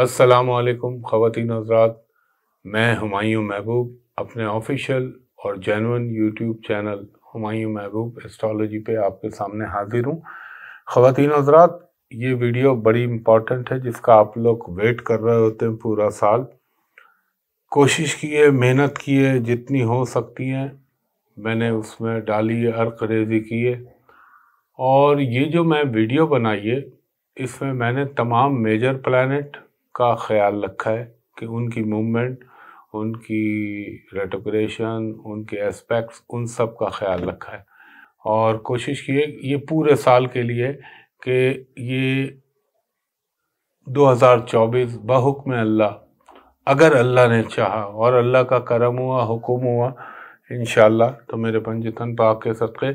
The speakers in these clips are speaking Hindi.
असलकम ख़वान हजरात मैं हमायूं महबूब अपने ऑफिशियल और जैनवन यूट्यूब चैनल हमायूं महबूब एस्ट्रोलॉजी पे आपके सामने हाजिर हूँ ख़वान हजरात ये वीडियो बड़ी इम्पॉर्टेंट है जिसका आप लोग वेट कर रहे होते हैं पूरा साल कोशिश किए मेहनत किए जितनी हो सकती है मैंने उसमें डाली अर्क रेजी किए और ये जो मैं वीडियो बनाई है इसमें मैंने तमाम मेजर प्लानट का ख्याल रखा है कि उनकी मूवमेंट उनकी रेटोक्रेशन उनके एस्पेक्ट्स उन सब का ख्याल रखा है और कोशिश की है ये पूरे साल के लिए कि ये 2024 बहुक में अल्लाह अगर अल्लाह ने चाहा और अल्लाह का करम हुआ हुक्म हुआ इन तो मेरे पंजतन पाक के सदक़े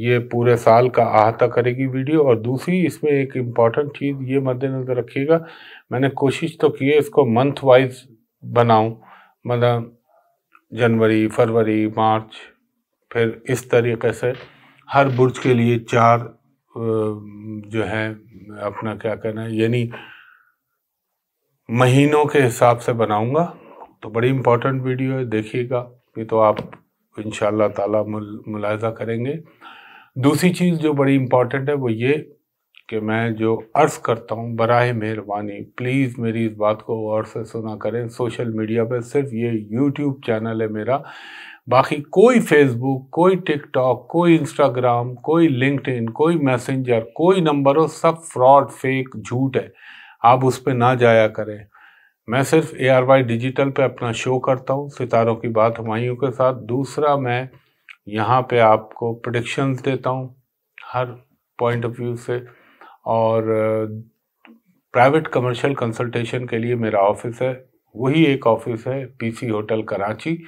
ये पूरे साल का अहाता करेगी वीडियो और दूसरी इसमें एक इम्पॉर्टेंट चीज़ ये मद्देनज़र रखिएगा मैंने कोशिश तो की है इसको मंथ वाइज बनाऊं मतलब जनवरी फरवरी मार्च फिर इस तरीके से हर बुर्ज के लिए चार जो है अपना क्या कहना है यानी महीनों के हिसाब से बनाऊंगा तो बड़ी इम्पोर्टेंट वीडियो है देखिएगा ये तो आप इन ताला मुल, मुलायजा करेंगे दूसरी चीज़ जो बड़ी इम्पॉर्टेंट है वो ये कि मैं जो अर्ज़ करता हूँ बरए मेहरबानी प्लीज़ मेरी इस बात को गौर से सुना करें सोशल मीडिया पर सिर्फ ये यूट्यूब चैनल है मेरा बाकी कोई फेसबुक कोई टिकटॉक कोई इंस्टाग्राम कोई लिंकड कोई मैसेंजर कोई नंबर हो सब फ्रॉड फेक झूठ है आप उस पर ना जाया करें मैं सिर्फ ए आर वाई डिजिटल पे अपना शो करता हूँ सितारों की बात हमायूं के साथ दूसरा मैं यहाँ पे आपको प्रडिक्शन देता हूँ हर पॉइंट ऑफ व्यू से और प्राइवेट कमर्शियल कंसल्टेशन के लिए मेरा ऑफिस है वही एक ऑफिस है पीसी होटल कराची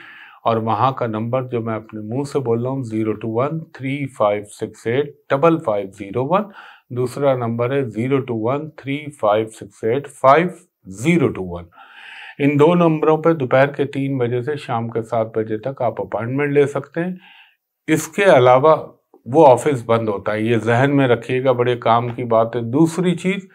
और वहाँ का नंबर जो मैं अपने मुंह से बोल रहा हूँ zero two one three five six eight double five zero one दूसरा नंबर है zero two one three five six eight five zero two one इन दो नंबरों पर दोपहर के तीन बजे से शाम के सात बजे तक आप अपॉइंटमेंट ले सकते हैं इसके अलावा वो ऑफिस बंद होता है ये जहन में रखिएगा बड़े काम की बात है दूसरी चीज़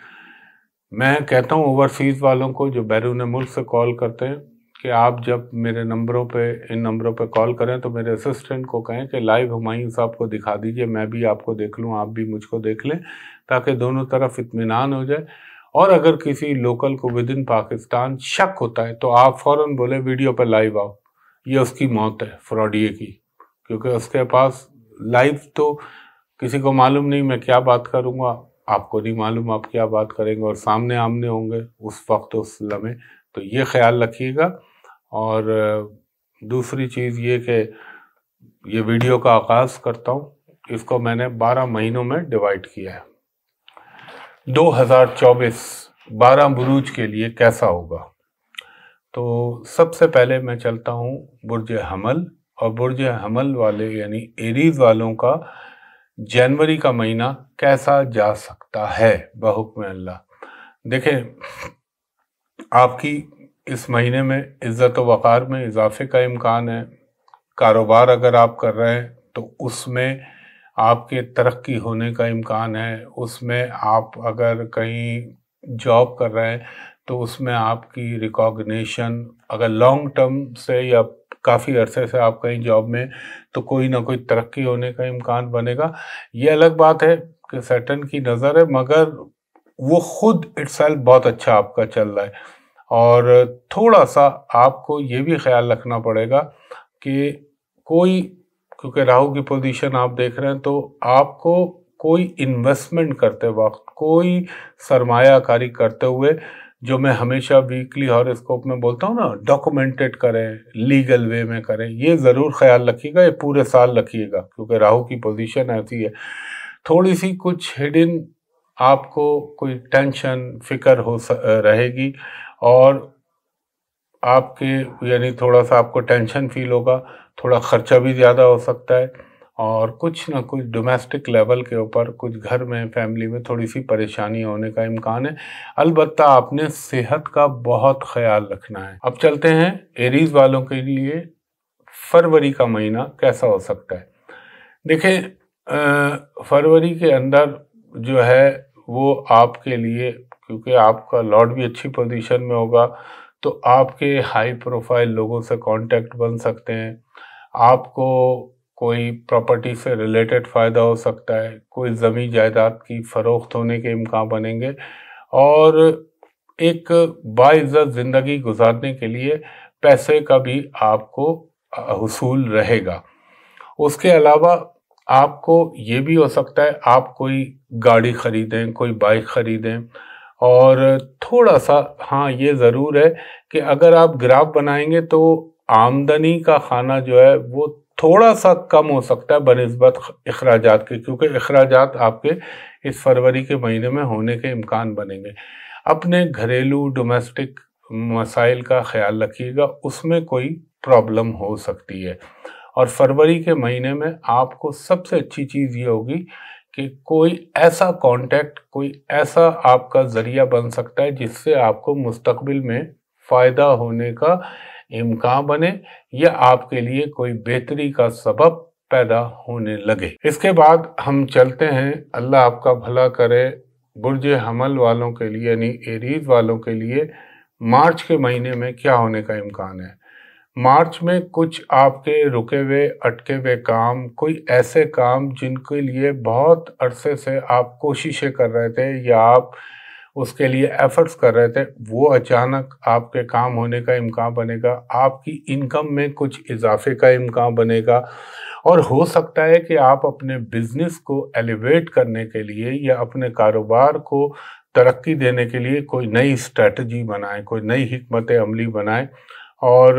मैं कहता हूँ ओवरसीज़ वालों को जो बैरून मुल्क से कॉल करते हैं कि आप जब मेरे नंबरों पे इन नंबरों पे कॉल करें तो मेरे असिस्टेंट को कहें कि लाइव हमायूं साहब को दिखा दीजिए मैं भी आपको देख लूँ आप भी मुझको देख लें ताकि दोनों तरफ इतमान हो जाए और अगर किसी लोकल को विद इन पाकिस्तान शक होता है तो आप फ़ौर बोले वीडियो पर लाइव आओ ये उसकी मौत है फ्रॉडिए की क्योंकि उसके पास लाइफ तो किसी को मालूम नहीं मैं क्या बात करूँगा आपको नहीं मालूम आप क्या बात करेंगे और सामने आमने होंगे उस वक्त उस लम्हे तो ये ख्याल रखिएगा और दूसरी चीज़ ये कि ये वीडियो का आगाज़ करता हूँ इसको मैंने 12 महीनों में डिवाइड किया है 2024 हज़ार बुरुज के लिए कैसा होगा तो सबसे पहले मैं चलता हूँ बुरज हमल और बुर्ज हमल वाले यानी एरीज वालों का जनवरी का महीना कैसा जा सकता है बहुक्म अल्लाह देखें आपकी इस महीने में इज़्ज़त वक़ार में इजाफे का इम्कान है कारोबार अगर आप कर रहे हैं तो उसमें आपके तरक्की होने का इम्कान है उसमें आप अगर कहीं जॉब कर रहे हैं तो उसमें आपकी रिकॉग्निशन अगर लॉन्ग टर्म से या काफ़ी अरसे से आप कहीं जॉब में तो कोई ना कोई तरक्की होने का इम्कान बनेगा ये अलग बात है कि सैटन की नज़र है मगर वो खुद इट्स बहुत अच्छा आपका चल रहा है और थोड़ा सा आपको ये भी ख्याल रखना पड़ेगा कि कोई क्योंकि राहु की पोजीशन आप देख रहे हैं तो आपको कोई इन्वेस्टमेंट करते वक्त कोई सरमाकारी करते हुए जो मैं हमेशा वीकली हॉरिस्कोप में बोलता हूँ ना डॉक्यूमेंटेड करें लीगल वे में करें ये ज़रूर ख्याल रखिएगा ये पूरे साल रखिएगा क्योंकि राहु की पोजीशन ऐसी है थोड़ी सी कुछ हिडन आपको कोई टेंशन फिकर हो रहेगी और आपके यानी थोड़ा सा आपको टेंशन फील होगा थोड़ा ख़र्चा भी ज़्यादा हो सकता है और कुछ ना कुछ डोमेस्टिक लेवल के ऊपर कुछ घर में फैमिली में थोड़ी सी परेशानी होने का इम्कान है अलबत्त आपने सेहत का बहुत ख्याल रखना है अब चलते हैं एरीज वालों के लिए फरवरी का महीना कैसा हो सकता है देखें फरवरी के अंदर जो है वो आपके लिए क्योंकि आपका लॉर्ड भी अच्छी पोजीशन में होगा तो आपके हाई प्रोफाइल लोगों से कांटेक्ट बन सकते हैं आपको कोई प्रॉपर्टी से रिलेटेड फ़ायदा हो सकता है कोई ज़मीन जायदाद की फ़रोख्त होने के इम्कान बनेंगे और एक बाज़त ज़िंदगी गुजारने के लिए पैसे का भी आपको हसूल रहेगा उसके अलावा आपको ये भी हो सकता है आप कोई गाड़ी ख़रीदें कोई बाइक ख़रीदें और थोड़ा सा हाँ ये ज़रूर है कि अगर आप ग्राफ बनाएंगे तो आमदनी का खाना जो है वो थोड़ा सा कम हो सकता है बनस्बत अखराज के क्योंकि अखराज आपके इस फरवरी के महीने में होने के इम्कान बनेंगे अपने घरेलू डोमेस्टिक मसाइल का ख्याल रखिएगा उसमें कोई प्रॉब्लम हो सकती है और फरवरी के महीने में आपको सबसे अच्छी चीज़ ये होगी कि कोई ऐसा कांटेक्ट कोई ऐसा आपका ज़रिया बन सकता है जिससे आपको मुस्तकबिल में फ़ायदा होने का इमकान बने या आपके लिए कोई बेहतरी का सबब पैदा होने लगे इसके बाद हम चलते हैं अल्लाह आपका भला करे बुरज हमल वालों के लिए यानी एरीज वालों के लिए मार्च के महीने में क्या होने का इम्कान है मार्च में कुछ आपके रुके हुए अटके हुए काम कोई ऐसे काम जिनके लिए बहुत अरसे से आप कोशिशें कर रहे थे या आप उसके लिए एफर्ट्स कर रहे थे वो अचानक आपके काम होने का इम्कान बनेगा आपकी इनकम में कुछ इजाफे का इम्कान बनेगा और हो सकता है कि आप अपने बिजनेस को एलिवेट करने के लिए या अपने कारोबार को तरक्की देने के लिए कोई नई स्ट्रेटजी बनाएं कोई नई हमत अमली बनाएं और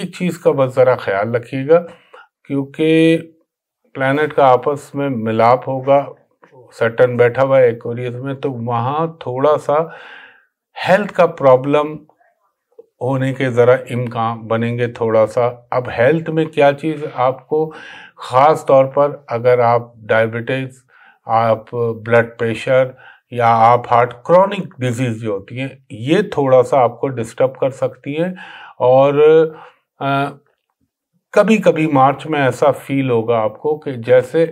एक चीज़ का बस ज़रा ख्याल रखिएगा क्योंकि प्लानट का आपस में मिलाप होगा सटन बैठा हुआ है एकोरियस में तो वहाँ थोड़ा सा हेल्थ का प्रॉब्लम होने के ज़रा इम्कान बनेंगे थोड़ा सा अब हेल्थ में क्या चीज़ आपको ख़ास तौर पर अगर आप डायबिटीज़ आप ब्लड प्रेशर या आप हार्ट क्रॉनिक डिजीज़ जो होती हैं ये थोड़ा सा आपको डिस्टर्ब कर सकती हैं और आ, कभी कभी मार्च में ऐसा फील होगा आपको कि जैसे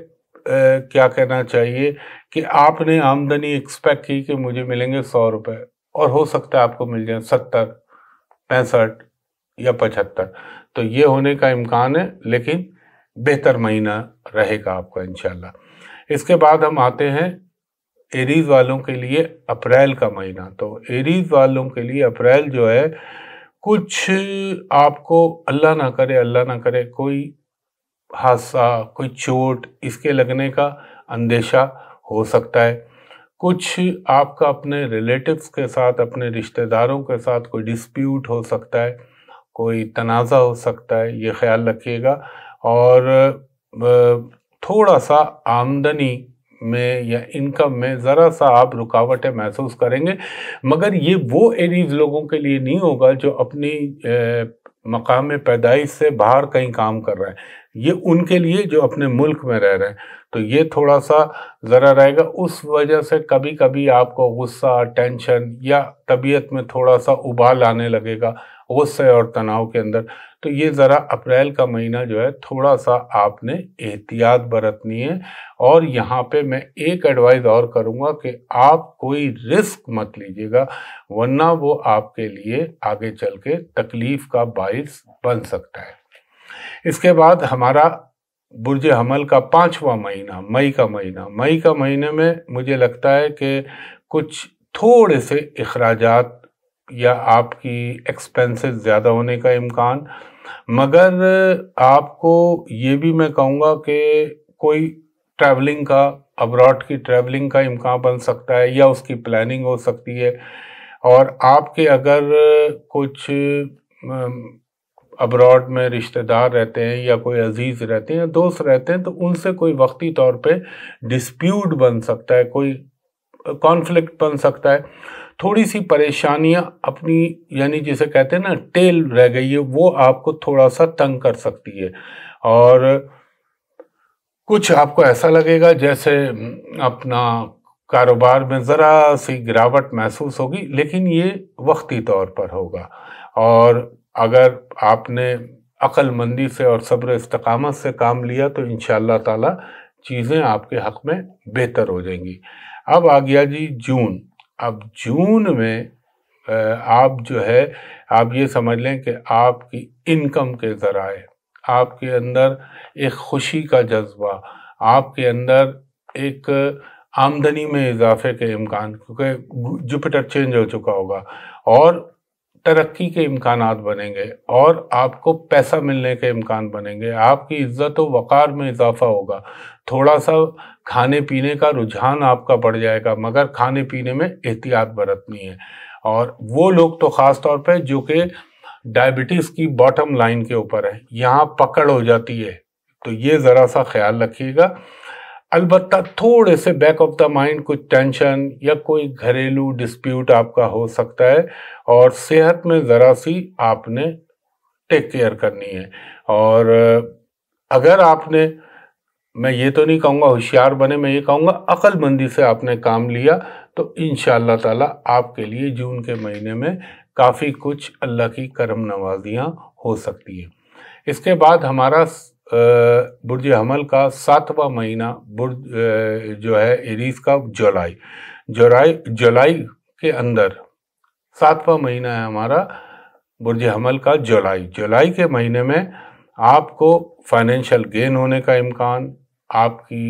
क्या कहना चाहिए कि आपने आमदनी एक्सपेक्ट की कि मुझे मिलेंगे सौ रुपये और हो सकता है आपको मिल जाए सत्तर पैंसठ या पचहत्तर तो ये होने का इम्कान है लेकिन बेहतर महीना रहेगा आपका इन इसके बाद हम आते हैं एरीज वालों के लिए अप्रैल का महीना तो एरीज वालों के लिए अप्रैल जो है कुछ आपको अल्लाह ना करे अल्लाह ना करे कोई हादसा कोई चोट इसके लगने का अंदेशा हो सकता है कुछ आपका अपने रिलेटिव्स के साथ अपने रिश्तेदारों के साथ कोई डिस्प्यूट हो सकता है कोई तनाज़ा हो सकता है ये ख्याल रखिएगा और थोड़ा सा आमदनी में या इनकम में ज़रा सा आप रुकावटें महसूस करेंगे मगर ये वो एरीज लोगों के लिए नहीं होगा जो अपनी मकाम पैदाइश से बाहर कहीं काम कर रहे हैं ये उनके लिए जो अपने मुल्क में रह रहे हैं तो ये थोड़ा सा ज़रा रहेगा उस वजह से कभी कभी आपको गुस्सा टेंशन या तबीयत में थोड़ा सा उबाल आने लगेगा गुस्से और तनाव के अंदर तो ये ज़रा अप्रैल का महीना जो है थोड़ा सा आपने एहतियात बरतनी है और यहाँ पे मैं एक एडवाइस और करूँगा कि आप कोई रिस्क मत लीजिएगा वरना वो आपके लिए आगे चल के तकलीफ़ का बायस बन सकता है इसके बाद हमारा बुरज हमल का पाँचवा महीना मई का महीना मई का महीने में मुझे लगता है कि कुछ थोड़े से अखराज या आपकी एक्सपेंसेस ज़्यादा होने का इम्कान मगर आपको ये भी मैं कहूँगा कि कोई ट्रैवलिंग का अब्रॉड की ट्रैवलिंग का इम्कान बन सकता है या उसकी प्लानिंग हो सकती है और आपके अगर कुछ अब्रॉड में रिश्तेदार रहते हैं या कोई अजीज़ रहते हैं या दोस्त रहते हैं तो उनसे कोई वक्ती तौर पे डिस्प्यूट बन सकता है कोई कॉन्फ्लिक्ट बन सकता है थोड़ी सी परेशानियां अपनी यानी जिसे कहते हैं ना टेल रह गई है वो आपको थोड़ा सा तंग कर सकती है और कुछ आपको ऐसा लगेगा जैसे अपना कारोबार में ज़रा सी गिरावट महसूस होगी लेकिन ये वक्ती तौर पर होगा और अगर आपने अक्लमंदी से और सब्र इस्तकामत से काम लिया तो इन ताला चीज़ें आपके हक में बेहतर हो जाएंगी अब आ गया जी जून अब जून में आप जो है आप ये समझ लें कि आपकी इनकम के ज़राए आपके अंदर एक खुशी का जज्बा आपके अंदर एक आमदनी में इजाफे के इम्कान क्योंकि जुपिटर चेंज हो चुका होगा और तरक्की के इम्कान बनेंगे और आपको पैसा मिलने के इम्कान बनेंगे आपकी इज्जत वक़ार में इजाफा होगा थोड़ा सा खाने पीने का रुझान आपका बढ़ जाएगा मगर खाने पीने में एहतियात बरतनी है और वो लोग तो ख़ास तौर पर जो कि डायबिटीज़ की बॉटम लाइन के ऊपर है यहाँ पकड़ हो जाती है तो ये ज़रा सा ख्याल रखिएगा अलबत्ता थोड़े से बैक ऑफ द माइंड कुछ टेंशन या कोई घरेलू डिस्प्यूट आपका हो सकता है और सेहत में ज़रा सी आपने टेक केयर करनी है और अगर आपने मैं ये तो नहीं कहूँगा होशियार बने मैं ये कहूँगा अक्लमंदी से आपने काम लिया तो इन ताला आपके लिए जून के महीने में काफ़ी कुछ अल्लाह की करम नवाजियाँ हो सकती हैं इसके बाद हमारा बुरज हमल का सातवां महीना बुरज जो है एरीज का जुलाई जुलाई जुलाई के अंदर सातवां महीना है हमारा बुरज हमल का जुलाई जुलाई के महीने में आपको फाइनेंशियल गेन होने का इम्कान आपकी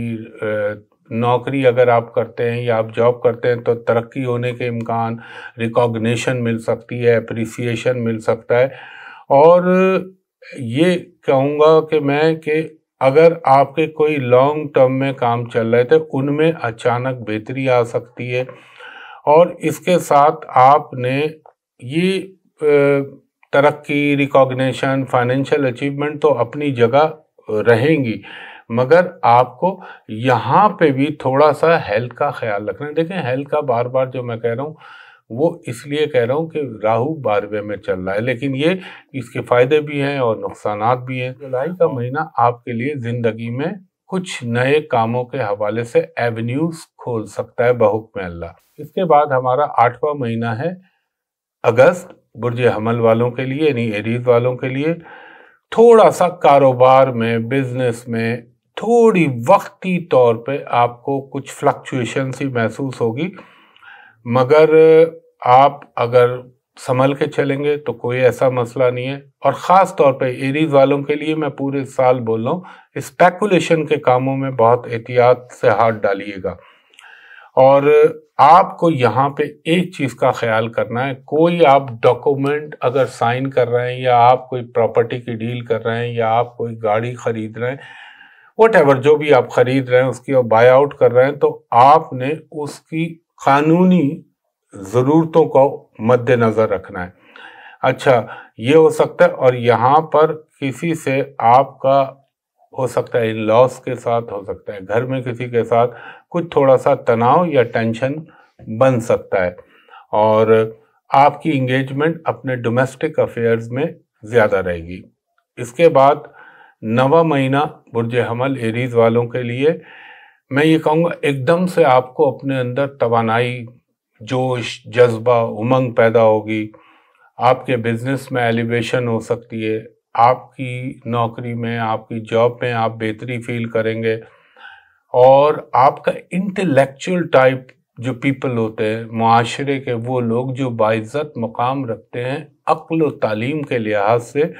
नौकरी अगर आप करते हैं या आप जॉब करते हैं तो तरक्की होने के इम्कान रिकॉग्निशन मिल सकती है अप्रिसिएशन मिल सकता है और ये कहूँगा कि मैं कि अगर आपके कोई लॉन्ग टर्म में काम चल रहे थे उनमें अचानक बेहतरी आ सकती है और इसके साथ आपने ये तरक्की रिकॉग्निशन फाइनेंशियल अचीवमेंट तो अपनी जगह रहेंगी मगर आपको यहाँ पे भी थोड़ा सा हेल्थ का ख्याल रखना है देखें हेल्थ का बार बार जो मैं कह रहा हूँ वो इसलिए कह रहा हूँ कि राहु बारहवें में चल रहा है लेकिन ये इसके फ़ायदे भी हैं और नुकसान भी हैं जुलाई का हाँ। महीना आपके लिए ज़िंदगी में कुछ नए कामों के हवाले से एवेन्यूज खोल सकता है बहुक में अल्लाह इसके बाद हमारा आठवां महीना है अगस्त बुरज हमल वालों के लिए यानी एरीज वालों के लिए थोड़ा सा कारोबार में बिजनेस में थोड़ी वक्ती तौर पे आपको कुछ फ्लक्चुएशन सी महसूस होगी मगर आप अगर संभल के चलेंगे तो कोई ऐसा मसला नहीं है और ख़ास तौर पे एरीज वालों के लिए मैं पूरे साल बोल रहा हूँ स्पेकुलेशन के कामों में बहुत एहतियात से हाथ डालिएगा और आपको यहाँ पे एक चीज़ का ख्याल करना है कोई आप डॉक्यूमेंट अगर साइन कर रहे हैं या आप कोई प्रॉपर्टी की डील कर रहे हैं या आप कोई गाड़ी खरीद रहे हैं वट एवर जो भी आप खरीद रहे हैं उसकी और बाय आउट कर रहे हैं तो आपने उसकी कानूनी ज़रूरतों को मद्देनज़र रखना है अच्छा ये हो सकता है और यहाँ पर किसी से आपका हो सकता है इन लॉस के साथ हो सकता है घर में किसी के साथ कुछ थोड़ा सा तनाव या टेंशन बन सकता है और आपकी इंगेजमेंट अपने डोमेस्टिक अफेयर्स में ज़्यादा रहेगी इसके बाद नवा महीना बुरज हमल एरीज वालों के लिए मैं ये कहूँगा एकदम से आपको अपने अंदर तोानाई जोश जज्बा उमंग पैदा होगी आपके बिजनेस में एलिवेशन हो सकती है आपकी नौकरी में आपकी जॉब में आप बेहतरी फील करेंगे और आपका इंटेलेक्चुअल टाइप जो पीपल होते हैं माशरे के वो लोग जो बाइज़त मुकाम रखते हैं अक्ल व तालीम के लिहाज से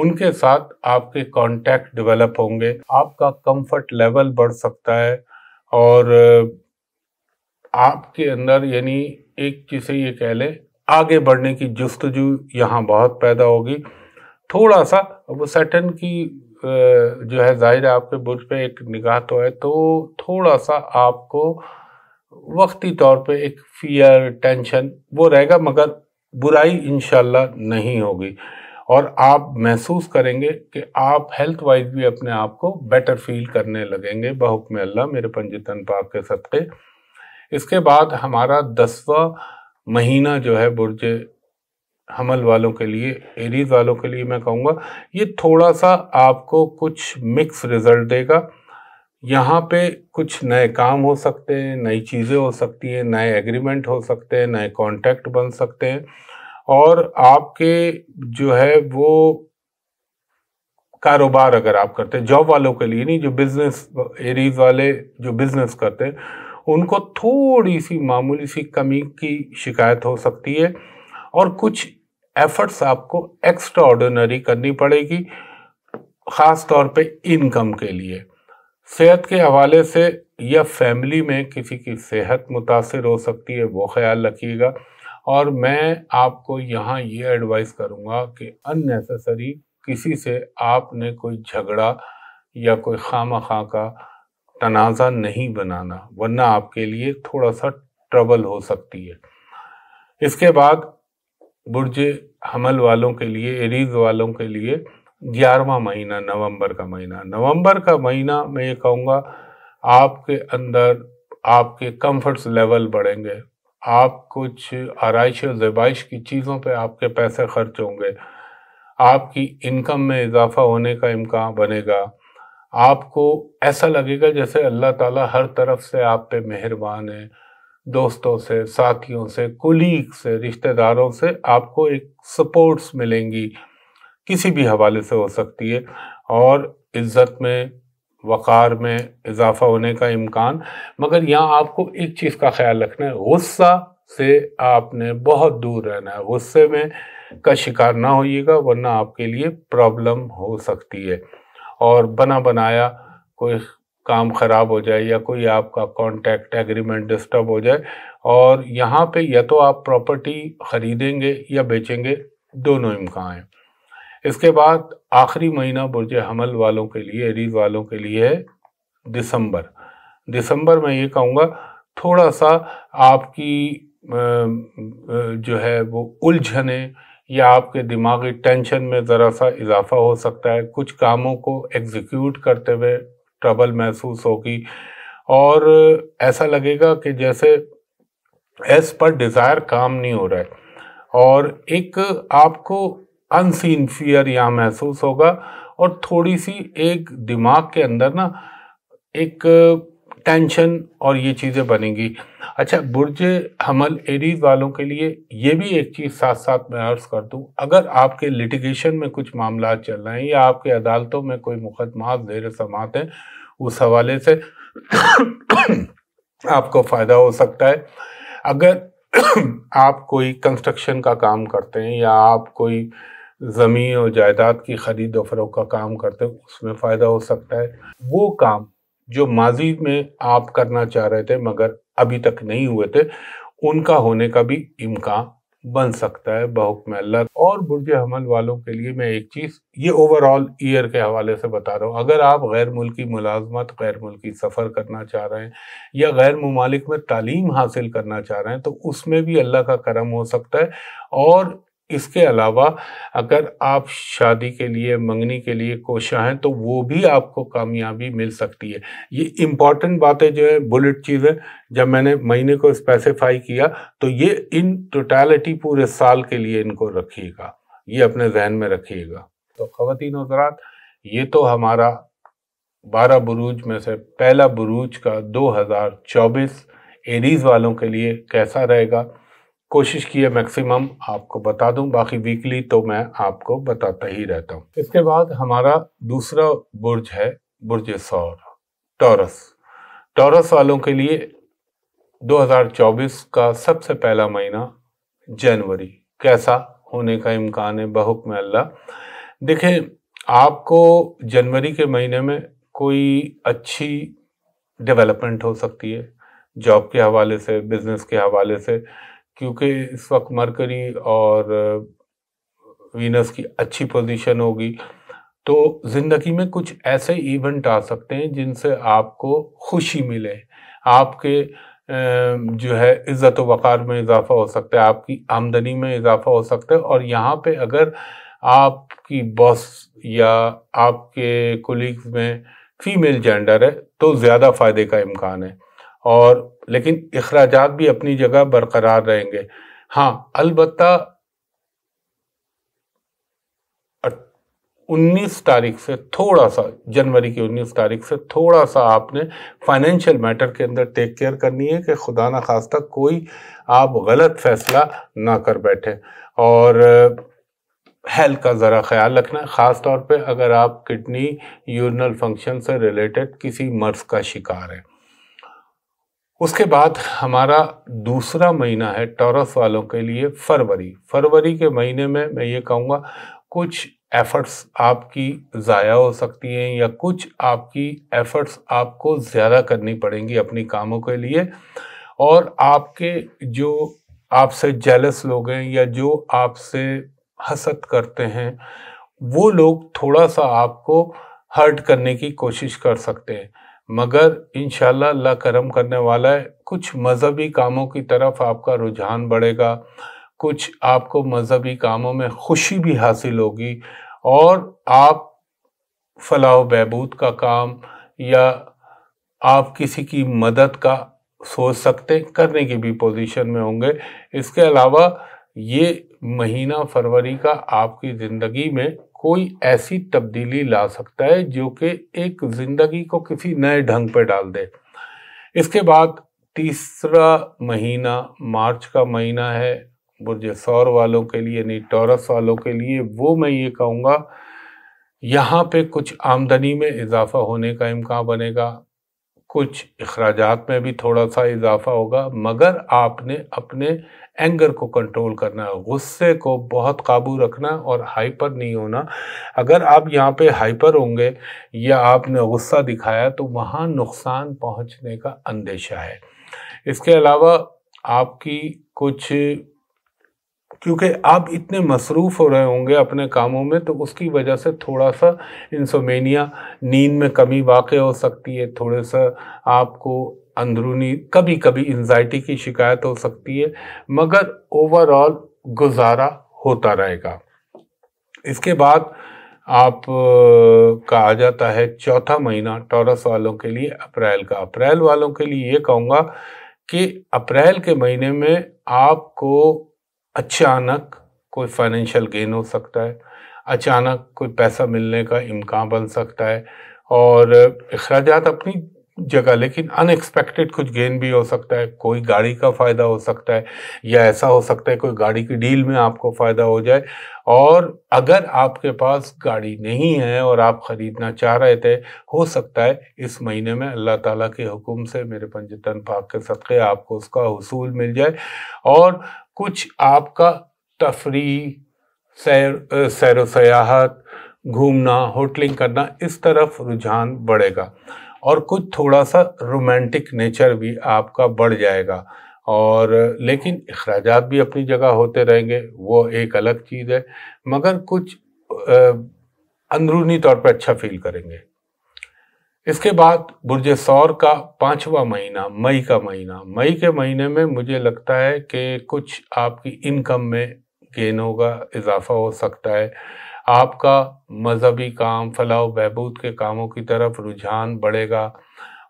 उनके साथ आपके कांटेक्ट डेवलप होंगे आपका कंफर्ट लेवल बढ़ सकता है और आपके अंदर यानी एक जिसे ये कह लें आगे बढ़ने की जस्तजू यहाँ बहुत पैदा होगी थोड़ा सा वो सेटन की जो है जाहिर है आपके बुर्ज पे एक निगाह तो है तो थोड़ा सा आपको वक्ती तौर पे एक फियर टेंशन वो रहेगा मगर बुराई इनशाला नहीं होगी और आप महसूस करेंगे कि आप हेल्थ वाइज भी अपने आप को बेटर फील करने लगेंगे बहुक में अल्लाह मेरे पंजीतन पाक के सदक़े इसके बाद हमारा दसवा महीना जो है बुर्ज हमल वालों के लिए एरीज वालों के लिए मैं कहूँगा ये थोड़ा सा आपको कुछ मिक्स रिजल्ट देगा यहाँ पे कुछ नए काम हो सकते हैं नई चीज़ें हो सकती हैं नए एग्रीमेंट हो सकते हैं नए कॉन्टैक्ट बन सकते हैं और आपके जो है वो कारोबार अगर आप करते हैं जॉब वालों के लिए नहीं जो बिज़नेस एरीज वाले जो बिज़नेस करते हैं उनको थोड़ी सी मामूली सी कमी की शिकायत हो सकती है और कुछ एफर्ट्स आपको एक्स्ट्रा ऑर्डिनरी करनी पड़ेगी ख़ास तौर पे इनकम के लिए सेहत के हवाले से या फैमिली में किसी की सेहत मुतासर हो सकती है वो ख्याल रखिएगा और मैं आपको यहाँ ये एडवाइस करूँगा कि अननेसेसरी किसी से आपने कोई झगड़ा या कोई खामा खा का तनाज़ा नहीं बनाना वरना आपके लिए थोड़ा सा ट्रबल हो सकती है इसके बाद बुर्ज हमल वालों के लिए एरीज वालों के लिए ग्यारहवा महीना नवंबर का महीना नवंबर का महीना मैं ये कहूँगा आपके अंदर आपके कंफर्ट्स लेवल बढ़ेंगे आप कुछ आरइश और जबाइश की चीज़ों पे आपके पैसे खर्च होंगे आपकी इनकम में इजाफा होने का इम्कान बनेगा आपको ऐसा लगेगा जैसे अल्लाह ताला हर तरफ से आप पे मेहरबान है दोस्तों से साथियों से कुलीग से रिश्तेदारों से आपको एक सपोर्ट्स मिलेंगी किसी भी हवाले से हो सकती है और इज्जत में वक़ार में इजाफा होने का इम्कान मगर यहाँ आपको एक चीज़ का ख्याल रखना है गुस्सा से आपने बहुत दूर रहना है गुस्से में का शिकार ना होइएगा वरना आपके लिए प्रॉब्लम हो सकती है और बना बनाया कोई काम ख़राब हो जाए या कोई आपका कॉन्टैक्ट एग्रीमेंट डिस्टर्ब हो जाए और यहाँ पे या तो आप प्रॉपर्टी ख़रीदेंगे या बेचेंगे दोनों इम्कान हैं इसके बाद आखिरी महीना बुरज हमल वालों के लिए एरीज वालों के लिए है दिसंबर दिसंबर में ये कहूँगा थोड़ा सा आपकी जो है वो उलझने या आपके दिमागी टेंशन में ज़रा सा इजाफा हो सकता है कुछ कामों को एग्जीक्यूट करते हुए ट्रबल महसूस होगी और ऐसा लगेगा कि जैसे एस पर डिज़ायर काम नहीं हो रहा है और एक आपको अनसीन फियर यहाँ महसूस होगा और थोड़ी सी एक दिमाग के अंदर ना एक टेंशन और ये चीज़ें बनेंगी अच्छा बुर्ज हमल एरीज वालों के लिए ये भी एक चीज़ साथ साथ मैं अर्ज़ कर दूँ अगर आपके लिटिगेशन में कुछ मामला चल रहे हैं या आपके अदालतों में कोई मुकदमा जेर समात हैं उस हवाले से आपको फ़ायदा हो सकता है अगर आप कोई कंस्ट्रक्शन का काम करते हैं या आप कोई ज़मीन और जायदाद की ख़रीद और फरोख का काम करते हैं उसमें फ़ायदा हो सकता है वो काम जो माजी में आप करना चाह रहे थे मगर अभी तक नहीं हुए थे उनका होने का भी इम्कान बन सकता है बहुकम अल्लाह और बुरज हमल वालों के लिए मैं एक चीज़ ये ओवरऑल ईयर के हवाले से बता रहा हूँ अगर आप गैर मुल्की मुलाजमत गैर मुल्की सफ़र करना चाह रहे हैं या गैर ममालिक में तालीम हासिल करना चाह रहे हैं तो उसमें भी अल्लाह का करम हो सकता है और इसके अलावा अगर आप शादी के लिए मंगनी के लिए कोशा हैं तो वो भी आपको कामयाबी मिल सकती है ये इम्पॉर्टेंट बातें जो है बुलेट चीज़ें जब मैंने महीने को स्पेसिफाई किया तो ये इन टोटैलिटी पूरे साल के लिए इनको रखिएगा ये अपने जहन में रखिएगा तो ख़वान हजरात ये तो हमारा बारह बुरूज में से पहला बुरूज का 2024 एरीज़ वालों के लिए कैसा रहेगा कोशिश की है मैक्सिमम आपको बता दूं बाकी वीकली तो मैं आपको बताता ही रहता हूं इसके बाद हमारा दूसरा बुर्ज है बुर्ज सौर टॉरस टॉरस वालों के लिए 2024 का सबसे पहला महीना जनवरी कैसा होने का इम्कान है बहुक में अल्लाह देखें आपको जनवरी के महीने में कोई अच्छी डेवलपमेंट हो सकती है जॉब के हवाले से बिज़नेस के हवाले से क्योंकि इस वक्त मरकरी और वीनस की अच्छी पोजीशन होगी तो ज़िंदगी में कुछ ऐसे इवेंट आ सकते हैं जिनसे आपको खुशी मिले आपके जो है इज़्ज़त वक़ार में इजाफा हो सकता है आपकी आमदनी में इजाफा हो सकता है और यहाँ पे अगर आपकी बॉस या आपके कोलिग्स में फीमेल जेंडर है तो ज़्यादा फ़ायदे का इम्कान है और लेकिन अखराज भी अपनी जगह बरकरार रहेंगे हाँ अलबत् उन्नीस तारीख से थोड़ा सा जनवरी की उन्नीस तारीख से थोड़ा सा आपने फाइनेंशियल मैटर के अंदर टेक केयर करनी है कि खुदा ना खास्ता कोई आप गलत फैसला ना कर बैठे और हेल्थ का ज़रा ख्याल रखना है ख़ास तौर पे अगर आप किडनी यूरिनल फंक्शन से रिलेटेड किसी मर्ज़ का शिकार हैं उसके बाद हमारा दूसरा महीना है टॉरस वालों के लिए फरवरी फरवरी के महीने में मैं ये कहूँगा कुछ एफर्ट्स आपकी ज़ाया हो सकती हैं या कुछ आपकी एफर्ट्स आपको ज़्यादा करनी पड़ेंगी अपनी कामों के लिए और आपके जो आपसे जेलस लोग हैं या जो आपसे हसद करते हैं वो लोग थोड़ा सा आपको हर्ट करने की कोशिश कर सकते हैं मगर इन ला करम करने वाला है कुछ मज़हबी कामों की तरफ आपका रुझान बढ़ेगा कुछ आपको मज़हबी कामों में खुशी भी हासिल होगी और आप फलाह बहबूद का काम या आप किसी की मदद का सोच सकते करने की भी पोजीशन में होंगे इसके अलावा ये महीना फरवरी का आपकी ज़िंदगी में कोई ऐसी तब्दीली ला सकता है जो कि एक जिंदगी को किसी नए ढंग पर डाल दे इसके बाद तीसरा महीना मार्च का महीना है बुरज सौर वालों के लिए नहीं टॉरस वालों के लिए वो मैं ये कहूँगा यहाँ पे कुछ आमदनी में इजाफा होने का इम्कान बनेगा कुछ अखराज में भी थोड़ा सा इजाफा होगा मगर आपने अपने एंगर को कंट्रोल करना गुस्से को बहुत काबू रखना और हाइपर नहीं होना अगर आप यहाँ पे हाइपर होंगे या आपने गुस्सा दिखाया तो वहाँ नुकसान पहुँचने का अंदेशा है इसके अलावा आपकी कुछ क्योंकि आप इतने मसरूफ़ हो रहे होंगे अपने कामों में तो उसकी वजह से थोड़ा सा इंसोमेनिया नींद में कमी वाक़ हो सकती है थोड़ा सा आपको अंदरूनी कभी कभी एनजाइटी की शिकायत हो सकती है मगर ओवरऑल गुजारा होता रहेगा इसके बाद आप का आ जाता है चौथा महीना टॉरस वालों के लिए अप्रैल का अप्रैल वालों के लिए ये कहूँगा कि अप्रैल के महीने में आपको अचानक कोई फाइनेंशियल गेन हो सकता है अचानक कोई पैसा मिलने का इम्कान बन सकता है और अखराज अपनी जगह लेकिन अनएक्सपेक्टेड कुछ गेन भी हो सकता है कोई गाड़ी का फ़ायदा हो सकता है या ऐसा हो सकता है कोई गाड़ी की डील में आपको फ़ायदा हो जाए और अगर आपके पास गाड़ी नहीं है और आप ख़रीदना चाह रहे थे हो सकता है इस महीने में अल्लाह ताला के हुक्म से मेरे पंजतन पाक के सदक़े आपको उसका हसूल मिल जाए और कुछ आपका तफरी सैर सैर सयाहत घूमना होटलिंग करना इस तरफ रुझान बढ़ेगा और कुछ थोड़ा सा रोमांटिक नेचर भी आपका बढ़ जाएगा और लेकिन अखराज भी अपनी जगह होते रहेंगे वो एक अलग चीज़ है मगर कुछ अंदरूनी तौर पर अच्छा फील करेंगे इसके बाद बुरज सौर का पांचवा महीना मई का महीना मई के महीने में मुझे लगता है कि कुछ आपकी इनकम में गेन होगा इजाफा हो सकता है आपका मज़हबी काम फलाह बहबूद के कामों की तरफ रुझान बढ़ेगा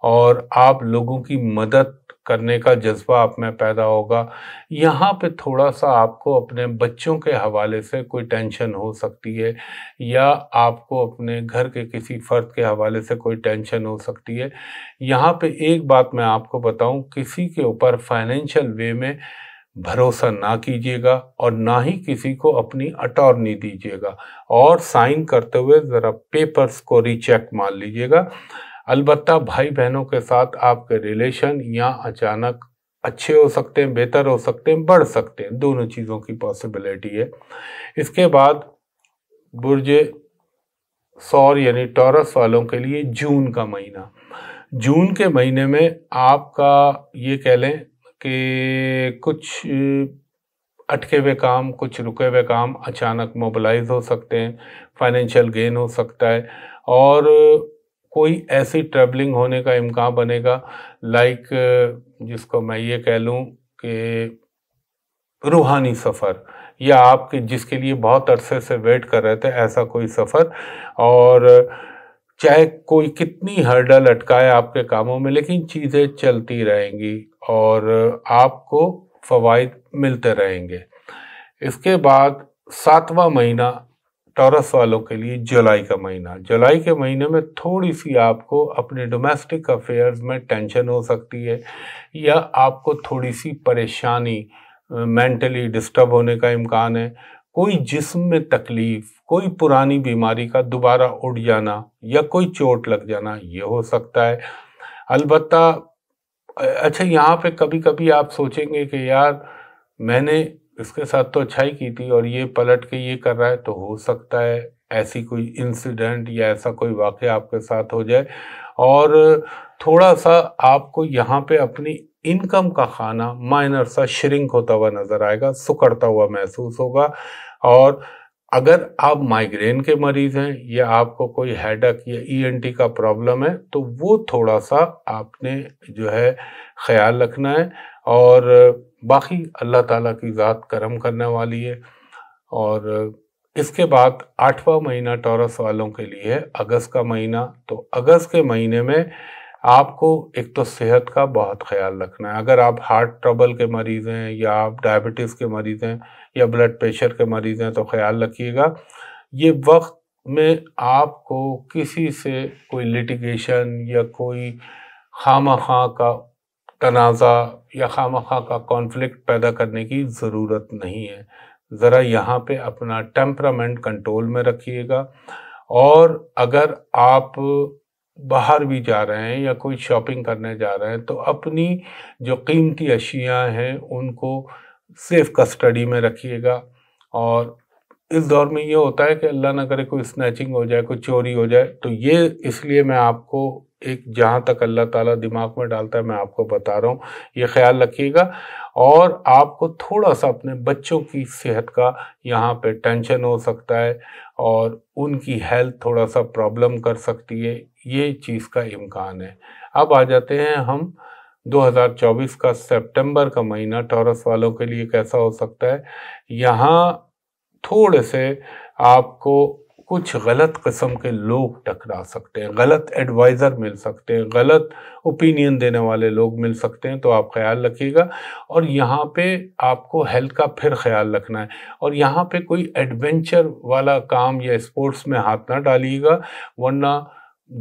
और आप लोगों की मदद करने का जज्बा आप में पैदा होगा यहाँ पे थोड़ा सा आपको अपने बच्चों के हवाले से कोई टेंशन हो सकती है या आपको अपने घर के किसी फ़र्द के हवाले से कोई टेंशन हो सकती है यहाँ पे एक बात मैं आपको बताऊँ किसी के ऊपर फाइनेंशियल वे में भरोसा ना कीजिएगा और ना ही किसी को अपनी अटॉर्नी दीजिएगा और साइन करते हुए ज़रा पेपर्स को रिचेक मान लीजिएगा अलबत् भाई बहनों के साथ आपके रिलेशन या अचानक अच्छे हो सकते हैं बेहतर हो सकते हैं बढ़ सकते हैं दोनों चीज़ों की पॉसिबिलिटी है इसके बाद बुर्ज सौर यानी टॉरस वालों के लिए जून का महीना जून के महीने में आपका ये कह लें कि कुछ अटके हुए काम कुछ रुके हुए काम अचानक मोबिलाइज हो सकते हैं फाइनेंशियल गेन हो सकता है और कोई ऐसी ट्रैवलिंग होने का इम्कान बनेगा लाइक जिसको मैं ये कह लूँ कि रूहानी सफ़र या आपके जिसके लिए बहुत अरसे से वेट कर रहे थे ऐसा कोई सफ़र और चाहे कोई कितनी हर्डल अटकाए आपके कामों में लेकिन चीज़ें चलती रहेंगी और आपको फ़वाद मिलते रहेंगे इसके बाद सातवां महीना टॉरस वालों के लिए जुलाई का महीना जुलाई के महीने में थोड़ी सी आपको अपने डोमेस्टिक अफेयर्स में टेंशन हो सकती है या आपको थोड़ी सी परेशानी मेंटली डिस्टर्ब होने का इम्कान है कोई जिस्म में तकलीफ़ कोई पुरानी बीमारी का दोबारा उठ जाना या कोई चोट लग जाना ये हो सकता है अलबत्ता अच्छा यहाँ पे कभी कभी आप सोचेंगे कि यार मैंने इसके साथ तो अच्छाई की थी और ये पलट के ये कर रहा है तो हो सकता है ऐसी कोई इंसिडेंट या ऐसा कोई वाक़ आपके साथ हो जाए और थोड़ा सा आपको यहाँ पे अपनी इनकम का खाना माइनर सा श्रिंक होता हुआ नज़र आएगा सुकड़ता हुआ महसूस होगा और अगर आप माइग्रेन के मरीज हैं या आपको कोई हेडक या ईएनटी e का प्रॉब्लम है तो वो थोड़ा सा आपने जो है ख्याल रखना है और बाकी अल्लाह ताला की ज़ात करम करने वाली है और इसके बाद आठवां महीना टॉरस वालों के लिए है अगस्त का महीना तो अगस्त के महीने में आपको एक तो सेहत का बहुत ख्याल रखना है अगर आप हार्ट ट्रबल के मरीज़ हैं या आप डायबिटीज़ के मरीज़ हैं या ब्लड प्रेशर के मरीज़ हैं तो ख्याल रखिएगा ये वक्त में आपको किसी से कोई लिटिगेशन या कोई खाम खां का तनाज़ा या खाम खां का कॉन्फ्लिक्ट पैदा करने की ज़रूरत नहीं है ज़रा यहाँ पे अपना टेम्परामेंट कंट्रोल में रखिएगा और अगर आप बाहर भी जा रहे हैं या कोई शॉपिंग करने जा रहे हैं तो अपनी जो कीमती अशियाँ हैं उनको सेफ कस्टडी में रखिएगा और इस दौर में ये होता है कि अल्लाह ना करे कोई स्नैचिंग हो जाए कोई चोरी हो जाए तो ये इसलिए मैं आपको एक जहाँ तक अल्लाह ताला दिमाग में डालता है मैं आपको बता रहा हूँ ये ख्याल रखिएगा और आपको थोड़ा सा अपने बच्चों की सेहत का यहाँ पे टेंशन हो सकता है और उनकी हेल्थ थोड़ा सा प्रॉब्लम कर सकती है ये चीज़ का इम्कान है अब आ जाते हैं हम 2024 का सितंबर का महीना टॉरस वालों के लिए कैसा हो सकता है यहाँ थोड़े से आपको कुछ गलत किस्म के लोग टकरा सकते हैं गलत एडवाइज़र मिल सकते हैं गलत ओपिनियन देने वाले लोग मिल सकते हैं तो आप ख्याल रखिएगा और यहाँ पे आपको हेल्थ का फिर ख्याल रखना है और यहाँ पे कोई एडवेंचर वाला काम या स्पोर्ट्स में हाथ ना डालिएगा वरना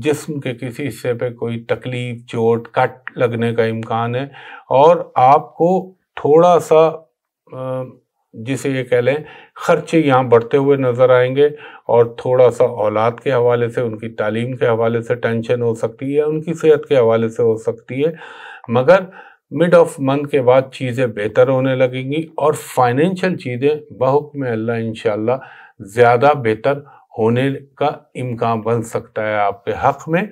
जिस्म के किसी हिस्से पे कोई तकलीफ चोट कट लगने का इम्कान है और आपको थोड़ा सा जिसे ये कह लें ख़र्चे यहाँ बढ़ते हुए नज़र आएंगे और थोड़ा सा औलाद के हवाले से उनकी तालीम के हवाले से टेंशन हो सकती है उनकी सेहत के हवाले से हो सकती है मगर मिड ऑफ मंथ के बाद चीज़ें बेहतर होने लगेंगी और फाइनेंशियल चीज़ें बहुत में अल्लाह इन ज़्यादा बेहतर होने का इम्कान बन सकता है आपके हक में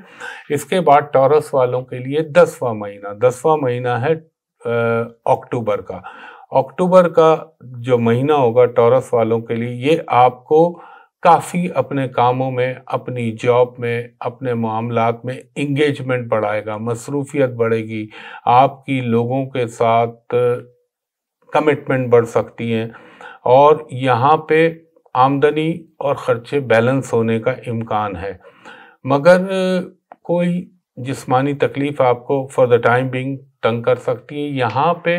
इसके बाद टॉरस वालों के लिए दसवा महीना दसवा महीना है अक्टूबर का अक्टूबर का जो महीना होगा टॉरस वालों के लिए ये आपको काफ़ी अपने कामों में अपनी जॉब में अपने मामला में इंगेजमेंट बढ़ाएगा मसरूफियत बढ़ेगी आपकी लोगों के साथ कमिटमेंट बढ़ सकती हैं और यहाँ पे आमदनी और ख़र्चे बैलेंस होने का इम्कान है मगर कोई जिस्मानी तकलीफ़ आपको फॉर द टाइम बिंग तंग कर सकती है यहाँ पे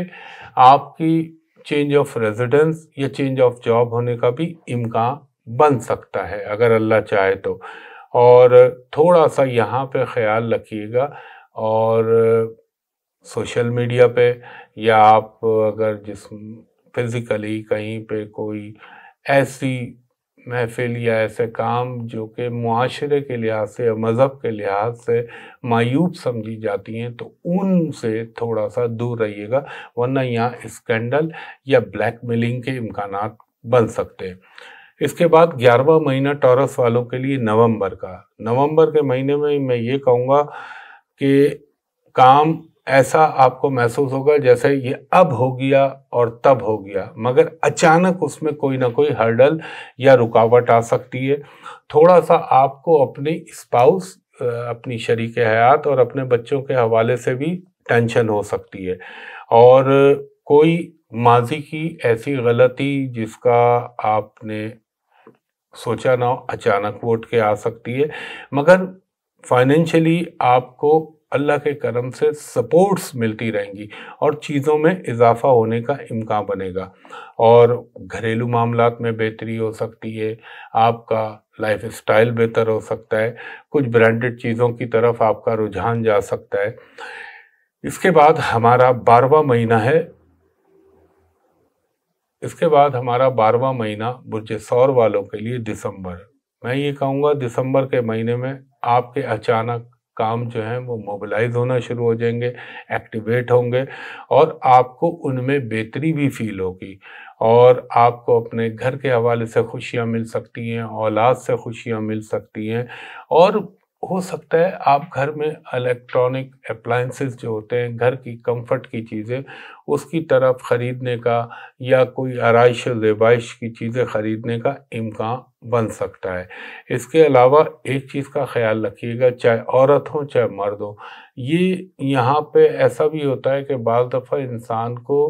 आपकी चेंज ऑफ रेजिडेंस या चेंज ऑफ जॉब होने का भी इम्कान बन सकता है अगर अल्लाह चाहे तो और थोड़ा सा यहाँ पे ख्याल रखिएगा और सोशल मीडिया पे या आप अगर जिस फिज़िकली कहीं पे कोई ऐसी महफिल या ऐसे काम जो कि माशरे के लिहाज से या मज़हब के लिहाज से मायूब समझी जाती हैं तो उनसे थोड़ा सा दूर रहिएगा वरना यहाँ स्कैंडल या ब्लैक मेलिंग के इम्कान बन सकते हैं इसके बाद ग्यारहवा महीना टॉरस वालों के लिए नवंबर का नवंबर के महीने में मैं ये कहूँगा कि काम ऐसा आपको महसूस होगा जैसे ये अब हो गया और तब हो गया मगर अचानक उसमें कोई ना कोई हर्डल या रुकावट आ सकती है थोड़ा सा आपको अपनी स्पाउस अपनी शरीक हयात और अपने बच्चों के हवाले से भी टेंशन हो सकती है और कोई माजी की ऐसी गलती जिसका आपने सोचा ना अचानक वोट के आ सकती है मगर फाइनेंशियली आपको अल्लाह के करम से सपोर्ट्स मिलती रहेंगी और चीज़ों में इजाफा होने का इम्कान बनेगा और घरेलू मामला में बेहतरी हो सकती है आपका लाइफ स्टाइल बेहतर हो सकता है कुछ ब्रांडेड चीज़ों की तरफ आपका रुझान जा सकता है इसके बाद हमारा बारवा महीना है इसके बाद हमारा बारवा महीना बुरज सौर वालों के लिए दिसंबर मैं ये कहूँगा दिसंबर के महीने में आपके अचानक काम जो है वो मोबिलाइज होना शुरू हो जाएंगे एक्टिवेट होंगे और आपको उनमें बेहतरी भी फील होगी और आपको अपने घर के हवाले से खुशियाँ मिल सकती हैं औलाद से खुशियाँ मिल सकती हैं और हो सकता है आप घर में इलेक्ट्रॉनिक अप्लाइंसेस जो होते हैं घर की कंफर्ट की चीज़ें उसकी तरफ ख़रीदने का या कोई आरइश जेबाइश की चीज़ें ख़रीदने का इम्कान बन सकता है इसके अलावा एक चीज़ का ख्याल रखिएगा चाहे औरत हो चाहे मर्द हो ये यहाँ पे ऐसा भी होता है कि बाल दफ़ा इंसान को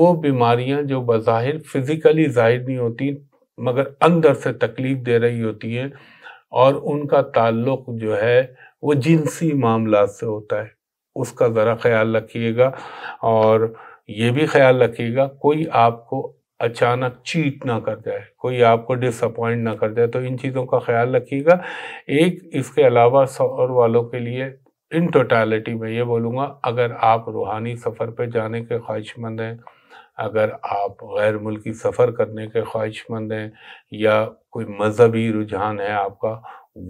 वो बीमारियाँ जो बाहिर फिज़िकली ज़ाहिर नहीं होती मगर अंदर से तकलीफ़ दे रही होती हैं और उनका ताल्लुक़ जो है वो जिनसी मामला से होता है उसका ज़रा ख्याल रखिएगा और ये भी ख्याल रखिएगा कोई आपको अचानक चीट ना कर जाए कोई आपको डिसअपॉइंट ना कर जाए तो इन चीज़ों का ख्याल रखिएगा एक इसके अलावा सौर वालों के लिए इन टोटालिटी में ये बोलूँगा अगर आप रूहानी सफ़र पे जाने के ख्वाहिशमंद हैं अगर आप गैर मुल्की सफ़र करने के ख्वाहिशमंद हैं या कोई मजहबी रुझान है आपका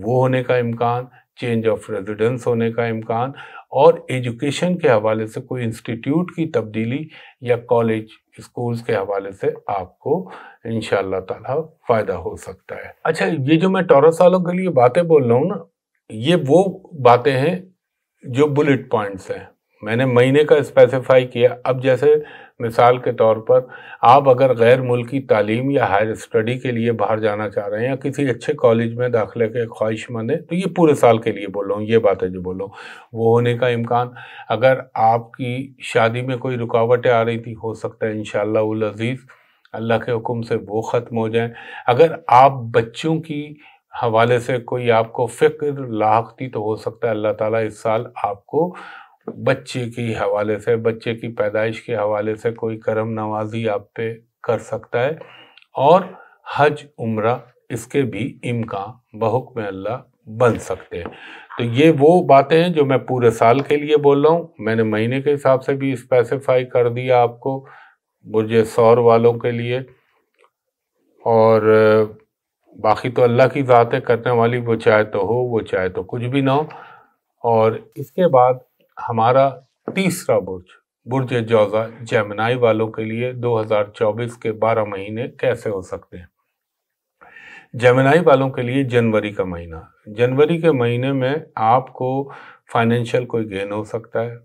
वो होने का इम्कान चेंज ऑफ रेजिडेंस होने का इम्कान और एजुकेशन के हवाले से कोई इंस्टीट्यूट की तब्दीली या कॉलेज स्कूल्स के हवाले से आपको इन ताला फ़ायदा हो सकता है अच्छा ये जो मैं टॉरस वालों के लिए बातें बोल रहा हूँ ना ये वो बातें हैं जो बुलेट पॉइंट्स हैं मैंने महीने का स्पेसिफाई किया अब जैसे मिसाल के तौर पर आप अगर गैर मुल्की तालीम या हायर स्टडी के लिए बाहर जाना चाह रहे हैं या किसी अच्छे कॉलेज में दाखिले के ख्वाहिशमंद हैं तो ये पूरे साल के लिए बोलो ये बात है जो बोलो वो होने का इम्कान अगर आपकी शादी में कोई रुकावटें आ रही थी हो सकता है इन शज़ीज़ अल्लाह के हुक्म से वो ख़त्म हो जाए अगर आप बच्चों की हवाले से कोई आपको फ़िक्र लाक थी तो हो सकता है अल्लाह ताली इस साल आपको बच्चे के हवाले से बच्चे की पैदाइश के हवाले से कोई करम नवाजी आप पे कर सकता है और हज उम्र इसके भी इम्कान बहुक में अल्लाह बन सकते हैं तो ये वो बातें हैं जो मैं पूरे साल के लिए बोल रहा हूँ मैंने महीने के हिसाब से भी स्पेसिफाई कर दिया आपको बुरजे सौर वालों के लिए और बाकी तो अल्लाह की ज़ातें करने वाली वो चाहे तो हो वो चाहे तो कुछ भी ना हो और इसके बाद हमारा तीसरा बुर्ज बुर्ज जौजा जैमनाई वालों के लिए 2024 के 12 महीने कैसे हो सकते हैं जैमनाई वालों के लिए जनवरी का महीना जनवरी के महीने में आपको फाइनेंशियल कोई गेन हो सकता है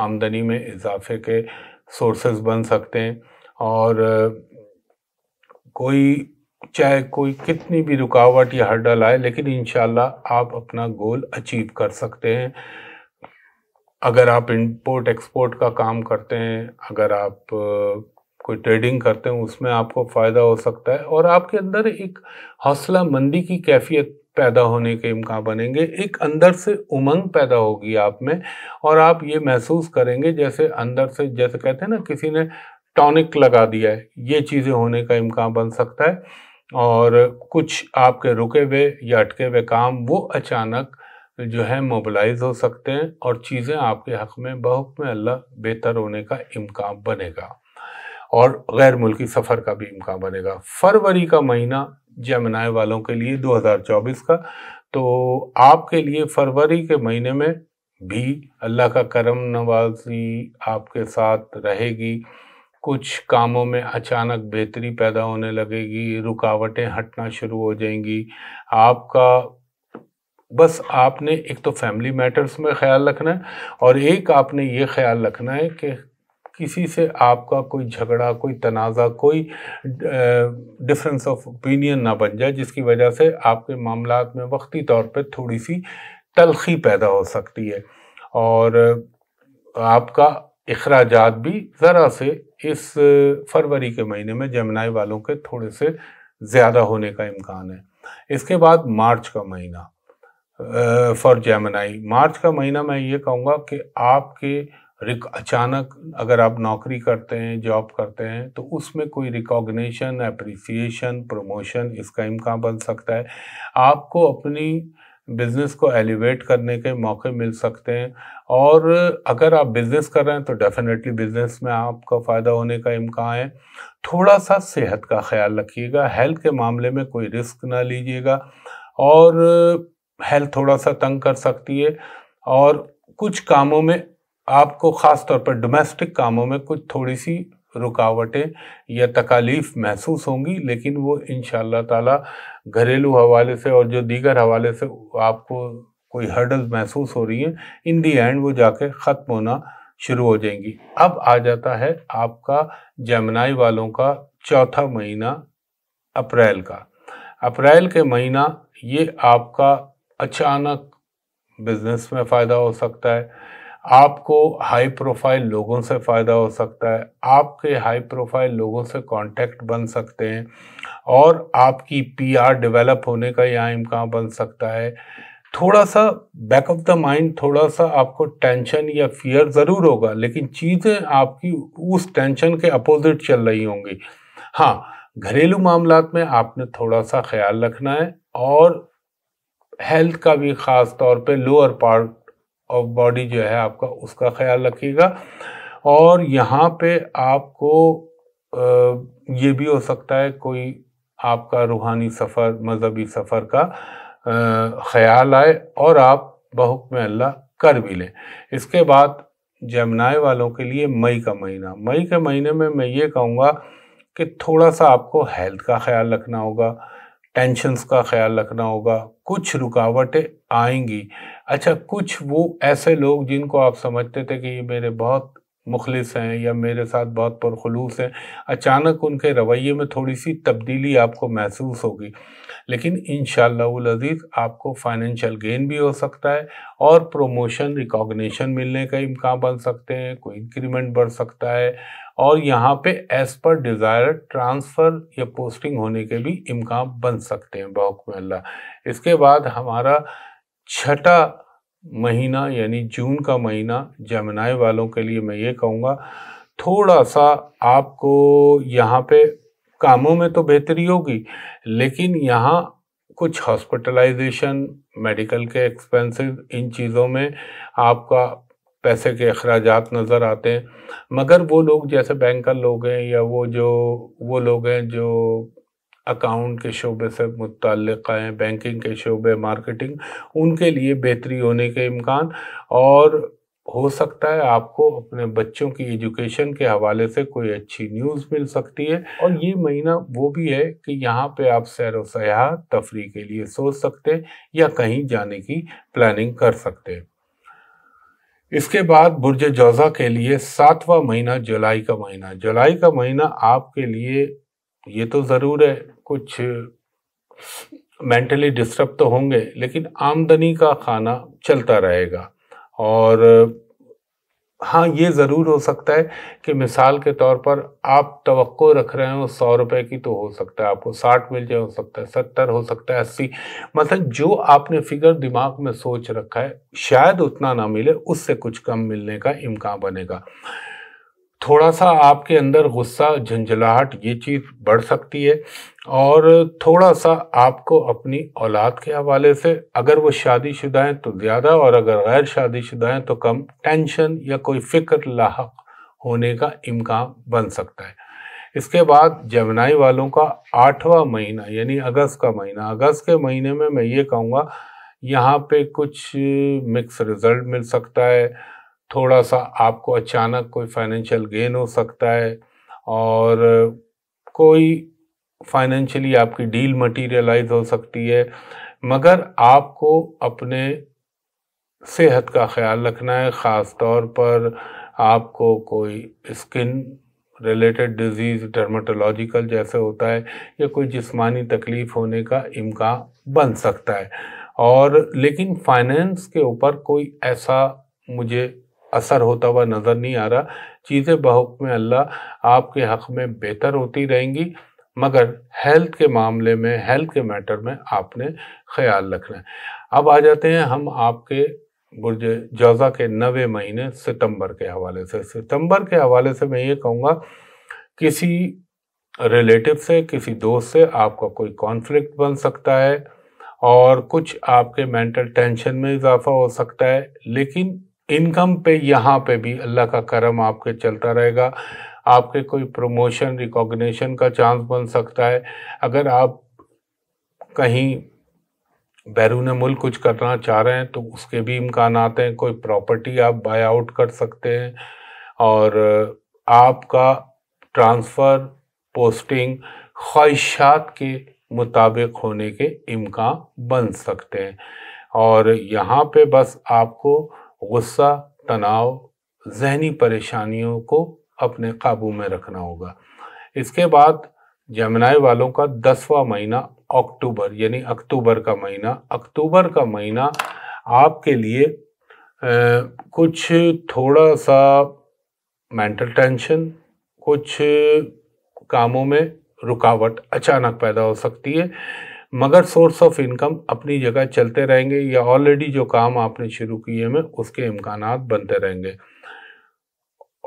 आमदनी में इजाफे के सोर्सेज बन सकते हैं और कोई चाहे कोई कितनी भी रुकावट या हर्डल आए लेकिन इन आप अपना गोल अचीव कर सकते हैं अगर आप इंपोर्ट एक्सपोर्ट का काम करते हैं अगर आप कोई ट्रेडिंग करते हैं उसमें आपको फ़ायदा हो सकता है और आपके अंदर एक हौसला मंदी की कैफियत पैदा होने के इम्कान बनेंगे एक अंदर से उमंग पैदा होगी आप में और आप ये महसूस करेंगे जैसे अंदर से जैसे कहते हैं ना किसी ने टॉनिक लगा दिया है ये चीज़ें होने का इम्कान बन सकता है और कुछ आपके रुके हुए या अटके हुए काम वो अचानक जो है मोबिलाइज हो सकते हैं और चीज़ें आपके हक़ में बहुत में अल्लाह बेहतर होने का इम्कान बनेगा और गैर मुल्की सफ़र का भी इम्कान बनेगा फरवरी का महीना जमनाए वालों के लिए 2024 का तो आपके लिए फरवरी के महीने में भी अल्लाह का करम नवाजी आपके साथ रहेगी कुछ कामों में अचानक बेहतरी पैदा होने लगेगी रुकावटें हटना शुरू हो जाएंगी आपका बस आपने एक तो फैमिली मैटर्स में ख्याल रखना है और एक आपने ये ख्याल रखना है कि किसी से आपका कोई झगड़ा कोई तनाज़ा कोई डिफरेंस ऑफ ओपिनियन ना बन जाए जिसकी वजह से आपके मामला में वक्ती तौर पर थोड़ी सी तलखी पैदा हो सकती है और आपका अखराज भी ज़रा से इस फरवरी के महीने में जमनाई वालों के थोड़े से ज़्यादा होने का इम्कान है इसके बाद मार्च का महीना फॉर जैमनाई मार्च का महीना मैं ये कहूँगा कि आपके रिक अचानक अगर आप नौकरी करते हैं जॉब करते हैं तो उसमें कोई रिकॉग्निशन अप्रिसिएशन प्रमोशन इसका इम्कान बन सकता है आपको अपनी बिज़नेस को एलिवेट करने के मौके मिल सकते हैं और अगर आप बिज़नेस कर रहे हैं तो डेफिनेटली बिज़नेस में आपका फ़ायदा होने का इम्कान है थोड़ा सा सेहत का ख्याल रखिएगा हेल्थ के मामले में कोई रिस्क ना लीजिएगा और हेल्थ थोड़ा सा तंग कर सकती है और कुछ कामों में आपको ख़ास तौर पर डोमेस्टिक कामों में कुछ थोड़ी सी रुकावटें या तकालीफ महसूस होंगी लेकिन वो इन ताला घरेलू हवाले से और जो दीगर हवाले से आपको कोई हर्डल महसूस हो रही हैं इन दी एंड वो जाके ख़त्म होना शुरू हो जाएंगी अब आ जाता है आपका जमनाई वालों का चौथा महीना अप्रैल का अप्रैल के महीना ये आपका अचानक बिजनेस में फ़ायदा हो सकता है आपको हाई प्रोफाइल लोगों से फ़ायदा हो सकता है आपके हाई प्रोफाइल लोगों से कांटेक्ट बन सकते हैं और आपकी पीआर डेवलप होने का यहाँ इम्कान बन सकता है थोड़ा सा बैक ऑफ द माइंड थोड़ा सा आपको टेंशन या फियर ज़रूर होगा लेकिन चीज़ें आपकी उस टेंशन के अपोजिट चल रही होंगी हाँ घरेलू मामला में आपने थोड़ा सा ख्याल रखना है और हेल्थ का भी ख़ास तौर पे लोअर पार्ट ऑफ बॉडी जो है आपका उसका ख्याल रखिएगा और यहाँ पे आपको ये भी हो सकता है कोई आपका रूहानी सफ़र मज़हबी सफ़र का ख्याल आए और आप बहुक में अल्लाह कर भी लें इसके बाद जमनाए वालों के लिए मई का महीना मई के महीने में मैं ये कहूँगा कि थोड़ा सा आपको हेल्थ का ख्याल रखना होगा टेंशन्स का ख्याल रखना होगा कुछ रुकावटें आएंगी अच्छा कुछ वो ऐसे लोग जिनको आप समझते थे कि ये मेरे बहुत मुखलिस हैं या मेरे साथ बहुत पुरखलूस हैं अचानक उनके रवैये में थोड़ी सी तब्दीली आपको महसूस होगी लेकिन इन शजीज़ आपको फाइनेंशियल गेन भी हो सकता है और प्रोमोशन रिकॉग्निशन मिलने का इम्कान बन सकते हैं कोई इंक्रीमेंट बढ़ सकता है और यहाँ पे एज पर डिज़ायर ट्रांसफ़र या पोस्टिंग होने के भी इम्कान बन सकते हैं बहुकम अल्लाह इसके बाद हमारा छठा महीना यानी जून का महीना जमनाए वालों के लिए मैं ये कहूँगा थोड़ा सा आपको यहाँ पे कामों में तो बेहतरी होगी लेकिन यहाँ कुछ हॉस्पिटलाइजेशन मेडिकल के एक्सपेंसेस इन चीज़ों में आपका पैसे के अखराज नज़र आते हैं मगर वो लोग जैसे बैंकर लोग हैं या वो जो वो लोग हैं जो अकाउंट के शोबे से मुतल हैं बैंकिंग के शोबे मार्केटिंग उनके लिए बेहतरी होने के इम्कान और हो सकता है आपको अपने बच्चों की एजुकेशन के हवाले से कोई अच्छी न्यूज़ मिल सकती है और ये महीना वो भी है कि यहाँ पे आप सैर व सयाह तफरी के लिए सोच सकते हैं या कहीं जाने की प्लानिंग कर सकते हैं इसके बाद बुरज जौजा के लिए सातवां महीना जुलाई का महीना जुलाई का महीना आपके लिए ये तो ज़रूर है कुछ मेंटली डिस्टर्ब तो होंगे लेकिन आमदनी का खाना चलता रहेगा और हाँ ये ज़रूर हो सकता है कि मिसाल के तौर पर आप तो रख रहे हो सौ रुपये की तो हो सकता है आपको साठ मिल जाए हो सकता है सत्तर हो सकता है अस्सी मतलब जो आपने फिगर दिमाग में सोच रखा है शायद उतना ना मिले उससे कुछ कम मिलने का इम्कान बनेगा थोड़ा सा आपके अंदर गुस्सा झंझलाहट ये चीज़ बढ़ सकती है और थोड़ा सा आपको अपनी औलाद के हवाले से अगर वो शादीशुदा हैं तो ज़्यादा और अगर गैर शादीशुदा हैं तो कम टेंशन या कोई फ़िक्र लाक होने का इम्कान बन सकता है इसके बाद जमनाई वालों का आठवां महीना यानी अगस्त का महीना अगस्त के महीने में मैं ये कहूँगा यहाँ पे कुछ मिक्स रिज़ल्ट मिल सकता है थोड़ा सा आपको अचानक कोई फाइनेंशियल गेन हो सकता है और कोई फाइनेंशियली आपकी डील मटेरियलाइज हो सकती है मगर आपको अपने सेहत का ख्याल रखना है ख़ास तौर पर आपको कोई स्किन रिलेटेड डिजीज़ डर्माटोलॉजिकल जैसे होता है या कोई जिस्मानी तकलीफ़ होने का इम्कान बन सकता है और लेकिन फाइनेंस के ऊपर कोई ऐसा मुझे असर होता हुआ नज़र नहीं आ रहा चीज़ें बहुत में अल्लाह आपके हक़ में बेहतर होती रहेंगी मगर हेल्थ के मामले में हेल्थ के मैटर में आपने ख्याल रखना है अब आ जाते हैं हम आपके बुरज जौज़ा के नवे महीने सितंबर के हवाले से सितंबर के हवाले से मैं ये कहूँगा किसी रिलेटिव से किसी दोस्त से आपका कोई कॉन्फ्लिक्ट बन सकता है और कुछ आपके मेंटल टेंशन में इजाफा हो सकता है लेकिन इनकम पे यहाँ पे भी अल्लाह का करम आपके चलता रहेगा आपके कोई प्रमोशन रिकॉग्निशन का चांस बन सकता है अगर आप कहीं बैरून मुल्क कुछ करना चाह रहे हैं तो उसके भी इम्कान आते हैं कोई प्रॉपर्टी आप बाय आउट कर सकते हैं और आपका ट्रांसफ़र पोस्टिंग ख्वाहिशात के मुताबिक होने के इम्कान बन सकते हैं और यहाँ पे बस आपको गुस्सा तनाव जहनी परेशानियों को अपने काबू में रखना होगा इसके बाद जमनाए वालों का दसवा महीना अक्टूबर यानी अक्टूबर का महीना अक्टूबर का महीना आपके लिए आ, कुछ थोड़ा सा मेंटल टेंशन कुछ कामों में रुकावट अचानक पैदा हो सकती है मगर सोर्स ऑफ इनकम अपनी जगह चलते रहेंगे या ऑलरेडी जो काम आपने शुरू किए में उसके इम्कान बनते रहेंगे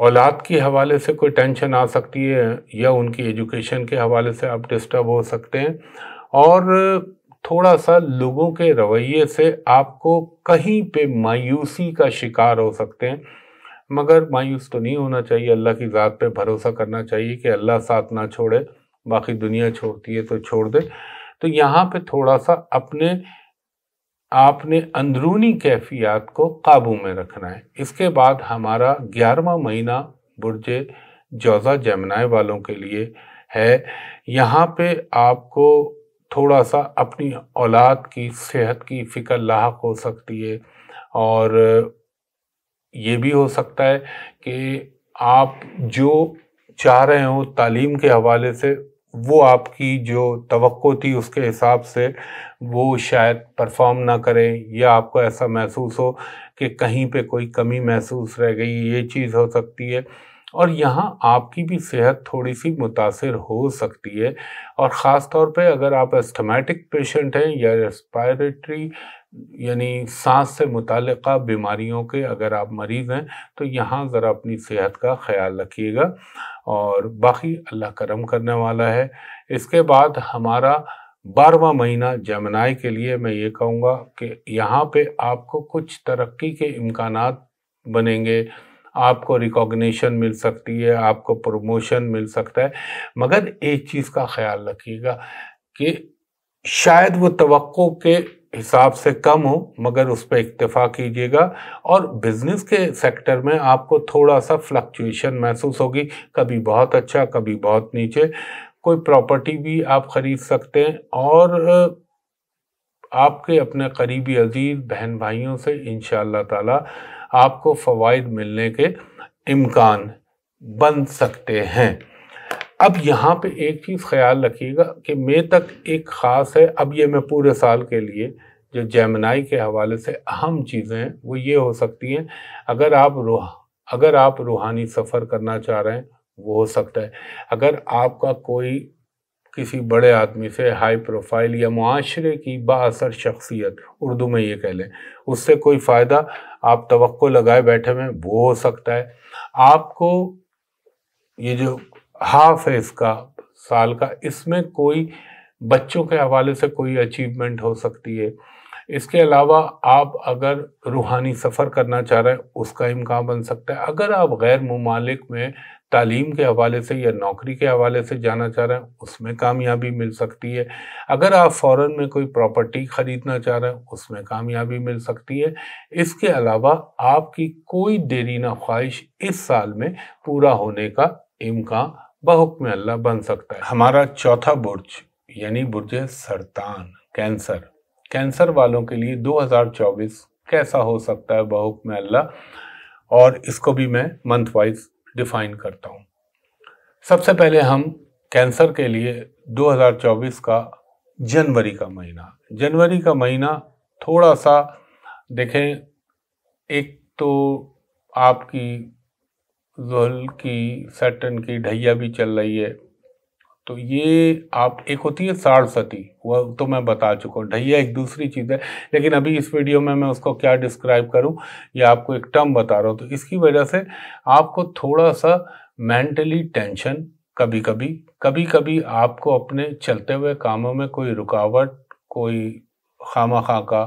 औलाद के हवाले से कोई टेंशन आ सकती है या उनकी एजुकेशन के हवाले से आप डिस्टर्ब हो सकते हैं और थोड़ा सा लोगों के रवैये से आपको कहीं पे मायूसी का शिकार हो सकते हैं मगर मायूस तो नहीं होना चाहिए अल्लाह की ज़ात पे भरोसा करना चाहिए कि अल्लाह साथ ना छोड़े बाकी दुनिया छोड़ती है तो छोड़ दे तो यहाँ पे थोड़ा सा अपने आपने अंदरूनी कैफियत को काबू में रखना है इसके बाद हमारा ग्यारहवा महीना बुरजे जौज़ा जमनाए वालों के लिए है यहाँ पे आपको थोड़ा सा अपनी औलाद की सेहत की फ़िक्र लाक हो सकती है और ये भी हो सकता है कि आप जो चाह रहे हो तालीम के हवाले से वो आपकी जो तो थी उसके हिसाब से वो शायद परफॉर्म ना करें या आपको ऐसा महसूस हो कि कहीं पे कोई कमी महसूस रह गई ये चीज़ हो सकती है और यहाँ आपकी भी सेहत थोड़ी सी मुतासर हो सकती है और ख़ास तौर पे अगर आप एस्थमेटिक पेशेंट हैं या रेस्पायरेटरी यानी सांस से मुतल बीमारियों के अगर आप मरीज़ हैं तो यहाँ ज़रा अपनी सेहत का ख्याल रखिएगा और बाकी अल्लाह करम करने वाला है इसके बाद हमारा बारवा महीना जमनाई के लिए मैं ये कहूँगा कि यहाँ पे आपको कुछ तरक्की के इम्कान बनेंगे आपको रिकॉग्निशन मिल सकती है आपको प्रमोशन मिल सकता है मगर एक चीज़ का ख्याल रखिएगा कि शायद वो तो के हिसाब से कम हो मगर उस पर इक्तफ़ा कीजिएगा और बिज़नेस के सेक्टर में आपको थोड़ा सा फ्लक्चुएशन महसूस होगी कभी बहुत अच्छा कभी बहुत नीचे कोई प्रॉपर्टी भी आप ख़रीद सकते हैं और आपके अपने करीबी अजीज बहन भाइयों से इन ताला आपको फ़वाद मिलने के इम्कान बन सकते हैं अब यहाँ पे एक चीज़ ख्याल रखिएगा कि मे तक एक ख़ास है अब ये मैं पूरे साल के लिए जो जैमनाई के हवाले से अहम चीज़ें हैं वो ये हो सकती हैं अगर आप रूह अगर आप रूहानी सफ़र करना चाह रहे हैं वो हो सकता है अगर आपका कोई किसी बड़े आदमी से हाई प्रोफाइल या माशरे की बासर शख्सियत उर्दू में ये कह लें उससे कोई फ़ायदा आप तो लगाए बैठे हुए वो हो सकता है आपको ये जो हाफ है इसका साल का इसमें कोई बच्चों के हवाले से कोई अचीवमेंट हो सकती है इसके अलावा आप अगर रूहानी सफ़र करना चाह रहे हैं उसका इम्कान बन सकता है अगर आप गैर ममालिक में तालीम के हवाले से या नौकरी के हवाले से जाना चाह रहे हैं उसमें कामयाबी मिल सकती है अगर आप फ़ौरन में कोई प्रॉपर्टी ख़रीदना चाह रहे हैं उसमें कामयाबी मिल सकती है इसके अलावा आपकी कोई देरीना ख्वाहिश इस साल में पूरा होने का इम्कान बहुक्म अल्लाह बन सकता है हमारा चौथा बुर्ज यानी बुर्ज सरतान कैंसर कैंसर वालों के लिए 2024 कैसा हो सकता है बहुक्म अल्लाह और इसको भी मैं मंथ वाइज डिफाइन करता हूँ सबसे पहले हम कैंसर के लिए 2024 का जनवरी का महीना जनवरी का महीना थोड़ा सा देखें एक तो आपकी जहल की सैटन की ढैया भी चल रही है तो ये आप एक होती है सारसती वह तो मैं बता चुका हूँ ढैया एक दूसरी चीज़ है लेकिन अभी इस वीडियो में मैं उसको क्या डिस्क्राइब करूँ या आपको एक टर्म बता रहा हूँ तो इसकी वजह से आपको थोड़ा सा मेंटली टेंशन कभी कभी कभी कभी आपको अपने चलते हुए कामों में कोई रुकावट कोई खामा खा का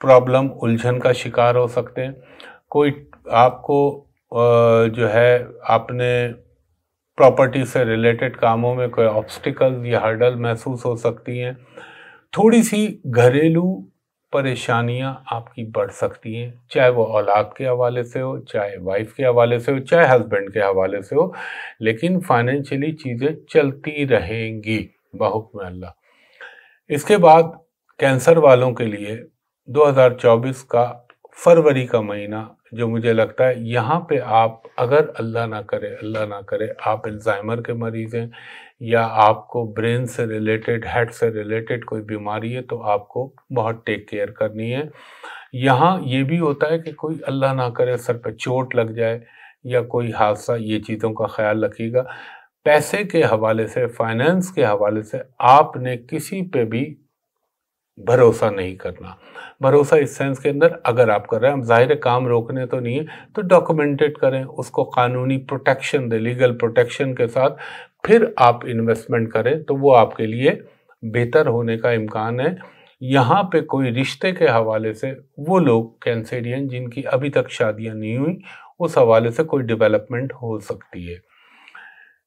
प्रॉब्लम उलझन का शिकार हो सकते हैं कोई आपको जो है आपने प्रॉपर्टी से रिलेटेड कामों में कोई ऑब्स्टिकल या हर्डल महसूस हो सकती हैं थोड़ी सी घरेलू परेशानियां आपकी बढ़ सकती हैं चाहे वो औलाद के हवाले से हो चाहे वाइफ के हवाले से हो चाहे हस्बैंड के हवाले से हो लेकिन फाइनेंशियली चीज़ें चलती रहेंगी बहुकम अल्लाह इसके बाद कैंसर वालों के लिए 2024 का फरवरी का महीना जो मुझे लगता है यहाँ पे आप अगर अल्लाह ना करे अल्लाह ना करे आप अल्ज़ाइमर के मरीज़ हैं या आपको ब्रेन से रिलेटेड हेड से रिलेटेड कोई बीमारी है तो आपको बहुत टेक केयर करनी है यहाँ ये भी होता है कि कोई अल्लाह ना करे सर पे चोट लग जाए या कोई हादसा ये चीज़ों का ख्याल रखिएगा पैसे के हवाले से फाइनेंस के हवाले से आपने किसी पे भी भरोसा नहीं करना भरोसा इस सेंस के अंदर अगर आप कर रहे हैं हम जाहिर काम रोकने तो नहीं है तो डॉक्यूमेंटेड करें उसको कानूनी प्रोटेक्शन दें लीगल प्रोटेक्शन के साथ फिर आप इन्वेस्टमेंट करें तो वो आपके लिए बेहतर होने का इम्कान है यहाँ पे कोई रिश्ते के हवाले से वो लोग कैंसेरियन जिनकी अभी तक शादियाँ नहीं हुई उस हवाले से कोई डेवलपमेंट हो सकती है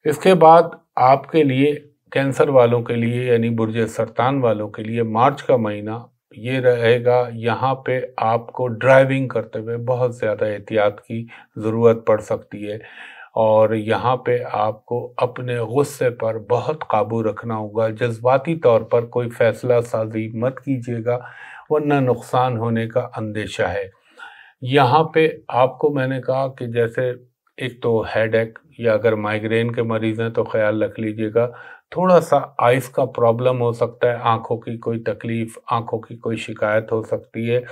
इसके बाद आपके लिए कैंसर वालों के लिए यानी बुरजे सरतान वालों के लिए मार्च का महीना ये रहेगा यहाँ पे आपको ड्राइविंग करते हुए बहुत ज़्यादा एहतियात की ज़रूरत पड़ सकती है और यहाँ पे आपको अपने गुस्से पर बहुत काबू रखना होगा जज्बाती तौर पर कोई फ़ैसला साजी मत कीजिएगा वरना नुकसान होने का अंदेशा है यहाँ पे आपको मैंने कहा कि जैसे एक तो हेड या अगर माइग्रेन के मरीज़ हैं तो ख्याल रख लीजिएगा थोड़ा सा आइस का प्रॉब्लम हो सकता है आँखों की कोई तकलीफ आँखों की कोई शिकायत हो सकती है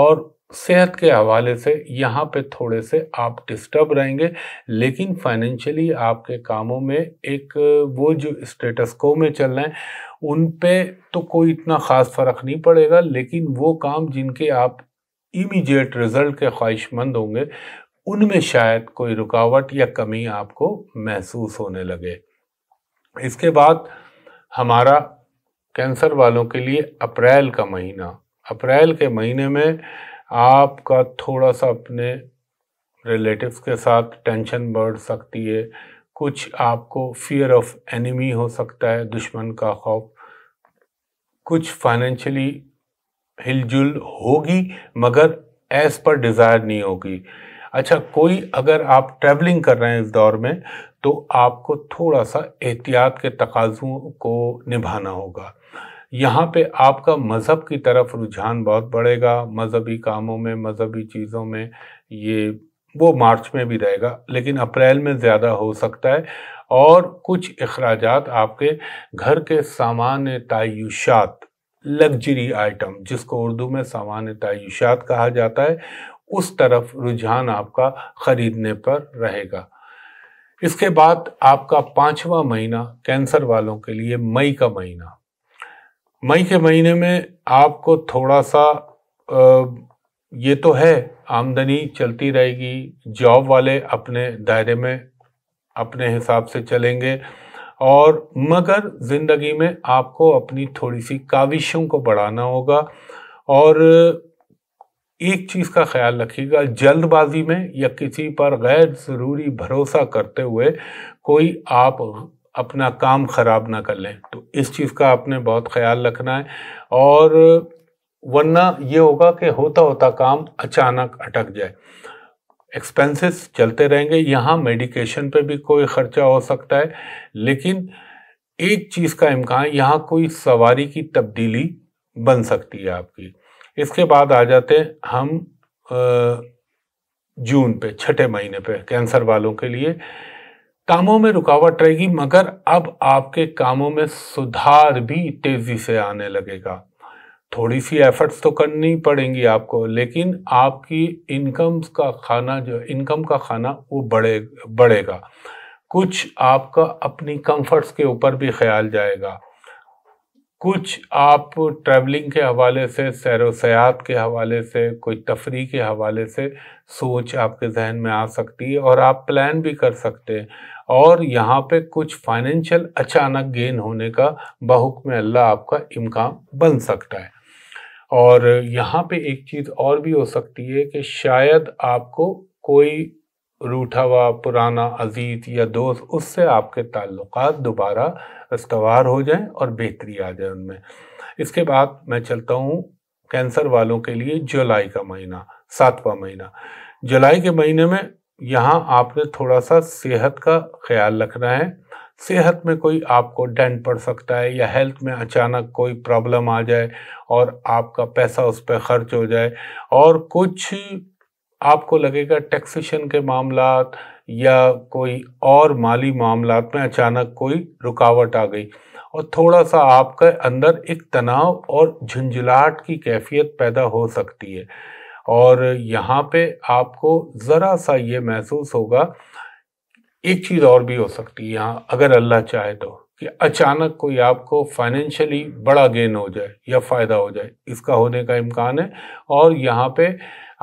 और सेहत के हवाले से यहाँ पे थोड़े से आप डिस्टर्ब रहेंगे लेकिन फाइनेंशियली आपके कामों में एक वो जो स्टेटस को में चल रहे हैं उन पे तो कोई इतना ख़ास फ़र्क नहीं पड़ेगा लेकिन वो काम जिनके आप इमीडिएट रिज़ल्ट के ख्वाहिशमंद होंगे उनमें शायद कोई रुकावट या कमी आपको महसूस होने लगे इसके बाद हमारा कैंसर वालों के लिए अप्रैल का महीना अप्रैल के महीने में आपका थोड़ा सा अपने रिलेटिव्स के साथ टेंशन बढ़ सकती है कुछ आपको फियर ऑफ एनिमी हो सकता है दुश्मन का खौफ कुछ फाइनेंशियली हिलजुल होगी मगर एज पर डिज़ायर नहीं होगी अच्छा कोई अगर आप ट्रैवलिंग कर रहे हैं इस दौर में तो आपको थोड़ा सा एहतियात के तकाजों को निभाना होगा यहाँ पे आपका मज़हब की तरफ रुझान बहुत बढ़ेगा मज़हबी कामों में मज़हबी चीज़ों में ये वो मार्च में भी रहेगा लेकिन अप्रैल में ज़्यादा हो सकता है और कुछ अखराज आपके घर के सामान्य तयुशात लग्जरी आइटम जिसको उर्दू में सामान्य तयुशात कहा जाता है उस तरफ रुझान आपका खरीदने पर रहेगा इसके बाद आपका पांचवा महीना कैंसर वालों के लिए मई का महीना मई के महीने में आपको थोड़ा सा ये तो है आमदनी चलती रहेगी जॉब वाले अपने दायरे में अपने हिसाब से चलेंगे और मगर ज़िंदगी में आपको अपनी थोड़ी सी काविशों को बढ़ाना होगा और एक चीज का ख्याल रखिएगा जल्दबाजी में या किसी पर गैर जरूरी भरोसा करते हुए कोई आप अपना काम खराब ना कर लें तो इस चीज़ का आपने बहुत ख्याल रखना है और वरना ये होगा कि होता होता काम अचानक अटक जाए एक्सपेंसेस चलते रहेंगे यहाँ मेडिकेशन पे भी कोई ख़र्चा हो सकता है लेकिन एक चीज़ का इम्कान यहाँ कोई सवारी की तब्दीली बन सकती है आपकी इसके बाद आ जाते हम जून पे छठे महीने पे कैंसर वालों के लिए कामों में रुकावट रहेगी मगर अब आपके कामों में सुधार भी तेजी से आने लगेगा थोड़ी सी एफर्ट्स तो करनी पड़ेंगी आपको लेकिन आपकी इनकम का खाना जो इनकम का खाना वो बढ़े बढ़ेगा कुछ आपका अपनी कंफर्ट्स के ऊपर भी ख्याल जाएगा कुछ आप ट्रैवलिंग के हवाले से सैर सयाहत के हवाले से कोई तफरी के हवाले से सोच आपके जहन में आ सकती है और आप प्लान भी कर सकते हैं और यहाँ पे कुछ फाइनेंशियल अचानक गेन होने का बहुक में अल्लाह आपका इम्कान बन सकता है और यहाँ पे एक चीज़ और भी हो सकती है कि शायद आपको कोई रूठा हुआ पुराना अजीज या दोस्त उससे आपके ताल्लुकात दोबारा अस्कवार हो जाए और बेहतरी आ जाए उनमें इसके बाद मैं चलता हूँ कैंसर वालों के लिए जुलाई का महीना सातवा महीना जुलाई के महीने में यहाँ आपने थोड़ा सा सेहत का ख्याल रखना है सेहत में कोई आपको डेंट पड़ सकता है या हेल्थ में अचानक कोई प्रॉब्लम आ जाए और आपका पैसा उस पर खर्च हो जाए और कुछ आपको लगेगा टैक्सेशन के मामला या कोई और माली मामला में अचानक कोई रुकावट आ गई और थोड़ा सा आपके अंदर एक तनाव और झुंझुलाहट की कैफियत पैदा हो सकती है और यहाँ पे आपको ज़रा सा ये महसूस होगा एक चीज़ और भी हो सकती है यहाँ अगर अल्लाह चाहे तो कि अचानक कोई आपको फाइनेंशियली बड़ा गेन हो जाए या फ़ायदा हो जाए इसका होने का इम्कान है और यहाँ पे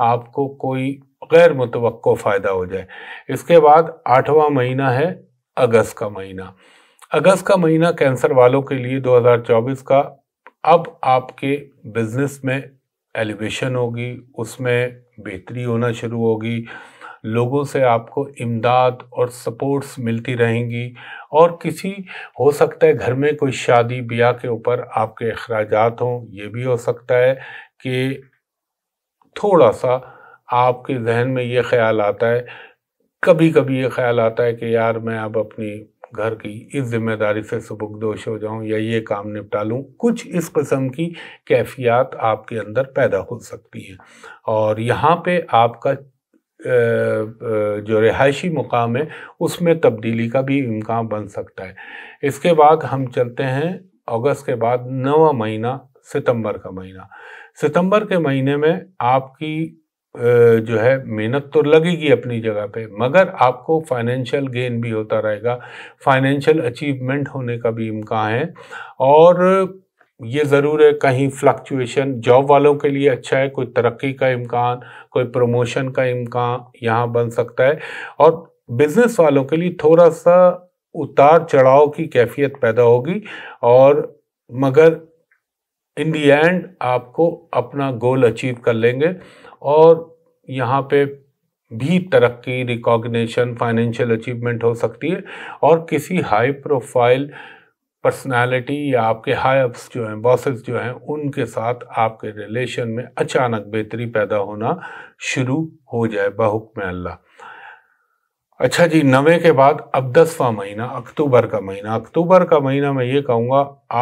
आपको कोई गैर मुतव फ़ायदा हो जाए इसके बाद आठवां महीना है अगस्त का महीना अगस्त का महीना कैंसर वालों के लिए 2024 का अब आपके बिजनेस में एलिवेशन होगी उसमें बेहतरी होना शुरू होगी लोगों से आपको इमदाद और सपोर्ट्स मिलती रहेंगी और किसी हो सकता है घर में कोई शादी ब्याह के ऊपर आपके अखराज हों ये भी हो सकता है कि थोड़ा सा आपके जहन में ये ख्याल आता है कभी कभी ये ख्याल आता है कि यार मैं अब अपनी घर की इस जिम्मेदारी से सबकदोश हो जाऊं या ये काम निपटा लूँ कुछ इस कस्म की कैफियत आपके अंदर पैदा हो सकती है और यहाँ पे आपका जो रिहायशी मुकाम है उसमें तब्दीली का भी इम्कान बन सकता है इसके बाद हम चलते हैं अगस्त के बाद नवा महीना सितंबर का महीना सितंबर के महीने में आपकी जो है मेहनत तो लगेगी अपनी जगह पे मगर आपको फाइनेंशियल गेन भी होता रहेगा फाइनेंशियल अचीवमेंट होने का भी इम्कान है और ये ज़रूर है कहीं फ्लक्चुएशन जॉब वालों के लिए अच्छा है कोई तरक्की का इम्कान कोई प्रमोशन का इम्कान यहाँ बन सकता है और बिजनेस वालों के लिए थोड़ा सा उतार चढ़ाव की कैफियत पैदा होगी और मगर इन दी एंड आपको अपना गोल अचीव कर लेंगे और यहाँ पे भी तरक्की रिकॉग्निशन फाइनेंशियल अचीवमेंट हो सकती है और किसी हाई प्रोफाइल पर्सनालिटी या आपके हाई अप्स जो हैं बॉसेस जो हैं उनके साथ आपके रिलेशन में अचानक बेहतरी पैदा होना शुरू हो जाए बहुकम अल्लाह अच्छा जी नवे के बाद अब दसवा महीना अक्टूबर का महीना अक्टूबर का महीना मैं ये कहूँगा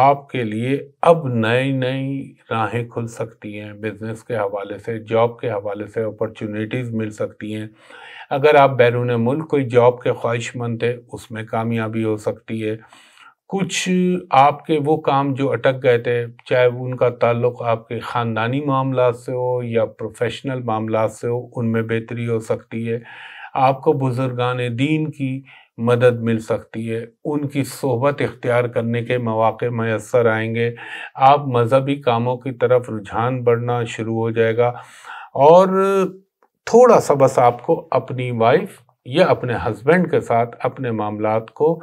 आपके लिए अब नई नई राहें खुल सकती हैं बिजनेस के हवाले से जॉब के हवाले से अपॉर्चुनिटीज़ मिल सकती हैं अगर आप बैरून मुल्क कोई जॉब के ख्वाहिशमंद थे उसमें कामयाबी हो सकती है कुछ आपके वो काम जो अटक गए थे चाहे उनका ताल्लुक आपके ख़ानदानी मामला से हो या प्रोफेशनल मामला से हो उनमें बेहतरी हो सकती है आपको बुज़ुर्गान दीन की मदद मिल सकती है उनकी सोहबत इख्तियार करने के मौाक़े मैसर आएंगे आप मज़हबी कामों की तरफ रुझान बढ़ना शुरू हो जाएगा और थोड़ा सा बस आपको अपनी वाइफ या अपने हस्बैंड के साथ अपने मामला को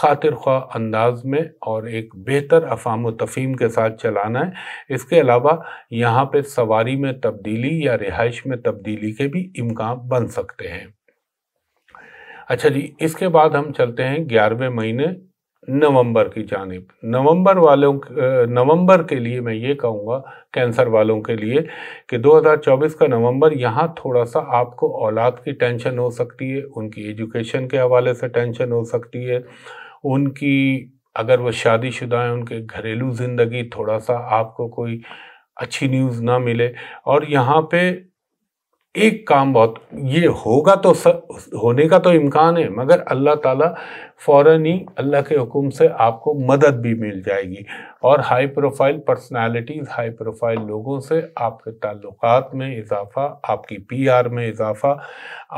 खातिर ख्वा अंदाज में और एक बेहतर अफाम व तफीम के साथ चलाना है इसके अलावा यहाँ पर सवारी में तब्दीली या रिहाइश में तब्दीली के भी इम्कान बन सकते हैं अच्छा जी इसके बाद हम चलते हैं ग्यारहवें महीने नवंबर की जानब नवंबर वालों नवंबर के लिए मैं ये कहूँगा कैंसर वालों के लिए कि 2024 का नवंबर यहाँ थोड़ा सा आपको औलाद की टेंशन हो सकती है उनकी एजुकेशन के हवाले से टेंशन हो सकती है उनकी अगर वो शादीशुदा हैं उनके घरेलू ज़िंदगी थोड़ा सा आपको कोई अच्छी न्यूज़ ना मिले और यहाँ पे एक काम बहुत ये होगा तो स, होने का तो इम्कान है मगर अल्लाह ताला फ़ौर ही अल्लाह के हुक्म से आपको मदद भी मिल जाएगी और high profile personalities high profile लोगों से आपके ताल्लुकात में इजाफ़ा आपकी पीआर में इजाफ़ा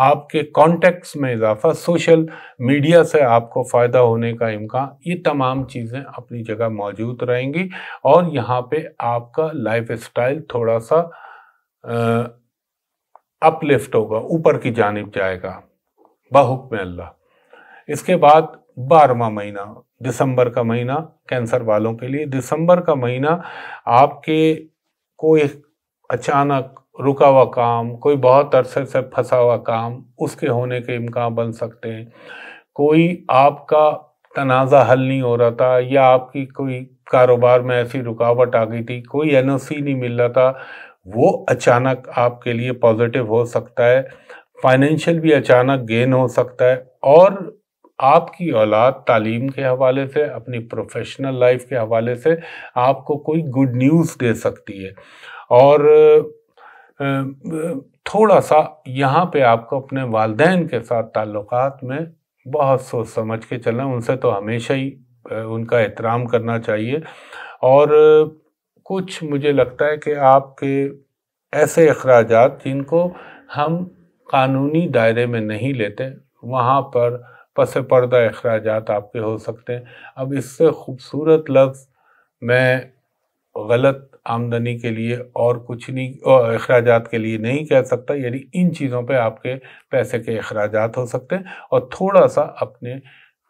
आपके कॉन्टेक्ट्स में इजाफ़ा सोशल मीडिया से आपको फ़ायदा होने का इम्कान ये तमाम चीज़ें अपनी जगह मौजूद रहेंगी और यहाँ पे आपका लाइफ स्टाइल थोड़ा सा अपलिफ्ट होगा ऊपर की जानब जाएगा बाहुक में अल्लाह इसके बाद बारहवा महीना दिसंबर का महीना कैंसर वालों के लिए दिसंबर का महीना आपके कोई अचानक रुका हुआ काम कोई बहुत अरसे से फंसा हुआ काम उसके होने के इम्कान बन सकते हैं कोई आपका तनाज़ा हल नहीं हो रहा था या आपकी कोई कारोबार में ऐसी रुकावट आ गई थी कोई एन नहीं मिल रहा था वो अचानक आपके लिए पॉजिटिव हो सकता है फाइनेंशियल भी अचानक गेन हो सकता है और आपकी औलाद तालीम के हवाले से अपनी प्रोफेशनल लाइफ के हवाले से आपको कोई गुड न्यूज़ दे सकती है और थोड़ा सा यहाँ पे आपको अपने वालदेन के साथ ताल्लुकात में बहुत सोच समझ के चलना उनसे तो हमेशा ही उनका एहतराम करना चाहिए और कुछ मुझे लगता है कि आपके ऐसे अखराज जिनको हम कानूनी दायरे में नहीं लेते वहाँ पर पस पर्दा अखराज आपके हो सकते हैं अब इससे खूबसूरत लफ्ज़ मैं गलत आमदनी के लिए और कुछ नहीं अखराज के लिए नहीं कह सकता यानी इन चीज़ों पे आपके पैसे के अखराज हो सकते हैं और थोड़ा सा अपने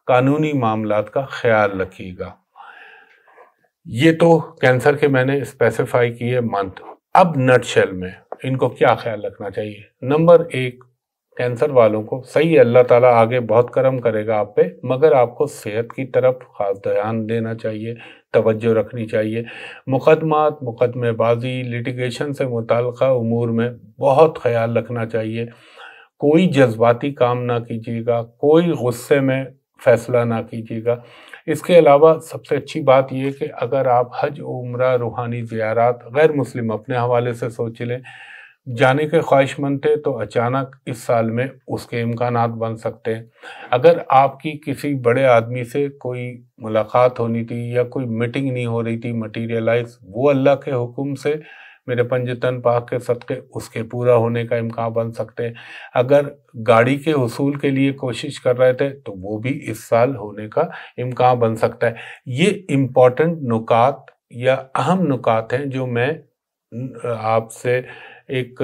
कानूनी मामला का ख्याल रखिएगा ये तो कैंसर के मैंने स्पेसिफाई किए मंथ अब नटशेल में इनको क्या ख्याल रखना चाहिए नंबर एक कैंसर वालों को सही अल्लाह ताला आगे बहुत करम करेगा आप पे मगर आपको सेहत की तरफ ख़ास ध्यान देना चाहिए तवज्जो रखनी चाहिए मुकदमात मुकदमेबाजी लिटिगेशन से मुतल अमूर में बहुत ख्याल रखना चाहिए कोई जज्बाती काम ना कीजिएगा कोई गुस्से में फ़ैसला ना कीजिएगा इसके अलावा सबसे अच्छी बात यह कि अगर आप हज उम्र रूहानी ज्यारत गैर मुस्लिम अपने हवाले से सोच लें जाने के ख्वाहिशमंद थे तो अचानक इस साल में उसके इम्कान बन सकते हैं अगर आपकी किसी बड़े आदमी से कोई मुलाकात होनी थी या कोई मीटिंग नहीं हो रही थी मटीरियलाइज वो अल्लाह के हुक्म से मेरे पंजतन पाक के सदक़े उसके पूरा होने का इम्कान बन सकते हैं अगर गाड़ी के हसूल के लिए कोशिश कर रहे थे तो वो भी इस साल होने का इम्कान बन सकता है ये इम्पॉर्टेंट नुकात या अहम नुकात हैं जो मैं आपसे एक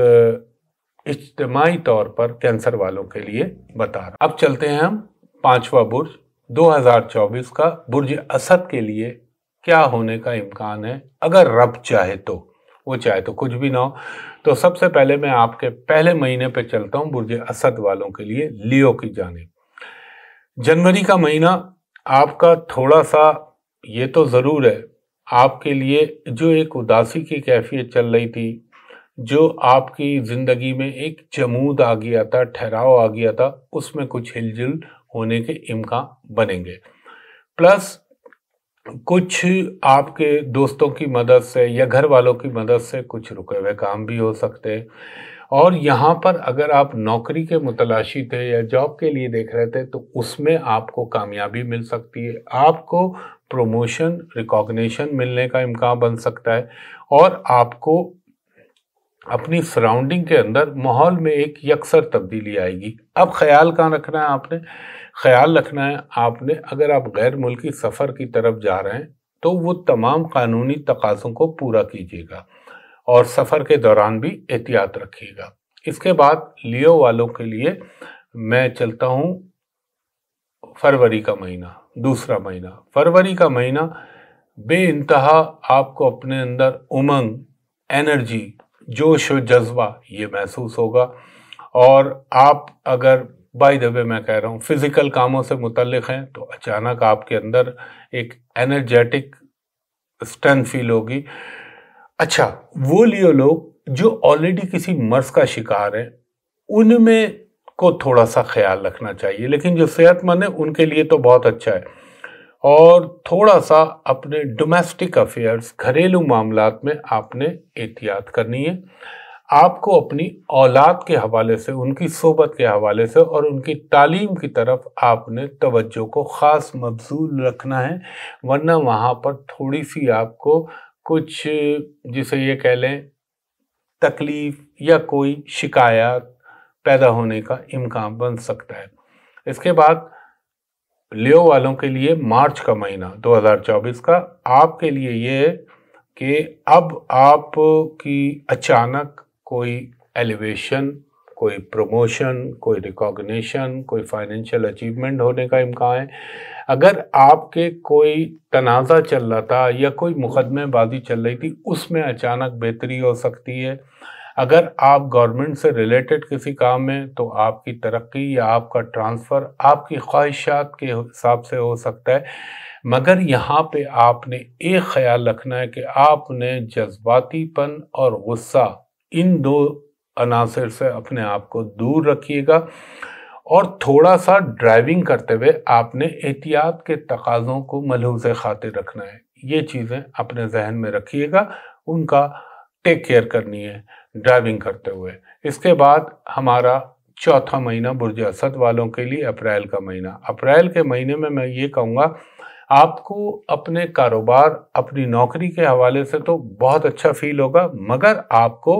इज्तमाही तौर पर कैंसर वालों के लिए बता रहा अब चलते हैं हम पांचवा बुर्ज 2024 का बुर्ज असद के लिए क्या होने का इम्कान है अगर रब चाहे तो वो चाहे तो कुछ भी ना हो तो सबसे पहले मैं आपके पहले महीने पे चलता हूँ बुर्ज असद वालों के लिए लियो की जाने जनवरी का महीना आपका थोड़ा सा ये तो ज़रूर है आपके लिए जो एक उदासी की कैफियत चल रही थी जो आपकी ज़िंदगी में एक जमूद आ गया था ठहराव आ गया था उसमें कुछ हिलजुल होने के इम्कान बनेंगे प्लस कुछ आपके दोस्तों की मदद से या घर वालों की मदद से कुछ रुके हुए काम भी हो सकते हैं और यहाँ पर अगर आप नौकरी के मुतलाशी थे या जॉब के लिए देख रहे थे तो उसमें आपको कामयाबी मिल सकती है आपको प्रमोशन रिकॉग्निशन मिलने का इम्कान बन सकता है और आपको अपनी सराउंडिंग के अंदर माहौल में एक यकसर तब्दीली आएगी अब ख्याल कहाँ रखना है आपने ख्याल रखना है आपने अगर आप गैर मुल्की सफ़र की तरफ जा रहे हैं तो वो तमाम कानूनी तकाज़ों को पूरा कीजिएगा और सफ़र के दौरान भी एहतियात रखिएगा इसके बाद लियो वालों के लिए मैं चलता हूँ फरवरी का महीना दूसरा महीना फरवरी का महीना बे आपको अपने अंदर उमंग एनर्जी जोश और जज्बा ये महसूस होगा और आप अगर बाई द वे मैं कह रहा हूँ फिज़िकल कामों से मुतलक़ हैं तो अचानक आपके अंदर एक एनर्जेटिक स्ट्रेंथ फील होगी अच्छा वो लियो लोग जो ऑलरेडी किसी मर्ज का शिकार हैं उनमें को थोड़ा सा ख्याल रखना चाहिए लेकिन जो सेहतमंद है उनके लिए तो बहुत अच्छा है और थोड़ा सा अपने डोमेस्टिक अफेयर्स घरेलू मामला में आपने एहतियात करनी है आपको अपनी औलाद के हवाले से उनकी सोबत के हवाले से और उनकी तालीम की तरफ आपने तवज्जो को ख़ास मबजूल रखना है वरना वहाँ पर थोड़ी सी आपको कुछ जिसे ये कह लें तकलीफ़ या कोई शिकायत पैदा होने का इम्कान बन सकता है इसके बाद लियो वालों के लिए मार्च का महीना 2024 का आपके लिए ये है कि अब आप की अचानक कोई एलिवेशन कोई प्रमोशन कोई रिकॉग्निशन कोई फाइनेंशियल अचीवमेंट होने का इम्कान है अगर आपके कोई तनाज़ा चल रहा था या कोई मुकदमेबाजी चल रही थी उसमें अचानक बेहतरी हो सकती है अगर आप गवर्नमेंट से रिलेटेड किसी काम में तो आपकी तरक्की या आपका ट्रांसफ़र आपकी ख्वाहिशात के हिसाब से हो सकता है मगर यहाँ पे आपने एक ख्याल रखना है कि आपने जज्बातीपन और गुस्सा इन दो अनासर से अपने आप को दूर रखिएगा और थोड़ा सा ड्राइविंग करते हुए आपने एहतियात के तकाज़ों को मलहूज खातिर रखना है ये चीज़ें अपने जहन में रखिएगा उनका टेक केयर करनी है ड्राइविंग करते हुए इसके बाद हमारा चौथा महीना बुर्ज असद वालों के लिए अप्रैल का महीना अप्रैल के महीने में मैं ये कहूँगा आपको अपने कारोबार अपनी नौकरी के हवाले से तो बहुत अच्छा फील होगा मगर आपको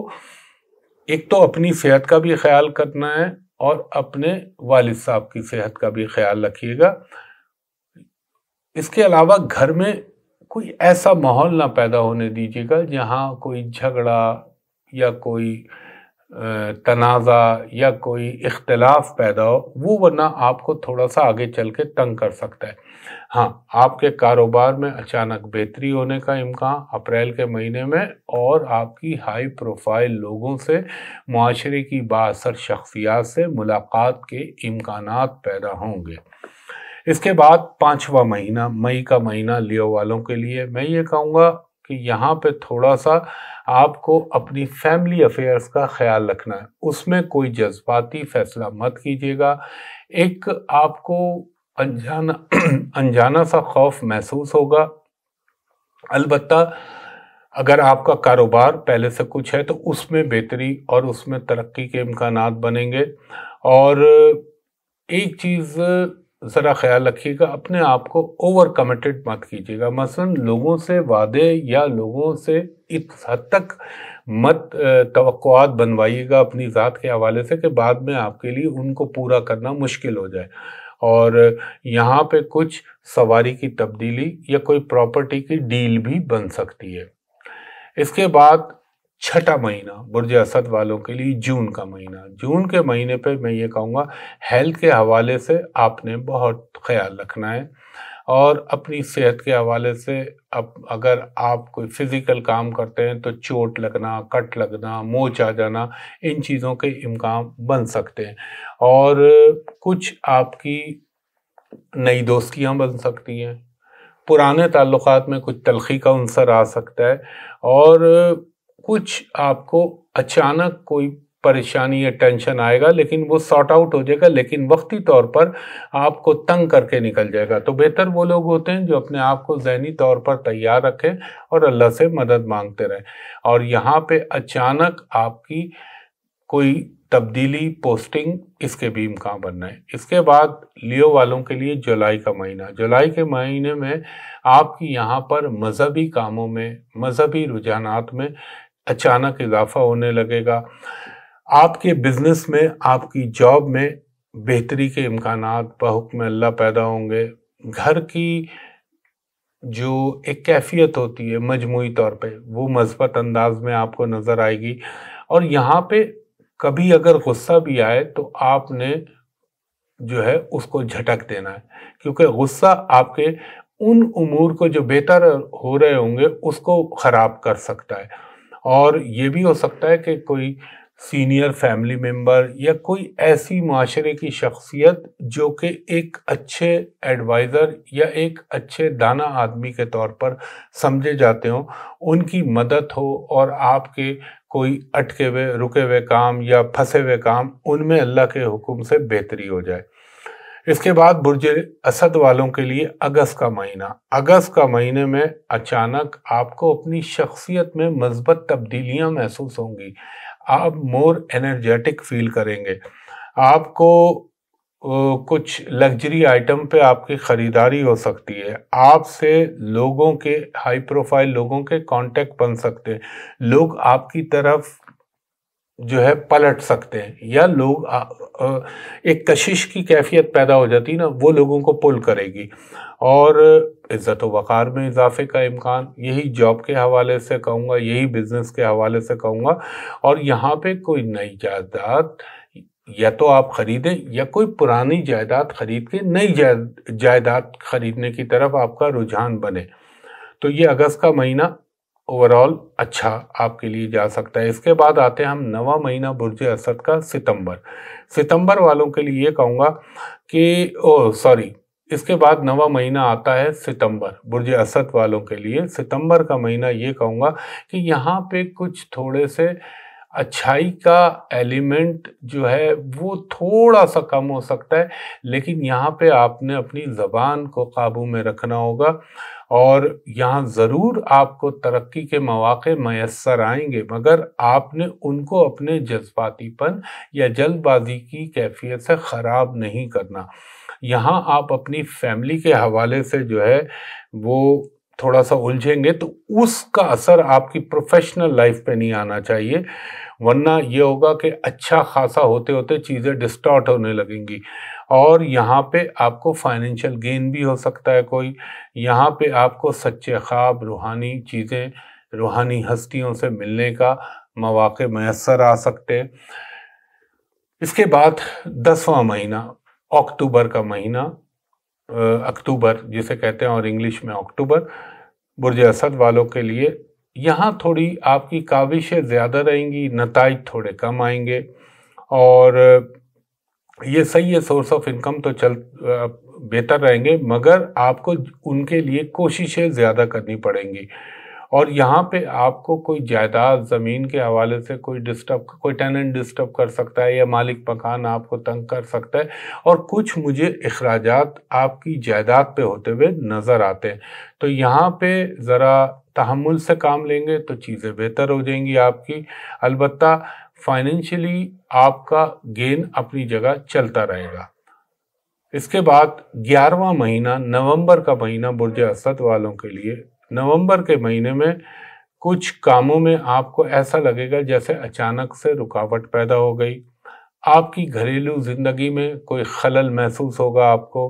एक तो अपनी सेहत का भी ख्याल करना है और अपने वालिद साहब की सेहत का भी ख्याल रखिएगा इसके अलावा घर में कोई ऐसा माहौल ना पैदा होने दीजिएगा जहाँ कोई झगड़ा या कोई तनाज़ा या कोई इख्तलाफ पैदा हो वो वरना आपको थोड़ा सा आगे चल के तंग कर सकता है हाँ आपके कारोबार में अचानक बेहतरी होने का इम्कान अप्रैल के महीने में और आपकी हाई प्रोफाइल लोगों से माशरे की बासर शख्सियात से मुलाकात के इम्कान पैदा होंगे इसके बाद पाँचवा महीना मई का महीना लियो वालों के लिए मैं ये कहूँगा कि यहाँ पे थोड़ा सा आपको अपनी फैमिली अफेयर्स का ख्याल रखना है उसमें कोई जज्बाती फैसला मत कीजिएगा एक आपको अनजाना अनजाना सा खौफ महसूस होगा अलबत्ता अगर आपका कारोबार पहले से कुछ है तो उसमें बेहतरी और उसमें तरक्की के इम्कान बनेंगे और एक चीज़ ज़रा ख्याल रखिएगा अपने आप को ओवर कमिटेड मत कीजिएगा मसलन लोगों से वादे या लोगों से इस हद तक मत तो बनवाइएगा अपनी ज़ात के हवाले से कि बाद में आपके लिए उनको पूरा करना मुश्किल हो जाए और यहाँ पे कुछ सवारी की तब्दीली या कोई प्रॉपर्टी की डील भी बन सकती है इसके बाद छठा महीना बुर्ज असद वालों के लिए जून का महीना जून के महीने पे मैं ये कहूँगा हेल्थ के हवाले से आपने बहुत ख्याल रखना है और अपनी सेहत के हवाले से अब अगर आप कोई फिज़िकल काम करते हैं तो चोट लगना कट लगना मोच आ जाना इन चीज़ों के इम्कान बन सकते हैं और कुछ आपकी नई दोस्तियाँ बन सकती हैं पुराने ताल्लुक़ात में कुछ तलखी का अंसर आ सकता है और कुछ आपको अचानक कोई परेशानी या टेंशन आएगा लेकिन वो सॉर्ट आउट हो जाएगा लेकिन वक्ती तौर पर आपको तंग करके निकल जाएगा तो बेहतर वो लोग होते हैं जो अपने आप को जहनी तौर पर तैयार रखें और अल्लाह से मदद मांगते रहें और यहाँ पे अचानक आपकी कोई तब्दीली पोस्टिंग इसके भी इम्कान बनना है इसके बाद लियो वालों के लिए जुलाई का महीना जुलाई के महीने में आपकी यहाँ पर मज़हबी कामों में मज़हबी रुझानात में अचानक इजाफा होने लगेगा आपके बिजनेस में आपकी जॉब में बेहतरी के इम्कान बहुकम अल्लाह पैदा होंगे घर की जो एक कैफियत होती है मजमू तौर पे वो मजबत अंदाज में आपको नज़र आएगी और यहाँ पे कभी अगर गुस्सा भी आए तो आपने जो है उसको झटक देना है क्योंकि गुस्सा आपके उन उमूर को जो बेहतर हो रहे होंगे उसको ख़राब कर सकता है और ये भी हो सकता है कि कोई सीनियर फैमिली मेम्बर या कोई ऐसी माशरे की शख्सियत जो कि एक अच्छे एडवाइज़र या एक अच्छे दाना आदमी के तौर पर समझे जाते हों उनकी मदद हो और आपके कोई अटके हुए रुके हुए काम या फंसे हुए काम उनमें अल्लाह के हुक्म से बेहतरी हो जाए इसके बाद बुर्ज असद वालों के लिए अगस्त का महीना अगस्त का महीने में अचानक आपको अपनी शख्सियत में मजबत तब्दीलियां महसूस होंगी आप मोर एनर्जेटिक फील करेंगे आपको कुछ लग्जरी आइटम पे आपकी ख़रीदारी हो सकती है आपसे लोगों के हाई प्रोफाइल लोगों के कांटेक्ट बन सकते हैं लोग आपकी तरफ जो है पलट सकते हैं या लोग आ, आ, एक कशिश की कैफियत पैदा हो जाती है ना वो लोगों को पुल करेगी और इज़्ज़त वक़ार में इजाफे का इम्कान यही जॉब के हवाले से कहूँगा यही बिज़नेस के हवाले से कहूँगा और यहाँ पे कोई नई जायदाद या तो आप ख़रीदें या कोई पुरानी जायदाद ख़रीद के नई जायदाद ख़रीदने की तरफ आपका रुझान बने तो ये अगस्त का महीना ओवरऑल अच्छा आपके लिए जा सकता है इसके बाद आते हैं हम नवा महीना बुर्ज असद का सितंबर सितंबर वालों के लिए ये कहूँगा कि ओ सॉरी इसके बाद नवा महीना आता है सितंबर बुर्ज असद वालों के लिए सितंबर का महीना ये कहूँगा कि यहाँ पे कुछ थोड़े से अच्छाई का एलिमेंट जो है वो थोड़ा सा कम हो सकता है लेकिन यहाँ पे आपने अपनी ज़बान को काबू में रखना होगा और यहाँ ज़रूर आपको तरक्की के मौाक़े मैसर आएंगे मगर आपने उनको अपने जज्बातीपन या जल्दबाजी की कैफियत से ख़राब नहीं करना यहाँ आप अपनी फैमिली के हवाले से जो है वो थोड़ा सा उलझेंगे तो उसका असर आपकी प्रोफेशनल लाइफ पे नहीं आना चाहिए वरना ये होगा कि अच्छा खासा होते होते चीज़ें डिस्टॉर्ट होने लगेंगी और यहाँ पे आपको फाइनेंशियल गेन भी हो सकता है कोई यहाँ पे आपको सच्चे ख्वाब रूहानी चीज़ें रूहानी हस्तियों से मिलने का मौाक़ मैसर आ सकते इसके बाद दसवां महीना अक्टूबर का महीना अक्टूबर जिसे कहते हैं और इंग्लिश में अक्टूबर बुरज असद वालों के लिए यहाँ थोड़ी आपकी काविशें ज़्यादा रहेंगी नतज थोड़े कम आएंगे और ये सही है सोर्स ऑफ इनकम तो चल बेहतर रहेंगे मगर आपको उनके लिए कोशिशें ज़्यादा करनी पड़ेंगी और यहाँ पे आपको कोई जायदाद ज़मीन के हवाले से कोई डिस्टर्ब कोई टेनेंट डिस्टर्ब कर सकता है या मालिक मकान आपको तंग कर सकता है और कुछ मुझे अखराज आपकी जायदाद पे होते हुए नज़र आते हैं तो यहाँ पे ज़रा तहमुल से काम लेंगे तो चीज़ें बेहतर हो जाएंगी आपकी अलबत्त फाइनेंशियली आपका गेन अपनी जगह चलता रहेगा इसके बाद ग्यारहवा महीना नवंबर का महीना बुर्ज असद वालों के लिए नवंबर के महीने में कुछ कामों में आपको ऐसा लगेगा जैसे अचानक से रुकावट पैदा हो गई आपकी घरेलू ज़िंदगी में कोई खलल महसूस होगा आपको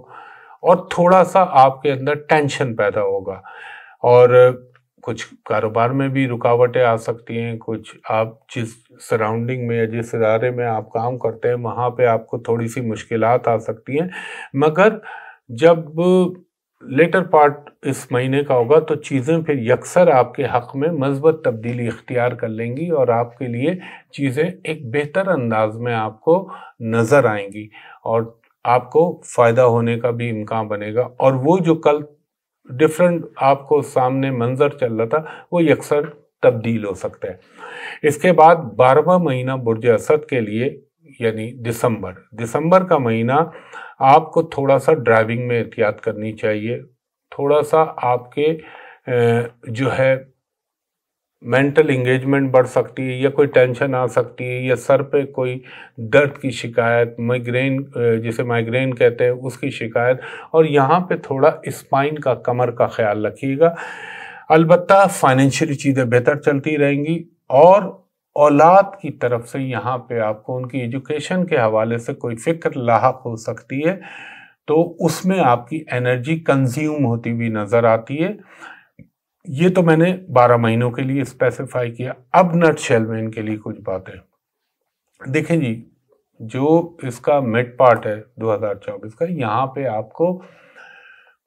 और थोड़ा सा आपके अंदर टेंशन पैदा होगा और कुछ कारोबार में भी रुकावटें आ सकती हैं कुछ आप जिस सराउंडिंग में या जिस इदारे में आप काम करते हैं वहाँ पे आपको थोड़ी सी मुश्किल आ सकती हैं मगर जब लेटर पार्ट इस महीने का होगा तो चीज़ें फिर यकसर आपके हक़ में मजबत तब्दीली इख्तियार कर लेंगी और आपके लिए चीज़ें एक बेहतर अंदाज में आपको नज़र आएंगी और आपको फ़ायदा होने का भी इम्कान बनेगा और वो जो कल डिफरेंट आपको सामने मंजर चल रहा था वो यकसर तब्दील हो सकता है इसके बाद बारहवा महीना बुरज असद के लिए यानी दिसंबर दिसंबर का महीना आपको थोड़ा सा ड्राइविंग में एहतियात करनी चाहिए थोड़ा सा आपके जो है मेंटल इंगेजमेंट बढ़ सकती है या कोई टेंशन आ सकती है या सर पे कोई दर्द की शिकायत माइग्रेन जिसे माइग्रेन कहते हैं उसकी शिकायत और यहाँ पे थोड़ा स्पाइन का कमर का ख्याल रखिएगा अलबत्त फाइनेंशियली चीज़ें बेहतर चलती रहेंगी और औलाद की तरफ से यहाँ पे आपको उनकी एजुकेशन के हवाले से कोई फिक्र लाक हो सकती है तो उसमें आपकी एनर्जी कंज्यूम होती हुई नज़र आती है ये तो मैंने 12 महीनों के लिए स्पेसिफाई किया अब नट शेल में इनके लिए कुछ बातें देखें जी जो इसका मिड पार्ट है 2024 का यहाँ पे आपको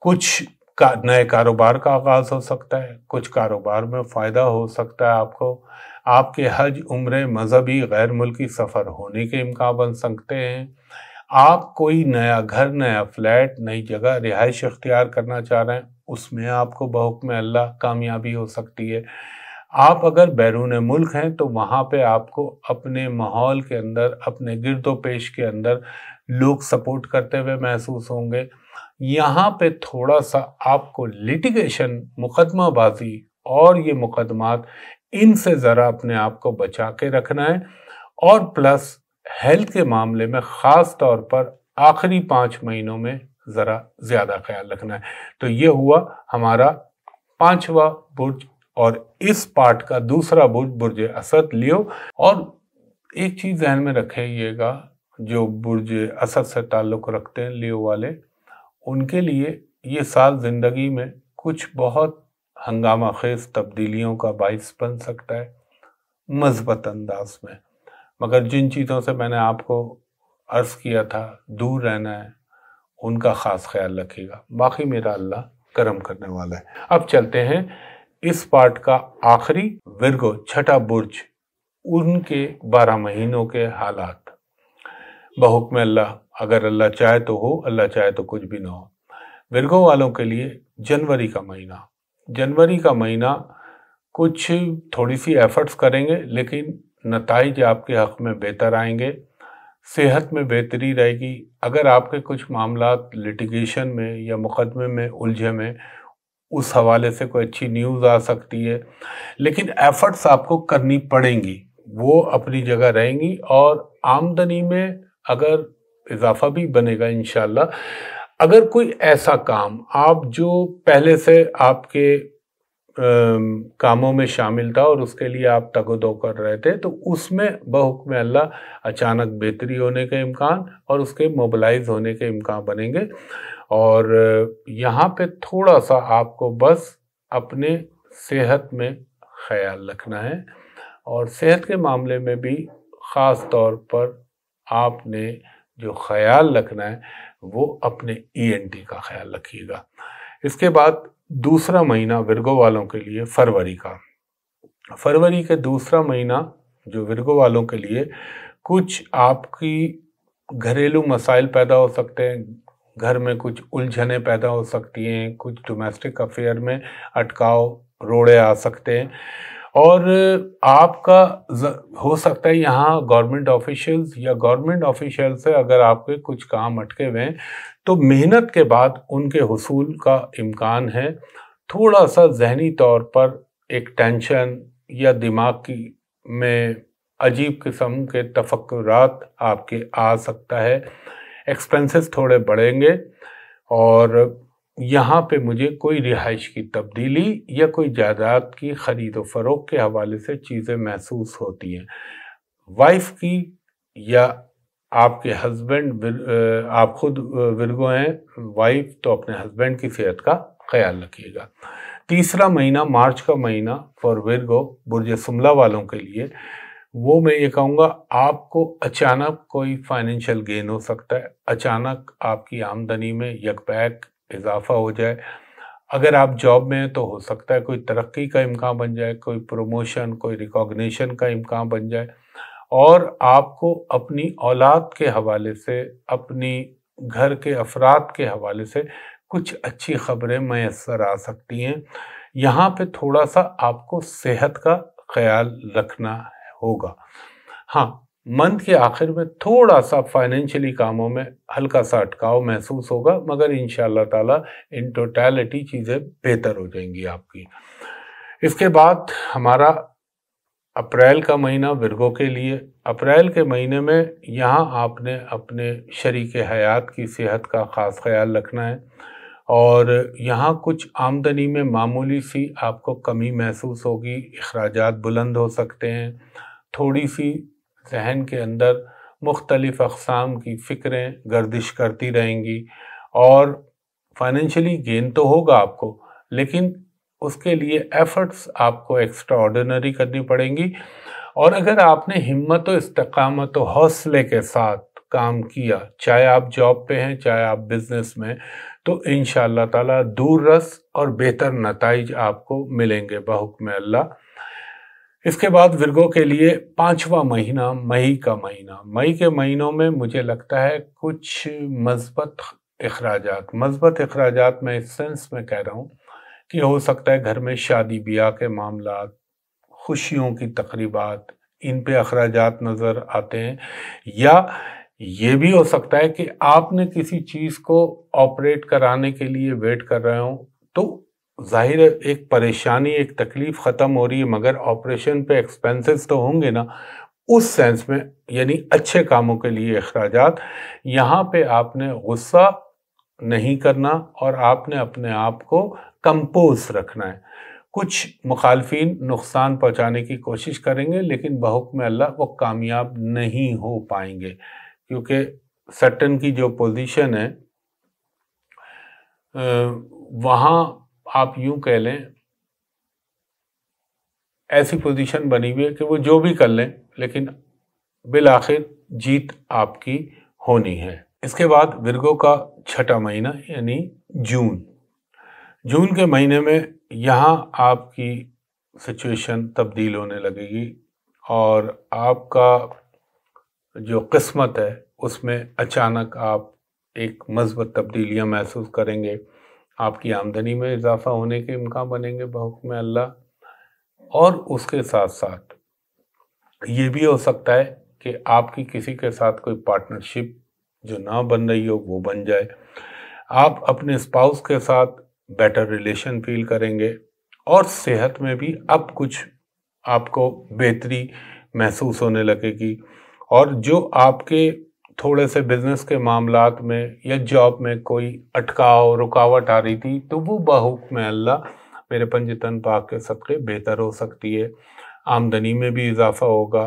कुछ का, नए कारोबार का आगाज़ हो सकता है कुछ कारोबार में फ़ायदा हो सकता है आपको आपके हज उम्र मजहबी गैर मुल्की सफ़र होने के इम्कान बन सकते हैं आप कोई नया घर नया फ्लैट नई जगह रिहाइश इख्तियार करना चाह रहे हैं उसमें आपको बहुक में अल्लाह कामयाबी हो सकती है आप अगर बैरून मुल्क हैं तो वहाँ पे आपको अपने माहौल के अंदर अपने गिरदो पेश के अंदर लोग सपोर्ट करते हुए महसूस होंगे यहाँ पे थोड़ा सा आपको लिटिगेशन मुकदमाबाजी और ये मुकदमात इनसे ज़रा अपने आप को बचा के रखना है और प्लस हेल्थ के मामले में ख़ास तौर पर आखिरी पाँच महीनों में ज़रा ज़्यादा ख्याल रखना है तो ये हुआ हमारा पांचवा बुर्ज और इस पार्ट का दूसरा बुर्ज बुर्ज असद लियो और एक चीज़ जहन में रखेगा जो बुर्ज असद से ताल्लुक़ रखते हैं लियो वाले उनके लिए ये साल ज़िंदगी में कुछ बहुत हंगामा खेज तब्दीलियों का बाइस बन सकता है मजबत अंदाज में मगर जिन चीज़ों से मैंने आपको अर्ज़ किया था दूर रहना है उनका ख़ास ख्याल रखेगा बाकी मेरा अल्लाह करम करने वाला है अब चलते हैं इस पार्ट का आखिरी वर्गो छठा बुर्ज उनके बारह महीनों के हालात बहुक में अल्लाह अगर अल्लाह चाहे तो हो अल्लाह चाहे तो कुछ भी ना हो वर्गो वालों के लिए जनवरी का महीना जनवरी का महीना कुछ थोड़ी सी एफर्ट्स करेंगे लेकिन नतज आपके हक में बेहतर आएंगे सेहत में बेहतरी रहेगी अगर आपके कुछ मामला लिटिगेशन में या मुकदमे में उलझे में उस हवाले से कोई अच्छी न्यूज़ आ सकती है लेकिन एफर्ट्स आपको करनी पड़ेंगी वो अपनी जगह रहेंगी और आमदनी में अगर इजाफा भी बनेगा इन अगर कोई ऐसा काम आप जो पहले से आपके आ, कामों में शामिल था और उसके लिए आप तगोदो कर रहे थे तो उसमें बहुकम अल्लाह अचानक बेहतरी होने के इम्कान और उसके मोबलाइज होने के इम्कान बनेंगे और यहाँ पे थोड़ा सा आपको बस अपने सेहत में ख्याल रखना है और सेहत के मामले में भी ख़ास तौर पर आपने जो ख्याल रखना है वो अपने ई e का ख्याल रखिएगा इसके बाद दूसरा महीना विरगो वालों के लिए फरवरी का फरवरी के दूसरा महीना जो विरगो वालों के लिए कुछ आपकी घरेलू मसाइल पैदा हो सकते हैं घर में कुछ उलझने पैदा हो सकती हैं कुछ डोमेस्टिक अफेयर में अटकाव रोड़े आ सकते हैं और आपका हो सकता है यहाँ गवर्नमेंट ऑफिशियल्स या गवर्नमेंट ऑफिशियल से अगर आपके कुछ काम अटके हुए हैं तो मेहनत के बाद उनके हसूल का इम्कान है थोड़ा सा जहनी तौर पर एक टेंशन या दिमाग की में अजीब किस्म के तफक्रात आपके आ सकता है एक्सपेंसेस थोड़े बढ़ेंगे और यहाँ पे मुझे कोई रिहाइश की तब्दीली या कोई जायदाद की खरीद व फरोख के हवाले से चीज़ें महसूस होती हैं वाइफ की या आपके हस्बैंड आप खुद वर्गो हैं वाइफ तो अपने हस्बैंड की सेहत का ख्याल रखिएगा तीसरा महीना मार्च का महीना फॉर वर्गो बुरज शुमला वालों के लिए वो मैं ये कहूँगा आपको अचानक कोई फाइनेंशियल गेन हो सकता है अचानक आपकी आमदनी में यकपैक इजाफा हो जाए अगर आप जॉब में हैं तो हो सकता है कोई तरक्की का इम्कान बन जाए कोई प्रमोशन कोई रिकॉग्निशन का इम्कान बन जाए और आपको अपनी औलाद के हवाले से अपनी घर के अफराद के हवाले से कुछ अच्छी खबरें मैसर आ सकती हैं यहाँ पे थोड़ा सा आपको सेहत का ख्याल रखना होगा हाँ मंथ के आखिर में थोड़ा सा फाइनेंशियली कामों में हल्का सा अटकाव महसूस होगा मगर इन ताला इन टोटैलिटी चीज़ें बेहतर हो जाएंगी आपकी इसके बाद हमारा अप्रैल का महीना वर्गो के लिए अप्रैल के महीने में यहाँ आपने अपने शरीक हयात की सेहत का ख़ास ख्याल रखना है और यहाँ कुछ आमदनी में मामूली सी आपको कमी महसूस होगी अखराज बुलंद हो सकते हैं थोड़ी सी जहन के अंदर मुख्तलिफ़ अकसाम की फ़िक्रें गर्दिश करती रहेंगी और फाइनेंशली गेन तो होगा आपको लेकिन उसके लिए एफ़र्ट्स आपको एक्स्ट्रा ऑर्डनरी करनी पड़ेंगी और अगर आपने हिम्मत व इस्तकामत हौसले के साथ काम किया चाहे आप जॉब पे हैं चाहे आप बिजनेस में तो इन ताला दूर रस और बेहतर नतज आपको मिलेंगे बहुक में अल्लाह इसके बाद विरगो के लिए पांचवा महीना मई का महीना मई के महीनों में मुझे लगता है कुछ मस्बत अखराज मस्बत अखराज मैं इस सेंस में कह रहा हूँ कि हो सकता है घर में शादी ब्याह के मामला खुशियों की तकरीबात इन पे अखराज नज़र आते हैं या ये भी हो सकता है कि आपने किसी चीज़ को ऑपरेट कराने के लिए वेट कर रहे हो तो जाहिर है एक परेशानी एक तकलीफ ख़त्म हो रही है मगर ऑपरेशन पे एक्सपेंसेस तो होंगे ना उस सेंस में यानी अच्छे कामों के लिए अखराज यहाँ पे आपने गुस्सा नहीं करना और आपने अपने आप को कंपोज रखना है कुछ मुखालफन नुकसान पहुँचाने की कोशिश करेंगे लेकिन बहुक में अल्लाह वो कामयाब नहीं हो पाएंगे क्योंकि सटन की जो पोजीशन है वहाँ आप यूं कह लें ऐसी पोजीशन बनी हुई है कि वो जो भी कर लें लेकिन बिल आखिर जीत आपकी होनी है इसके बाद विरगो का छठा महीना यानी जून जून के महीने में यहाँ आपकी सिचुएशन तब्दील होने लगेगी और आपका जो किस्मत है उसमें अचानक आप एक मजबूत तब्दीलियाँ महसूस करेंगे आपकी आमदनी में इजाफा होने के इम्कान बनेंगे बहुकम अल्लाह और उसके साथ साथ ये भी हो सकता है कि आपकी किसी के साथ कोई पार्टनरशिप जो ना बन रही हो वो बन जाए आप अपने स्पाउस के साथ बेटर रिलेशन फील करेंगे और सेहत में भी अब कुछ आपको बेहतरी महसूस होने लगेगी और जो आपके थोड़े से बिजनेस के मामला में या जॉब में कोई अटकाव रुकावट आ रही थी तो वो बहुक में अल्लाह मेरे पंजतन पाक के सबके बेहतर हो सकती है आमदनी में भी इजाफा होगा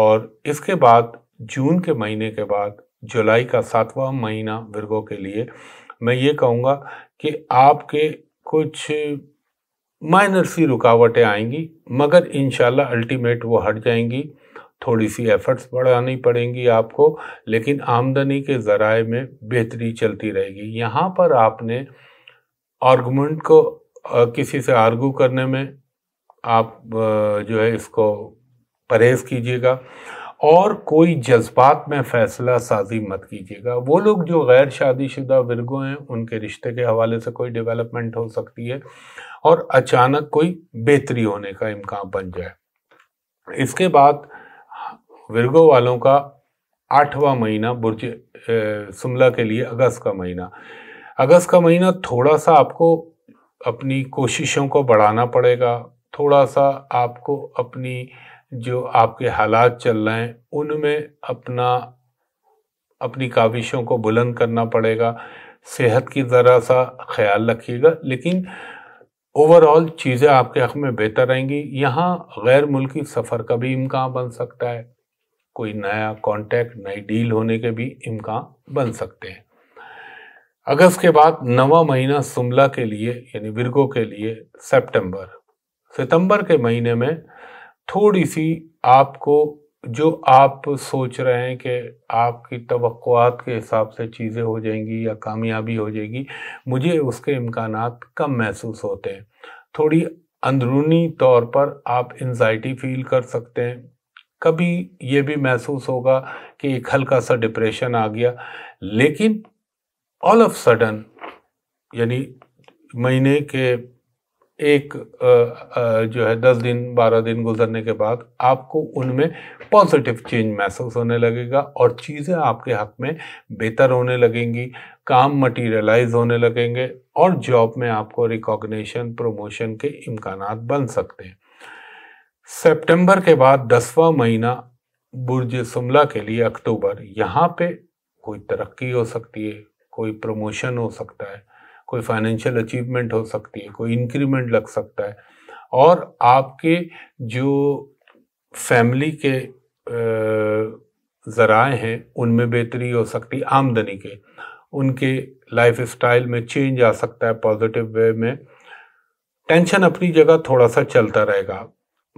और इसके बाद जून के महीने के बाद जुलाई का सातवां महीना वर्गों के लिए मैं ये कहूँगा कि आपके कुछ माइनर सी रुकावटें आएंगी मगर इन अल्टीमेट वो हट जाएंगी थोड़ी सी एफर्ट्स बढ़ानी पड़ेंगी आपको लेकिन आमदनी के ज़राए में बेहतरी चलती रहेगी यहाँ पर आपने आर्गूमेंट को किसी से आर्गू करने में आप जो है इसको परहेज़ कीजिएगा और कोई जज्बात में फ़ैसला साजी मत कीजिएगा वो लोग जो गैर शादीशुदा वर्गों हैं उनके रिश्ते के हवाले से कोई डेवलपमेंट हो सकती है और अचानक कोई बेहतरी होने का इम्कान बन जाए इसके बाद वर्गो वालों का आठवां महीना बुर्ज शिमला के लिए अगस्त का महीना अगस्त का महीना थोड़ा सा आपको अपनी कोशिशों को बढ़ाना पड़ेगा थोड़ा सा आपको अपनी जो आपके हालात चल रहे हैं उनमें अपना अपनी काविशों को बुलंद करना पड़ेगा सेहत की ज़रा सा ख्याल रखिएगा लेकिन ओवरऑल चीज़ें आपके हक में बेहतर रहेंगी यहाँ गैर मुल्की सफ़र का भी इम्कान बन सकता है कोई नया कांटेक्ट नई डील होने के भी इम्कान बन सकते हैं अगस्त के बाद नवा महीना सुमला के लिए यानी विरगो के लिए सितंबर सितंबर के महीने में थोड़ी सी आपको जो आप सोच रहे हैं कि आपकी तवक़ात के हिसाब से चीज़ें हो जाएंगी या कामयाबी हो जाएगी मुझे उसके इम्कान कम महसूस होते हैं थोड़ी अंदरूनी तौर पर आप एनजाइटी फील कर सकते हैं कभी ये भी महसूस होगा कि एक हल्का सा डिप्रेशन आ गया लेकिन ऑल ऑफ सडन यानी महीने के एक जो है दस दिन बारह दिन गुजरने के बाद आपको उनमें पॉजिटिव चेंज महसूस होने लगेगा और चीज़ें आपके हक में बेहतर होने लगेंगी काम मटीरियलाइज होने लगेंगे और जॉब में आपको रिकॉग्निशन प्रमोशन के इम्कान बन सकते हैं सितंबर के बाद दसवां महीना बुर्ज शुमला के लिए अक्टूबर यहाँ पे कोई तरक्की हो सकती है कोई प्रमोशन हो सकता है कोई फाइनेंशियल अचीवमेंट हो सकती है कोई इंक्रीमेंट लग सकता है और आपके जो फैमिली के ज़राए हैं उनमें बेहतरी हो सकती है आमदनी के उनके लाइफ स्टाइल में चेंज आ सकता है पॉजिटिव वे में टेंशन अपनी जगह थोड़ा सा चलता रहेगा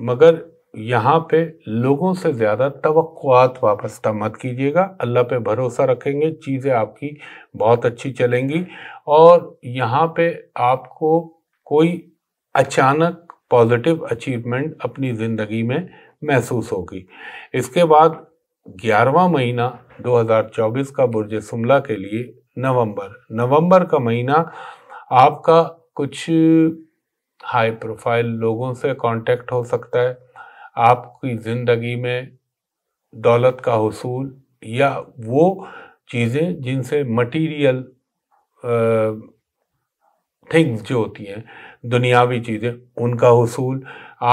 मगर यहाँ पे लोगों से ज़्यादा तवक़ात वाबस्ता मत कीजिएगा अल्लाह पे भरोसा रखेंगे चीज़ें आपकी बहुत अच्छी चलेंगी और यहाँ पे आपको कोई अचानक पॉजिटिव अचीवमेंट अपनी ज़िंदगी में महसूस होगी इसके बाद ग्यारहवा महीना 2024 का बुरज शुमला के लिए नवंबर नवंबर का महीना आपका कुछ हाई प्रोफाइल लोगों से कांटेक्ट हो सकता है आपकी ज़िंदगी में दौलत का हसूल या वो चीज़ें जिनसे मटीरियल थिंग्स जो होती हैं दुनियावी चीज़ें उनका हसूल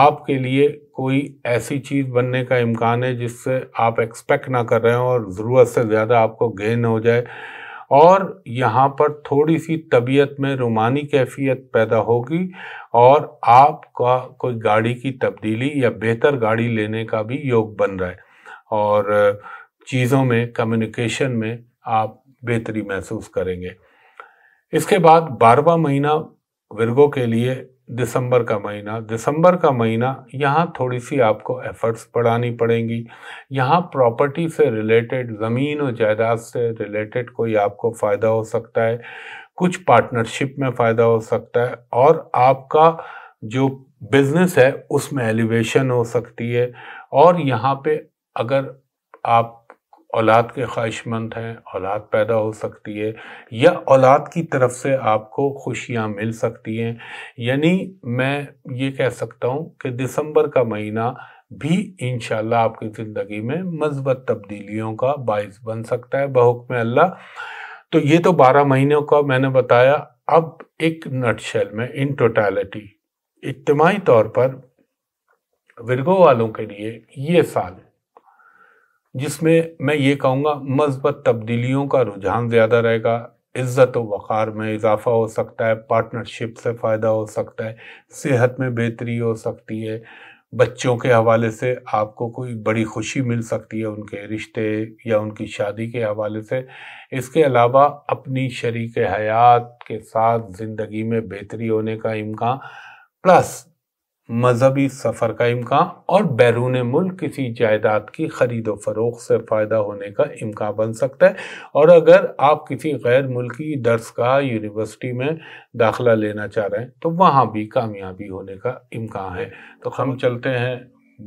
आपके लिए कोई ऐसी चीज़ बनने का इम्कान है जिससे आप एक्सपेक्ट ना कर रहे हो और ज़रूरत से ज़्यादा आपको गेन हो जाए और यहाँ पर थोड़ी सी तबीयत में रुमानी कैफियत पैदा होगी और आपका कोई गाड़ी की तब्दीली या बेहतर गाड़ी लेने का भी योग बन रहा है और चीज़ों में कम्युनिकेशन में आप बेहतरी महसूस करेंगे इसके बाद बारवा महीना वर्गों के लिए दिसंबर का महीना दिसंबर का महीना यहाँ थोड़ी सी आपको एफर्ट्स बढ़ानी पड़ेंगी यहाँ प्रॉपर्टी से रिलेटेड ज़मीन और जायदाद से रिलेटेड कोई आपको फ़ायदा हो सकता है कुछ पार्टनरशिप में फ़ायदा हो सकता है और आपका जो बिज़नेस है उसमें एलिवेशन हो सकती है और यहाँ पे अगर आप औलाद के ख्वाहिशमंद हैं औलाद पैदा हो सकती है या औलाद की तरफ से आपको खुशियाँ मिल सकती हैं यानी मैं ये कह सकता हूँ कि दिसंबर का महीना भी इन आपकी ज़िंदगी में मजबत तब्दीलियों का बायस बन सकता है बहुक में अल्लाह तो ये तो बारह महीनों का मैंने बताया अब एक नटशेल में इन टोटैलिटी इजमाही तौर पर विरगो वालों के लिए ये साल जिसमें मैं ये कहूँगा मज़बत तब्दीलियों का रुझान ज़्यादा रहेगा इज्जत वक़ार में इजाफा हो सकता है पार्टनरशिप से फ़ायदा हो सकता है सेहत में बेहतरी हो सकती है बच्चों के हवाले से आपको कोई बड़ी खुशी मिल सकती है उनके रिश्ते या उनकी शादी के हवाले से इसके अलावा अपनी शरीक हयात के साथ ज़िंदगी में बेहतरी होने का इम्कान प्लस मजहबी सफ़र का इम्कान और बैरून मुल्क किसी जायदाद की खरीद फरोख से फ़ायदा होने का इम्कान बन सकता है और अगर आप किसी गैर मुल्की दर्स का यूनिवर्सिटी में दाखिला लेना चाह रहे हैं तो वहाँ भी कामयाबी होने का इम्कान है तो हम हम्म। चलते हैं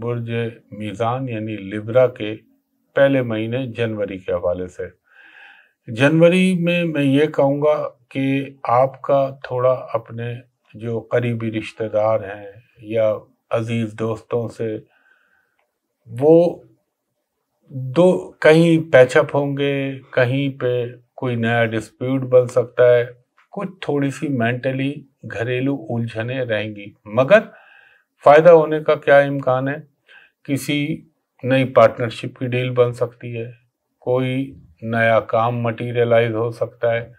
बुरज मीज़ान यानी लिब्रा के पहले महीने जनवरी के हवाले से जनवरी में मैं ये कहूँगा कि आपका थोड़ा अपने जो करीबी रिश्तेदार हैं या अजीज दोस्तों से वो दो कहीं पैचअप होंगे कहीं पे कोई नया डिस्प्यूट बन सकता है कुछ थोड़ी सी मेंटली घरेलू उलझने रहेंगी मगर फ़ायदा होने का क्या इम्कान है किसी नई पार्टनरशिप की डील बन सकती है कोई नया काम मटीरियलाइज हो सकता है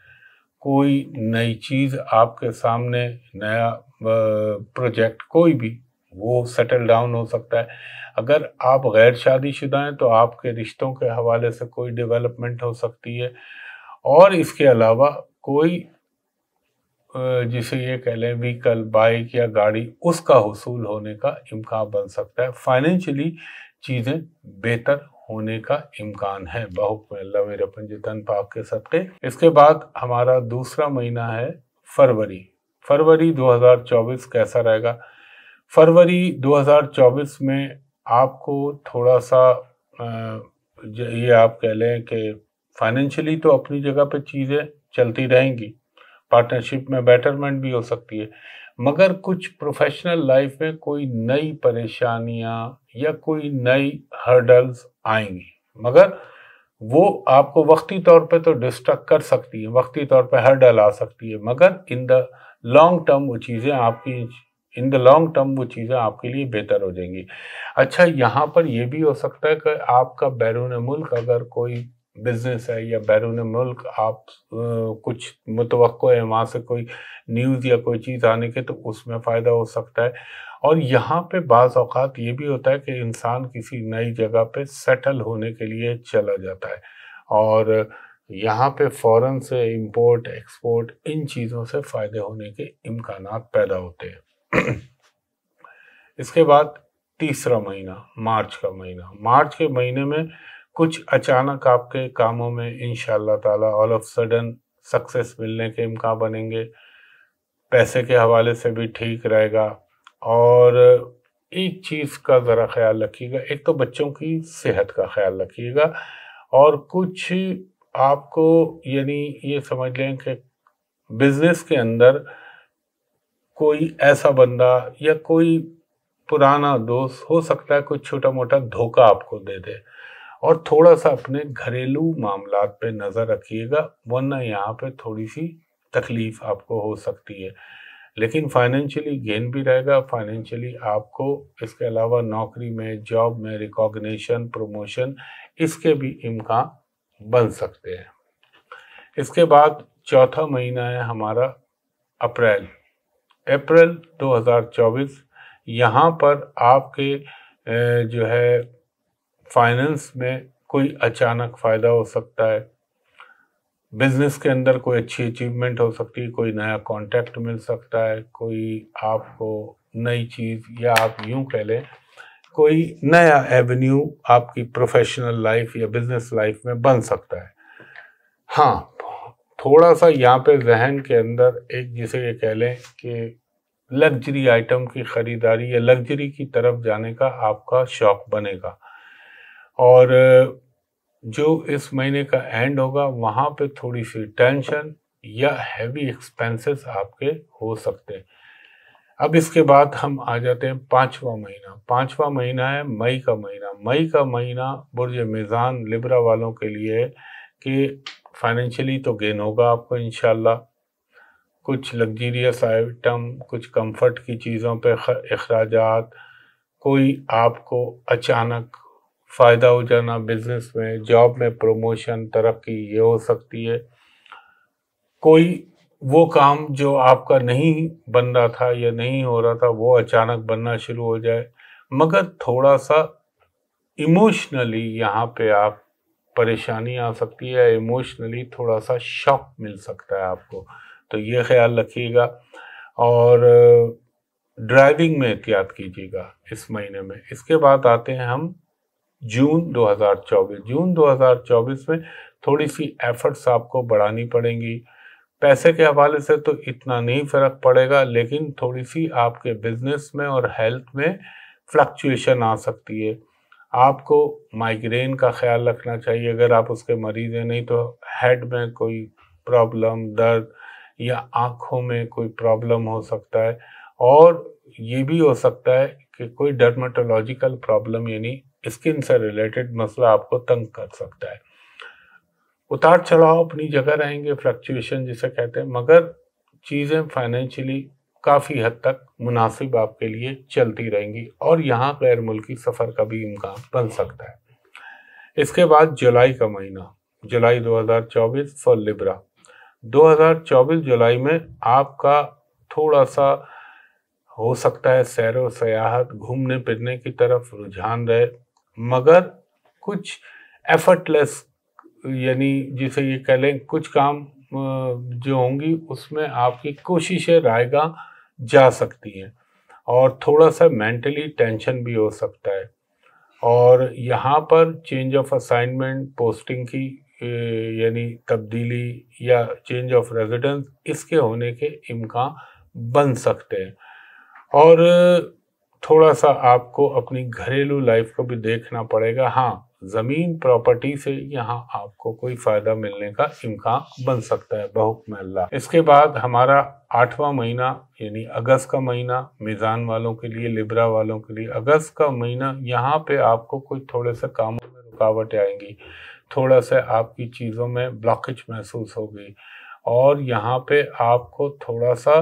कोई नई चीज़ आपके सामने नया प्रोजेक्ट कोई भी वो सेटल डाउन हो सकता है अगर आप गैर शादीशुदा हैं तो आपके रिश्तों के हवाले से कोई डेवलपमेंट हो सकती है और इसके अलावा कोई जिसे ये कह लें व्हीकल बाइक या गाड़ी उसका हसूल होने का इम्कान बन सकता है फाइनेंशियली चीज़ें बेहतर होने का इम्कान है बहुत अल्लाह मेरे पंजतन पाक के सदक़े इसके बाद हमारा दूसरा महीना है फरवरी फरवरी 2024 कैसा रहेगा फरवरी 2024 में आपको थोड़ा सा ये आप कह लें कि फाइनेंशियली तो अपनी जगह पे चीज़ें चलती रहेंगी पार्टनरशिप में बेटरमेंट भी हो सकती है मगर कुछ प्रोफेशनल लाइफ में कोई नई परेशानियां या कोई नई हर्डल्स आएंगी मगर वो आपको वक्ती तौर पे तो डिस्टर्ब कर सकती है वक्ती तौर पे हर्डल आ सकती है मगर इन द लॉन्ग टर्म वो चीज़ें आपकी इन द लॉन्ग टर्म वो चीज़ें आपके लिए बेहतर हो जाएंगी अच्छा यहाँ पर यह भी हो सकता है कि आपका बैरून मुल्क अगर कोई बिजनेस है या बैरून मुल्क आप आ, कुछ मुतव है वहाँ से कोई न्यूज़ या कोई चीज़ आने के तो उसमें फ़ायदा हो सकता है और यहाँ पे बाज़ अवत ये भी होता है कि इंसान किसी नई जगह पे सेटल होने के लिए चला जाता है और यहाँ पे फॉरेन से इंपोर्ट एक्सपोर्ट इन चीज़ों से फ़ायदे होने के इम्कान पैदा होते हैं इसके बाद तीसरा महीना मार्च का महीना मार्च के महीने में कुछ अचानक आपके कामों में इन ताला ऑल ऑफ सडन सक्सेस मिलने के इम्कान बनेंगे पैसे के हवाले से भी ठीक रहेगा और एक चीज़ का ज़रा ख्याल रखिएगा एक तो बच्चों की सेहत का ख्याल रखिएगा और कुछ आपको यानी ये समझ लें कि बिजनेस के अंदर कोई ऐसा बंदा या कोई पुराना दोस्त हो सकता है कोई छोटा मोटा धोखा आपको दे दे और थोड़ा सा अपने घरेलू मामला पे नज़र रखिएगा वरना यहाँ पे थोड़ी सी तकलीफ आपको हो सकती है लेकिन फाइनेंशियली गेन भी रहेगा फाइनेंशियली आपको इसके अलावा नौकरी में जॉब में रिकॉग्निशन प्रमोशन इसके भी इम्कान बन सकते हैं इसके बाद चौथा महीना है हमारा अप्रैल अप्रैल 2024 यहाँ पर आपके जो है फाइनेंस में कोई अचानक फ़ायदा हो सकता है बिजनेस के अंदर कोई अच्छी अचीवमेंट हो सकती है कोई नया कॉन्टैक्ट मिल सकता है कोई आपको नई चीज़ या आप यूं कह लें कोई नया एवेन्यू आपकी प्रोफेशनल लाइफ या बिजनेस लाइफ में बन सकता है हाँ थोड़ा सा यहाँ पे जहन के अंदर एक जिसे ये कह लें कि लग्जरी आइटम की ख़रीदारी या लग्जरी की तरफ जाने का आपका शौक बनेगा और जो इस महीने का एंड होगा वहाँ पे थोड़ी सी टेंशन या हैवी एक्सपेंसेस आपके हो सकते हैं अब इसके बाद हम आ जाते हैं पांचवा महीना पांचवा महीना है मई का महीना मई का महीना बुरज मिज़ान लिब्रा वालों के लिए कि फाइनेंशियली तो गेन होगा आपको इन कुछ लग्जीरियस आइटम कुछ कंफर्ट की चीज़ों पे अखराज कोई आपको अचानक फ़ायदा हो जाना बिजनेस में जॉब में प्रमोशन तरक्की ये हो सकती है कोई वो काम जो आपका नहीं बन रहा था या नहीं हो रहा था वो अचानक बनना शुरू हो जाए मगर थोड़ा सा इमोशनली यहाँ पे आप परेशानी आ सकती है इमोशनली थोड़ा सा शॉक मिल सकता है आपको तो ये ख्याल रखिएगा और ड्राइविंग में एहतियात कीजिएगा इस महीने में इसके बाद आते हैं हम जून 2024 जून 2024 में थोड़ी सी एफर्ट्स आपको बढ़ानी पड़ेंगी पैसे के हवाले से तो इतना नहीं फ़र्क पड़ेगा लेकिन थोड़ी सी आपके बिजनेस में और हेल्थ में फ्लक्चुएशन आ सकती है आपको माइग्रेन का ख्याल रखना चाहिए अगर आप उसके मरीज हैं नहीं तो हेड में कोई प्रॉब्लम दर्द या आँखों में कोई प्रॉब्लम हो सकता है और ये भी हो सकता है कि कोई डर्माटोलॉजिकल प्रॉब्लम यानी स्किन से रिलेटेड मसला आपको तंग कर सकता है उतार चढ़ाव अपनी जगह रहेंगे फ्लक्चुएशन जिसे कहते हैं मगर चीज़ें फाइनेंशियली काफ़ी हद तक मुनासिब आपके लिए चलती रहेंगी और यहाँ गैर मुल्की सफ़र का भी इम्कान बन सकता है इसके बाद जुलाई का महीना जुलाई 2024 फॉर लिब्रा 2024 जुलाई में आपका थोड़ा सा हो सकता है सैर सयाहत घूमने फिरने की तरफ रुझान रहे मगर कुछ एफर्टलेस यानी जिसे ये कह लें कुछ काम जो होंगी उसमें आपकी कोशिशें रायगा जा सकती हैं और थोड़ा सा मेंटली टेंशन भी हो सकता है और यहाँ पर चेंज ऑफ असाइनमेंट पोस्टिंग की यानी तब्दीली या चेंज ऑफ रेजिडेंस इसके होने के इम्कान बन सकते हैं और थोड़ा सा आपको अपनी घरेलू लाइफ को भी देखना पड़ेगा हाँ ज़मीन प्रॉपर्टी से यहाँ आपको कोई फ़ायदा मिलने का इम्कान बन सकता है बहुत महल्ला इसके बाद हमारा आठवां महीना यानी अगस्त का महीना मिज़ान वालों के लिए लिब्रा वालों के लिए अगस्त का महीना यहाँ पे आपको कुछ थोड़े से कामों में रुकावटें आएंगी थोड़ा सा आपकी चीज़ों में ब्लॉकेज महसूस होगी और यहाँ पे आपको थोड़ा सा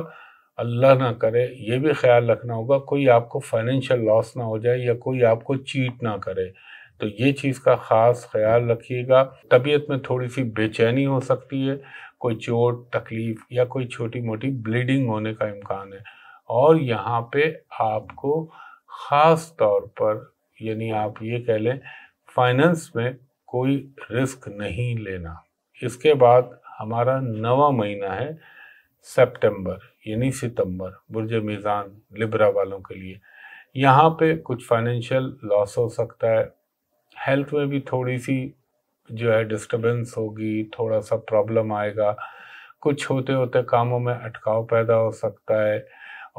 अल्लाह ना करे ये भी ख्याल रखना होगा कोई आपको फाइनेंशियल लॉस ना हो जाए या कोई आपको चीट ना करे तो ये चीज़ का ख़ास ख्याल रखिएगा तबीयत में थोड़ी सी बेचैनी हो सकती है कोई चोट तकलीफ़ या कोई छोटी मोटी ब्लीडिंग होने का इम्कान है और यहाँ पे आपको ख़ास तौर पर यानी आप ये कह लें फाइनेंस में कोई रिस्क नहीं लेना इसके बाद हमारा नवा महीना है सितंबर यानी सितंबर बुरज मीज़ान लिब्रा वालों के लिए यहाँ पे कुछ फाइनेंशियल लॉस हो सकता है हेल्थ में भी थोड़ी सी जो है डिस्टरबेंस होगी थोड़ा सा प्रॉब्लम आएगा कुछ होते होते कामों में अटकाव पैदा हो सकता है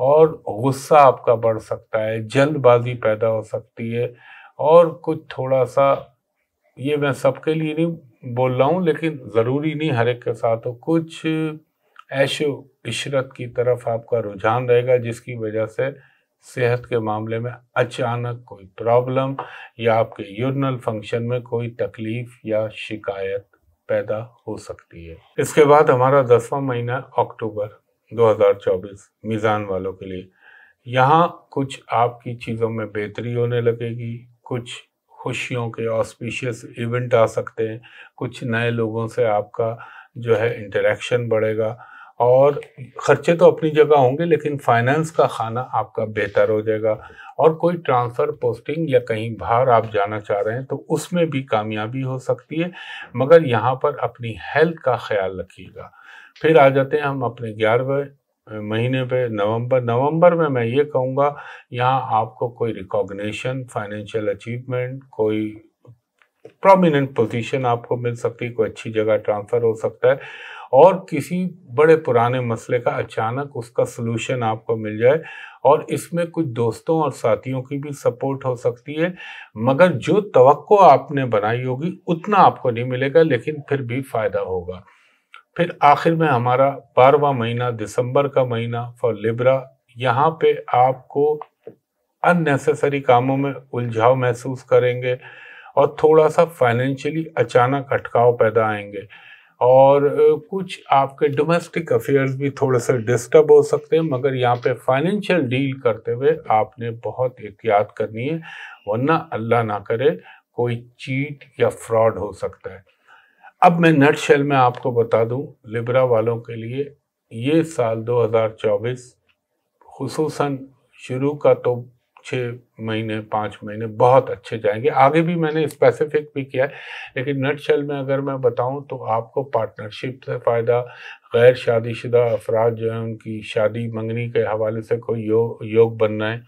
और गुस्सा आपका बढ़ सकता है जल्दबाजी पैदा हो सकती है और कुछ थोड़ा सा ये मैं सबके लिए नहीं बोल रहा हूँ लेकिन ज़रूरी नहीं हर एक के साथ हो कुछ ऐशो इशरत की तरफ आपका रुझान रहेगा जिसकी वजह से सेहत के मामले में अचानक कोई प्रॉब्लम या आपके यूरनल फंक्शन में कोई तकलीफ या शिकायत पैदा हो सकती है इसके बाद हमारा दसवां महीना अक्टूबर 2024 मिज़ान वालों के लिए यहाँ कुछ आपकी चीज़ों में बेहतरी होने लगेगी कुछ खुशियों के ऑस्पिशियस इवेंट आ सकते हैं कुछ नए लोगों से आपका जो है इंटरेक्शन बढ़ेगा और खर्चे तो अपनी जगह होंगे लेकिन फाइनेंस का खाना आपका बेहतर हो जाएगा और कोई ट्रांसफ़र पोस्टिंग या कहीं बाहर आप जाना चाह रहे हैं तो उसमें भी कामयाबी हो सकती है मगर यहाँ पर अपनी हेल्थ का ख्याल रखिएगा फिर आ जाते हैं हम अपने ग्यारहवें महीने पे नवंबर नवंबर में मैं ये कहूँगा यहाँ आपको कोई रिकॉग्निशन फाइनेंशियल अचीवमेंट कोई प्रोमिनेंट पोजीशन आपको मिल सकती है कोई अच्छी जगह ट्रांसफ़र हो सकता है और किसी बड़े पुराने मसले का अचानक उसका सलूशन आपको मिल जाए और इसमें कुछ दोस्तों और साथियों की भी सपोर्ट हो सकती है मगर जो तो आपने बनाई होगी उतना आपको नहीं मिलेगा लेकिन फिर भी फ़ायदा होगा फिर आखिर में हमारा बारवा महीना दिसंबर का महीना फॉर लिब्रा यहाँ पे आपको अननेसेसरी कामों में उलझाव महसूस करेंगे और थोड़ा सा फाइनेंशियली अचानक अटकाव पैदा आएंगे और कुछ आपके डोमेस्टिक अफेयर्स भी थोड़े से डिस्टर्ब हो सकते हैं मगर यहाँ पे फाइनेंशियल डील करते हुए आपने बहुत एहतियात करनी है वरना अल्लाह ना करे कोई चीट या फ्रॉड हो सकता है अब मैं नट शेल में आपको बता दूं लिब्रा वालों के लिए ये साल 2024 हज़ार खसूस शुरू का तो छः महीने पाँच महीने बहुत अच्छे जाएंगे आगे भी मैंने स्पेसिफिक भी किया है लेकिन नट शेल में अगर मैं बताऊं तो आपको पार्टनरशिप से फ़ायदा गैर शादीशुदा अफराद जो हैं उनकी शादी मंगनी के हवाले से कोई यो, योग बनना है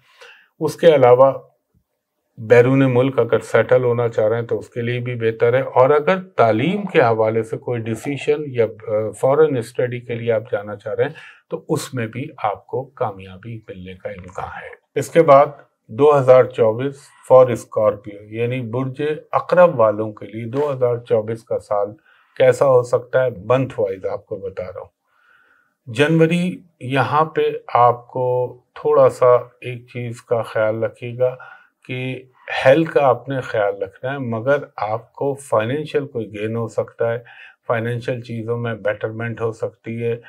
उसके अलावा बैरून मुल्क अगर सेटल होना चाह रहे हैं तो उसके लिए भी बेहतर है और अगर तालीम के हवाले से कोई डिसीशन या फॉरेन स्टडी के लिए आप जाना चाह रहे हैं तो उसमें भी आपको कामयाबी मिलने का इम्कान है इसके बाद 2024 फॉर स्कॉर्पियो यानी बुर्ज अकरब वालों के लिए 2024 का साल कैसा हो सकता है मंथ वाइज आपको बता रहा हूँ जनवरी यहाँ पे आपको थोड़ा सा एक चीज़ का ख्याल रखिएगा कि हेल्थ का आपने ख्याल रखना है मगर आपको फाइनेंशियल कोई गेन हो सकता है फाइनेंशियल चीज़ों में बेटरमेंट हो सकती है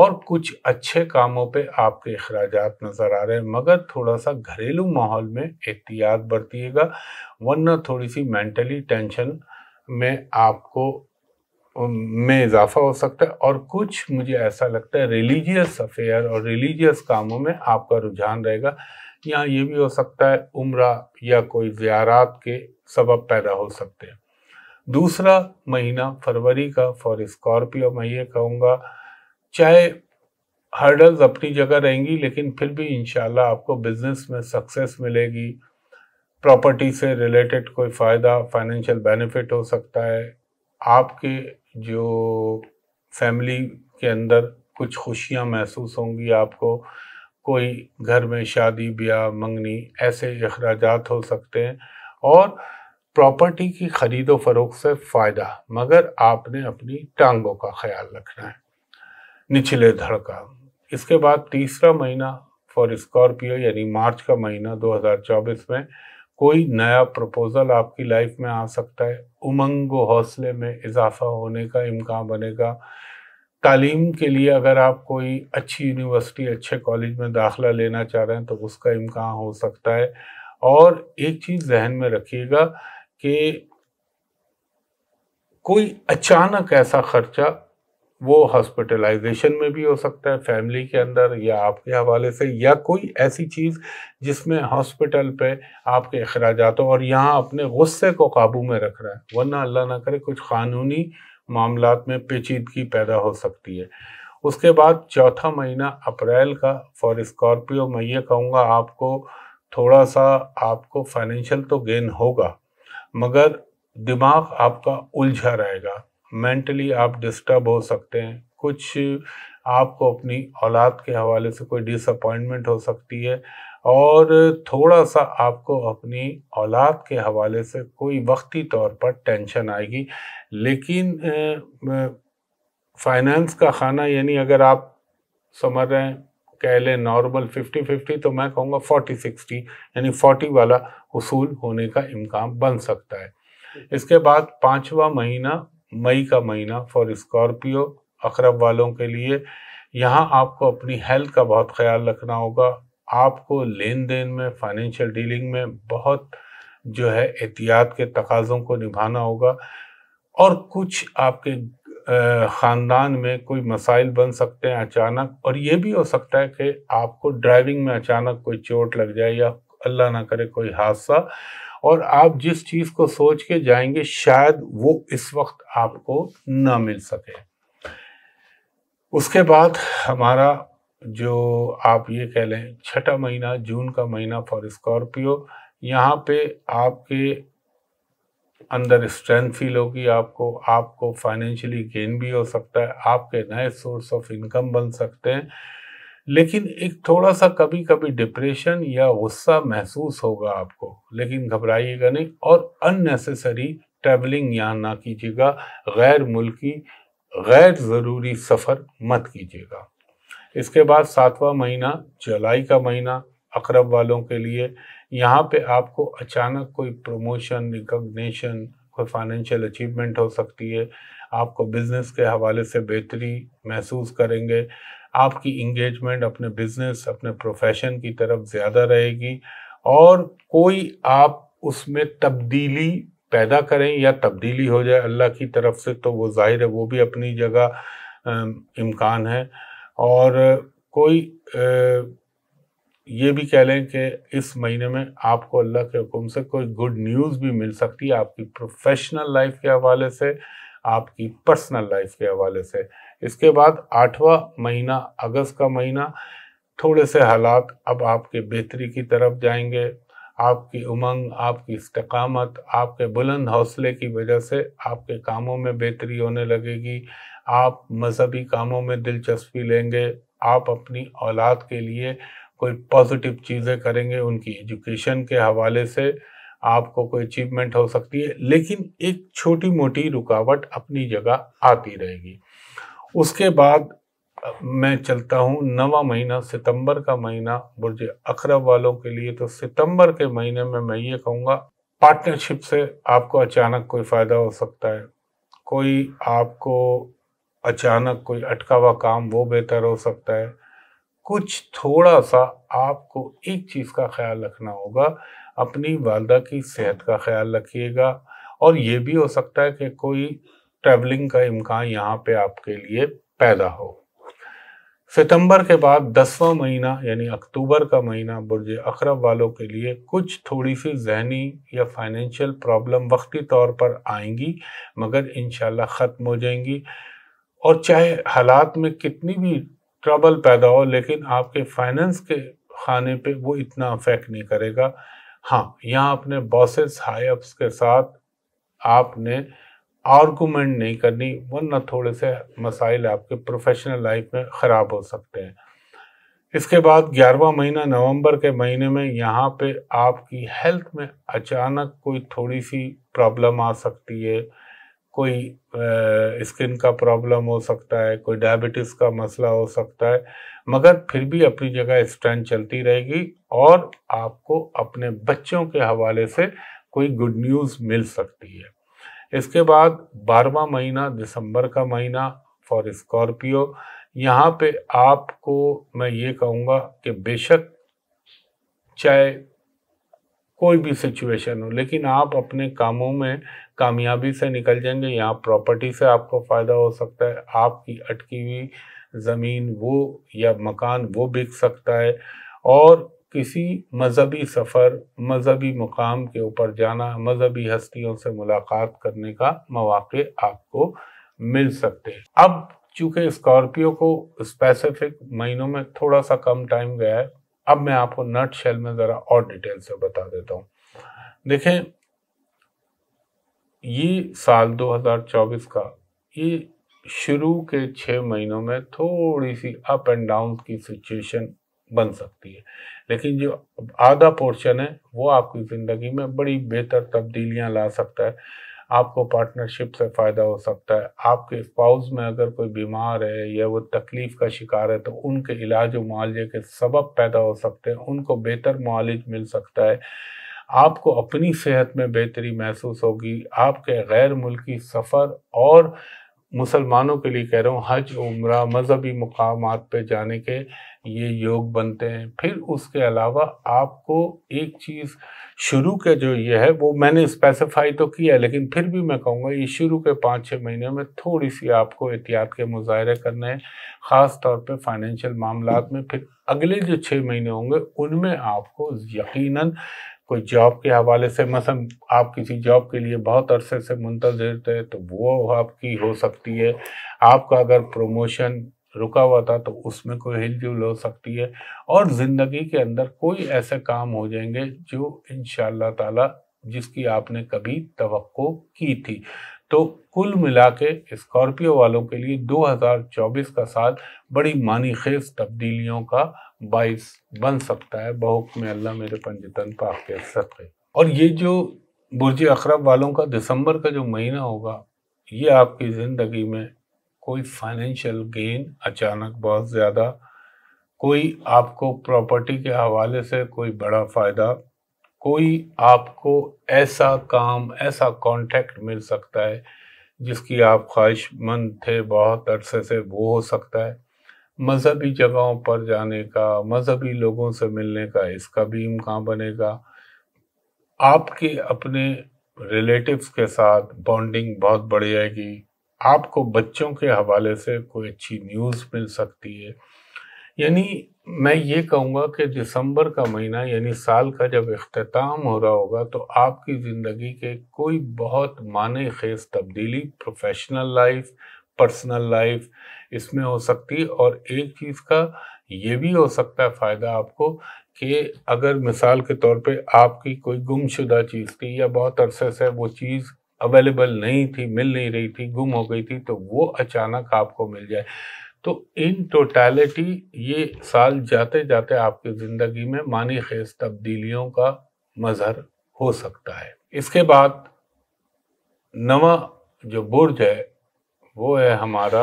और कुछ अच्छे कामों पे आपके अखराज नज़र आ रहे हैं मगर थोड़ा सा घरेलू माहौल में एहतियात बरतिएगा वरना थोड़ी सी मेंटली टेंशन में आपको में इजाफा हो सकता है और कुछ मुझे ऐसा लगता है रिलीजियस अफेयर और रिलीजियस कामों में आपका रुझान रहेगा यहाँ ये भी हो सकता है उम्र या कोई ज़्यारात के सबब पैदा हो सकते हैं दूसरा महीना फरवरी का फॉर स्कॉर्पियो मैं ये कहूँगा चाहे हर्डल्स अपनी जगह रहेंगी लेकिन फिर भी इन आपको बिजनेस में सक्सेस मिलेगी प्रॉपर्टी से रिलेटेड कोई फ़ायदा फाइनेंशियल बेनिफिट हो सकता है आपके जो फैमिली के अंदर कुछ खुशियां महसूस होंगी आपको कोई घर में शादी ब्याह मंगनी ऐसे अखराज हो सकते हैं और प्रॉपर्टी की खरीदो फरोख से फायदा मगर आपने अपनी टांगों का ख्याल रखना है निचले धड़ का इसके बाद तीसरा महीना फॉर स्कॉर्पियो यानी मार्च का महीना 2024 में कोई नया प्रपोजल आपकी लाइफ में आ सकता है उमंग हौसले में इजाफा होने का इम्कान बनेगा तालीम के लिए अगर आप कोई अच्छी यूनिवर्सिटी अच्छे कॉलेज में दाखला लेना चाह रहे हैं तो उसका इम्कान हो सकता है और एक चीज़ जहन में रखिएगा कि कोई अचानक ऐसा खर्चा वो हॉस्पिटलाइजेशन में भी हो सकता है फैमिली के अंदर या आपके हवाले से या कोई ऐसी चीज़ जिसमें हॉस्पिटल पे आपके अखराज और यहाँ अपने गुस्से को काबू में रख रहा है वरना अल्लाह ना करे कुछ क़ानूनी मामला में पेचीदगी पैदा हो सकती है उसके बाद चौथा महीना अप्रैल का फॉर स्कॉर्पियो मैं ये कहूँगा आपको थोड़ा सा आपको फाइनेंशियल तो गेन होगा मगर दिमाग आपका उलझा रहेगा मेंटली आप डिस्टर्ब हो सकते हैं कुछ आपको अपनी औलाद के हवाले से कोई डिसअपॉइंटमेंट हो सकती है और थोड़ा सा आपको अपनी औलाद के हवाले से कोई वक्ती तौर पर टेंशन आएगी लेकिन फाइनेंस का खाना यानी अगर आप समझ रहे हैं कह लें नॉर्मल फिफ्टी फिफ्टी तो मैं कहूँगा फोर्टी सिक्सटी यानी फोर्टी वाला उसूल होने का इम्कान बन सकता है इसके बाद पाँचवा महीना मई का महीना फॉर स्कॉर्पियो अखरब वालों के लिए यहाँ आपको अपनी हेल्थ का बहुत ख्याल रखना होगा आपको लेन देन में फाइनेंशियल डीलिंग में बहुत जो है एहतियात के तकाजों को निभाना होगा और कुछ आपके ख़ानदान में कोई मसाइल बन सकते हैं अचानक और ये भी हो सकता है कि आपको ड्राइविंग में अचानक कोई चोट लग जाए या अल्लाह ना करे कोई हादसा और आप जिस चीज़ को सोच के जाएंगे शायद वो इस वक्त आपको ना मिल सके उसके बाद हमारा जो आप ये कह लें छठा महीना जून का महीना फॉर स्कॉर्पियो यहाँ पे आपके अंदर स्ट्रेंथ फील होगी आपको आपको फाइनेंशियली गेन भी हो सकता है आपके नए सोर्स ऑफ इनकम बन सकते हैं लेकिन एक थोड़ा सा कभी कभी डिप्रेशन या गुस्सा महसूस होगा आपको लेकिन घबराइएगा नहीं और अननेसेसरी ट्रैवलिंग यहाँ ना कीजिएगा गैर मुल्की गैर ज़रूरी सफ़र मत कीजिएगा इसके बाद सातवां महीना जुलाई का महीना अकरब वालों के लिए यहाँ पे आपको अचानक कोई प्रमोशन रिकग्नेशन कोई फाइनेंशियल अचीवमेंट हो सकती है आपको बिज़नेस के हवाले से बेहतरी महसूस करेंगे आपकी इंगेजमेंट अपने बिजनेस अपने प्रोफेशन की तरफ ज़्यादा रहेगी और कोई आप उसमें तब्दीली पैदा करें या तब्दीली हो जाए अल्लाह की तरफ से तो वो जाहिर है वो भी अपनी जगह इम्कान है और कोई ये भी कह लें कि इस महीने में आपको अल्लाह के हुक्म से कोई गुड न्यूज़ भी मिल सकती है आपकी प्रोफेशनल लाइफ के हवाले से आपकी पर्सनल लाइफ के हवाले से इसके बाद आठवां महीना अगस्त का महीना थोड़े से हालात अब आपके बेहतरी की तरफ जाएंगे आपकी उमंग आपकी इस्तकामत आपके बुलंद हौसले की वजह से आपके कामों में बेहतरी होने लगेगी आप मजहबी कामों में दिलचस्पी लेंगे आप अपनी औलाद के लिए कोई पॉजिटिव चीज़ें करेंगे उनकी एजुकेशन के हवाले से आपको कोई अचीवमेंट हो सकती है लेकिन एक छोटी मोटी रुकावट अपनी जगह आती रहेगी उसके बाद मैं चलता हूँ नवा महीना सितंबर का महीना बुर्ज अखरब वालों के लिए तो सितंबर के महीने में मैं ये कहूँगा पार्टनरशिप से आपको अचानक कोई फ़ायदा हो सकता है कोई आपको अचानक कोई अटका हुआ काम वो बेहतर हो सकता है कुछ थोड़ा सा आपको एक चीज़ का ख्याल रखना होगा अपनी वालदा की सेहत का ख्याल रखिएगा और ये भी हो सकता है कि कोई ट्रैवलिंग का इम्कान यहाँ पे आपके लिए पैदा हो सितंबर के बाद दसवां महीना यानी अक्टूबर का महीना बुरज अखरब वालों के लिए कुछ थोड़ी सी जहनी या फाइनेंशियल प्रॉब्लम वक्ती तौर पर आएंगी मगर इन ख़त्म हो जाएंगी और चाहे हालात में कितनी भी ट्रबल पैदा हो लेकिन आपके फाइनेंस के खाने पे वो इतना अफेक्ट नहीं करेगा हाँ यहाँ अपने बॉसेस हाई अप्स के साथ आपने आर्गूमेंट नहीं करनी वरना थोड़े से मसाइल आपके प्रोफेशनल लाइफ में ख़राब हो सकते हैं इसके बाद ग्यारहवा महीना नवंबर के महीने में यहाँ पे आपकी हेल्थ में अचानक कोई थोड़ी सी प्रॉब्लम आ सकती है कोई स्किन का प्रॉब्लम हो सकता है कोई डायबिटीज़ का मसला हो सकता है मगर फिर भी अपनी जगह स्ट्रेंथ चलती रहेगी और आपको अपने बच्चों के हवाले से कोई गुड न्यूज़ मिल सकती है इसके बाद बारवा महीना दिसंबर का महीना फॉर स्कॉर्पियो यहाँ पे आपको मैं ये कहूँगा कि बेशक चाहे कोई भी सिचुएशन हो लेकिन आप अपने कामों में कामयाबी से निकल जाएंगे यहाँ प्रॉपर्टी से आपको फ़ायदा हो सकता है आपकी अटकी हुई ज़मीन वो या मकान वो बिक सकता है और किसी मजहबी सफ़र मजहबी मुकाम के ऊपर जाना मजहबी हस्तियों से मुलाकात करने का मौाक़े आपको मिल सकते हैं अब चूंकि स्कॉर्पियो को स्पेसिफिक महीनों में थोड़ा सा कम टाइम गया है अब मैं आपको नट शेल में ज़रा और डिटेल से बता देता हूँ देखें ये साल 2024 का ये शुरू के छः महीनों में थोड़ी सी अप एंड डाउन की सिचुएशन बन सकती है लेकिन जो आधा पोर्शन है वो आपकी ज़िंदगी में बड़ी बेहतर तब्दीलियां ला सकता है आपको पार्टनरशिप से फ़ायदा हो सकता है आपके स्पाउस में अगर कोई बीमार है या वो तकलीफ़ का शिकार है तो उनके इलाज और मुआवजे के सबब पैदा हो सकते हैं उनको बेहतर मुआलज मिल सकता है आपको अपनी सेहत में बेहतरी महसूस होगी आपके गैर मुल्की सफ़र और मुसलमानों के लिए कह रहा हूँ हज उम्र मजहबी मकाम पर जाने के ये योग बनते हैं फिर उसके अलावा आपको एक चीज़ शुरू के जो ये है वो मैंने स्पेसिफाई तो किया है लेकिन फिर भी मैं कहूँगा ये शुरू के पाँच छः महीने में थोड़ी सी आपको एहतियात के मुजाहरे करने हैं ख़ास तौर पे फाइनेंशियल मामला में फिर अगले जो छः महीने होंगे उनमें आपको यकीनन कोई जॉब के हवाले से मसल आप किसी जॉब के लिए बहुत अरसे से मुंतजर थे तो वो आपकी हो सकती है आपका अगर प्रमोशन रुका हुआ था तो उसमें कोई हिल जुल हो सकती है और ज़िंदगी के अंदर कोई ऐसे काम हो जाएंगे जो इन ताला जिसकी आपने कभी तो की थी तो कुल मिला के स्कॉर्पियो वालों के लिए 2024 का साल बड़ी मानी खेज तब्दीलियों का बाइस बन सकता है बहुक में अल्लाह मेरे पंजतन पाक के सदक़े और ये जो बुरज अखरब वालों का दिसंबर का जो महीना होगा ये आपकी ज़िंदगी में कोई फाइनेंशियल गेन अचानक बहुत ज़्यादा कोई आपको प्रॉपर्टी के हवाले से कोई बड़ा फ़ायदा कोई आपको ऐसा काम ऐसा कॉन्टैक्ट मिल सकता है जिसकी आप ख्वाहिशमंद थे बहुत अरसे से वो हो सकता है मज़हबी जगहों पर जाने का मज़हबी लोगों से मिलने का इसका भी इम्कान बनेगा आपके अपने रिलेटिव्स के साथ बॉन्डिंग बहुत बढ़ जाएगी आपको बच्चों के हवाले से कोई अच्छी न्यूज़ मिल सकती है यानी मैं ये कहूँगा कि दिसंबर का महीना यानी साल का जब अख्ताम हो रहा होगा तो आपकी ज़िंदगी के कोई बहुत माने खेज तब्दीली प्रोफेशनल लाइफ पर्सनल लाइफ इसमें हो सकती और एक चीज़ का ये भी हो सकता है फ़ायदा आपको कि अगर मिसाल के तौर पे आपकी कोई गुमशुदा चीज़ थी या बहुत अरसे से वो चीज़ अवेलेबल नहीं थी मिल नहीं रही थी गुम हो गई थी तो वो अचानक आपको मिल जाए तो इन टोटलिटी ये साल जाते जाते आपकी ज़िंदगी में मानी खेज तब्दीलियों का मज़हर हो सकता है इसके बाद नवा जो बुर्ज है वो है हमारा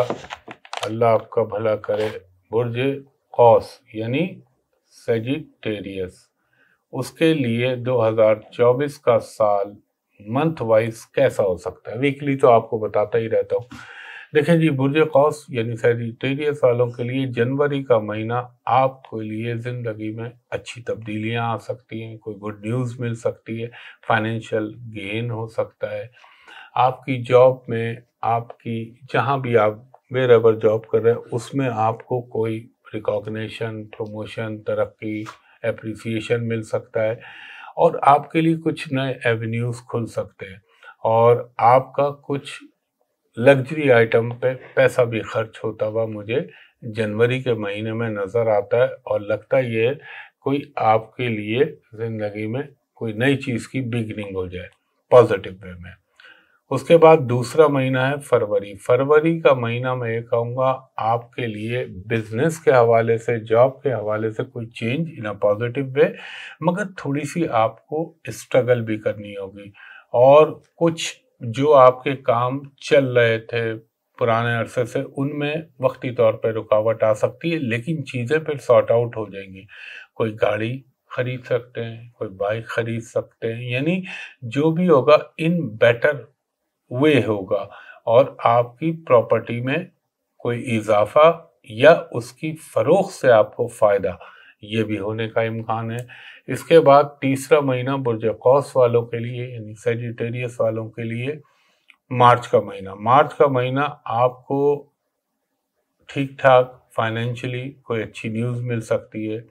अल्लाह आपका भला करे बुर्ज कौस यानी सजिटेरियस उसके लिए 2024 का साल मंथ वाइज कैसा हो सकता है वीकली तो आपको बताता ही रहता हूँ देखें जी बुरज कौस यानी सैजिटेरियस वालों के लिए जनवरी का महीना आपके लिए ज़िंदगी में अच्छी तब्दीलियाँ आ सकती हैं कोई गुड न्यूज़ मिल सकती है फाइनेंशियल गेन हो सकता है आपकी जॉब में आपकी जहाँ भी आप एवर जॉब कर रहे हैं उसमें आपको कोई रिकॉग्निशन प्रमोशन तरक्की एप्रिसिएशन मिल सकता है और आपके लिए कुछ नए एवेन्यूज खुल सकते हैं और आपका कुछ लग्जरी आइटम पे पैसा भी खर्च होता हुआ मुझे जनवरी के महीने में नज़र आता है और लगता ये कोई आपके लिए ज़िंदगी में कोई नई चीज़ की बिगनिंग हो जाए पॉजिटिव वे में उसके बाद दूसरा महीना है फरवरी फरवरी का महीना मैं ये कहूँगा आपके लिए बिजनेस के हवाले से जॉब के हवाले से कोई change in a positive way मगर थोड़ी सी आपको स्ट्रगल भी करनी होगी और कुछ जो आपके काम चल रहे थे पुराने अरसे से उनमें वक्ती तौर पर रुकावट आ सकती है लेकिन चीज़ें फिर सॉर्ट आउट हो जाएंगी कोई गाड़ी खरीद सकते हैं कोई बाइक खरीद सकते हैं यानी जो भी होगा इन बेटर वे होगा और आपकी प्रॉपर्टी में कोई इजाफा या उसकी फरोख से आपको फ़ायदा ये भी होने का इम्कान है इसके बाद तीसरा महीना बुरज कौस वालों के लिए यानी सेजिटेरियस वालों के लिए मार्च का महीना मार्च का महीना आपको ठीक ठाक फाइनेंशियली कोई अच्छी न्यूज़ मिल सकती है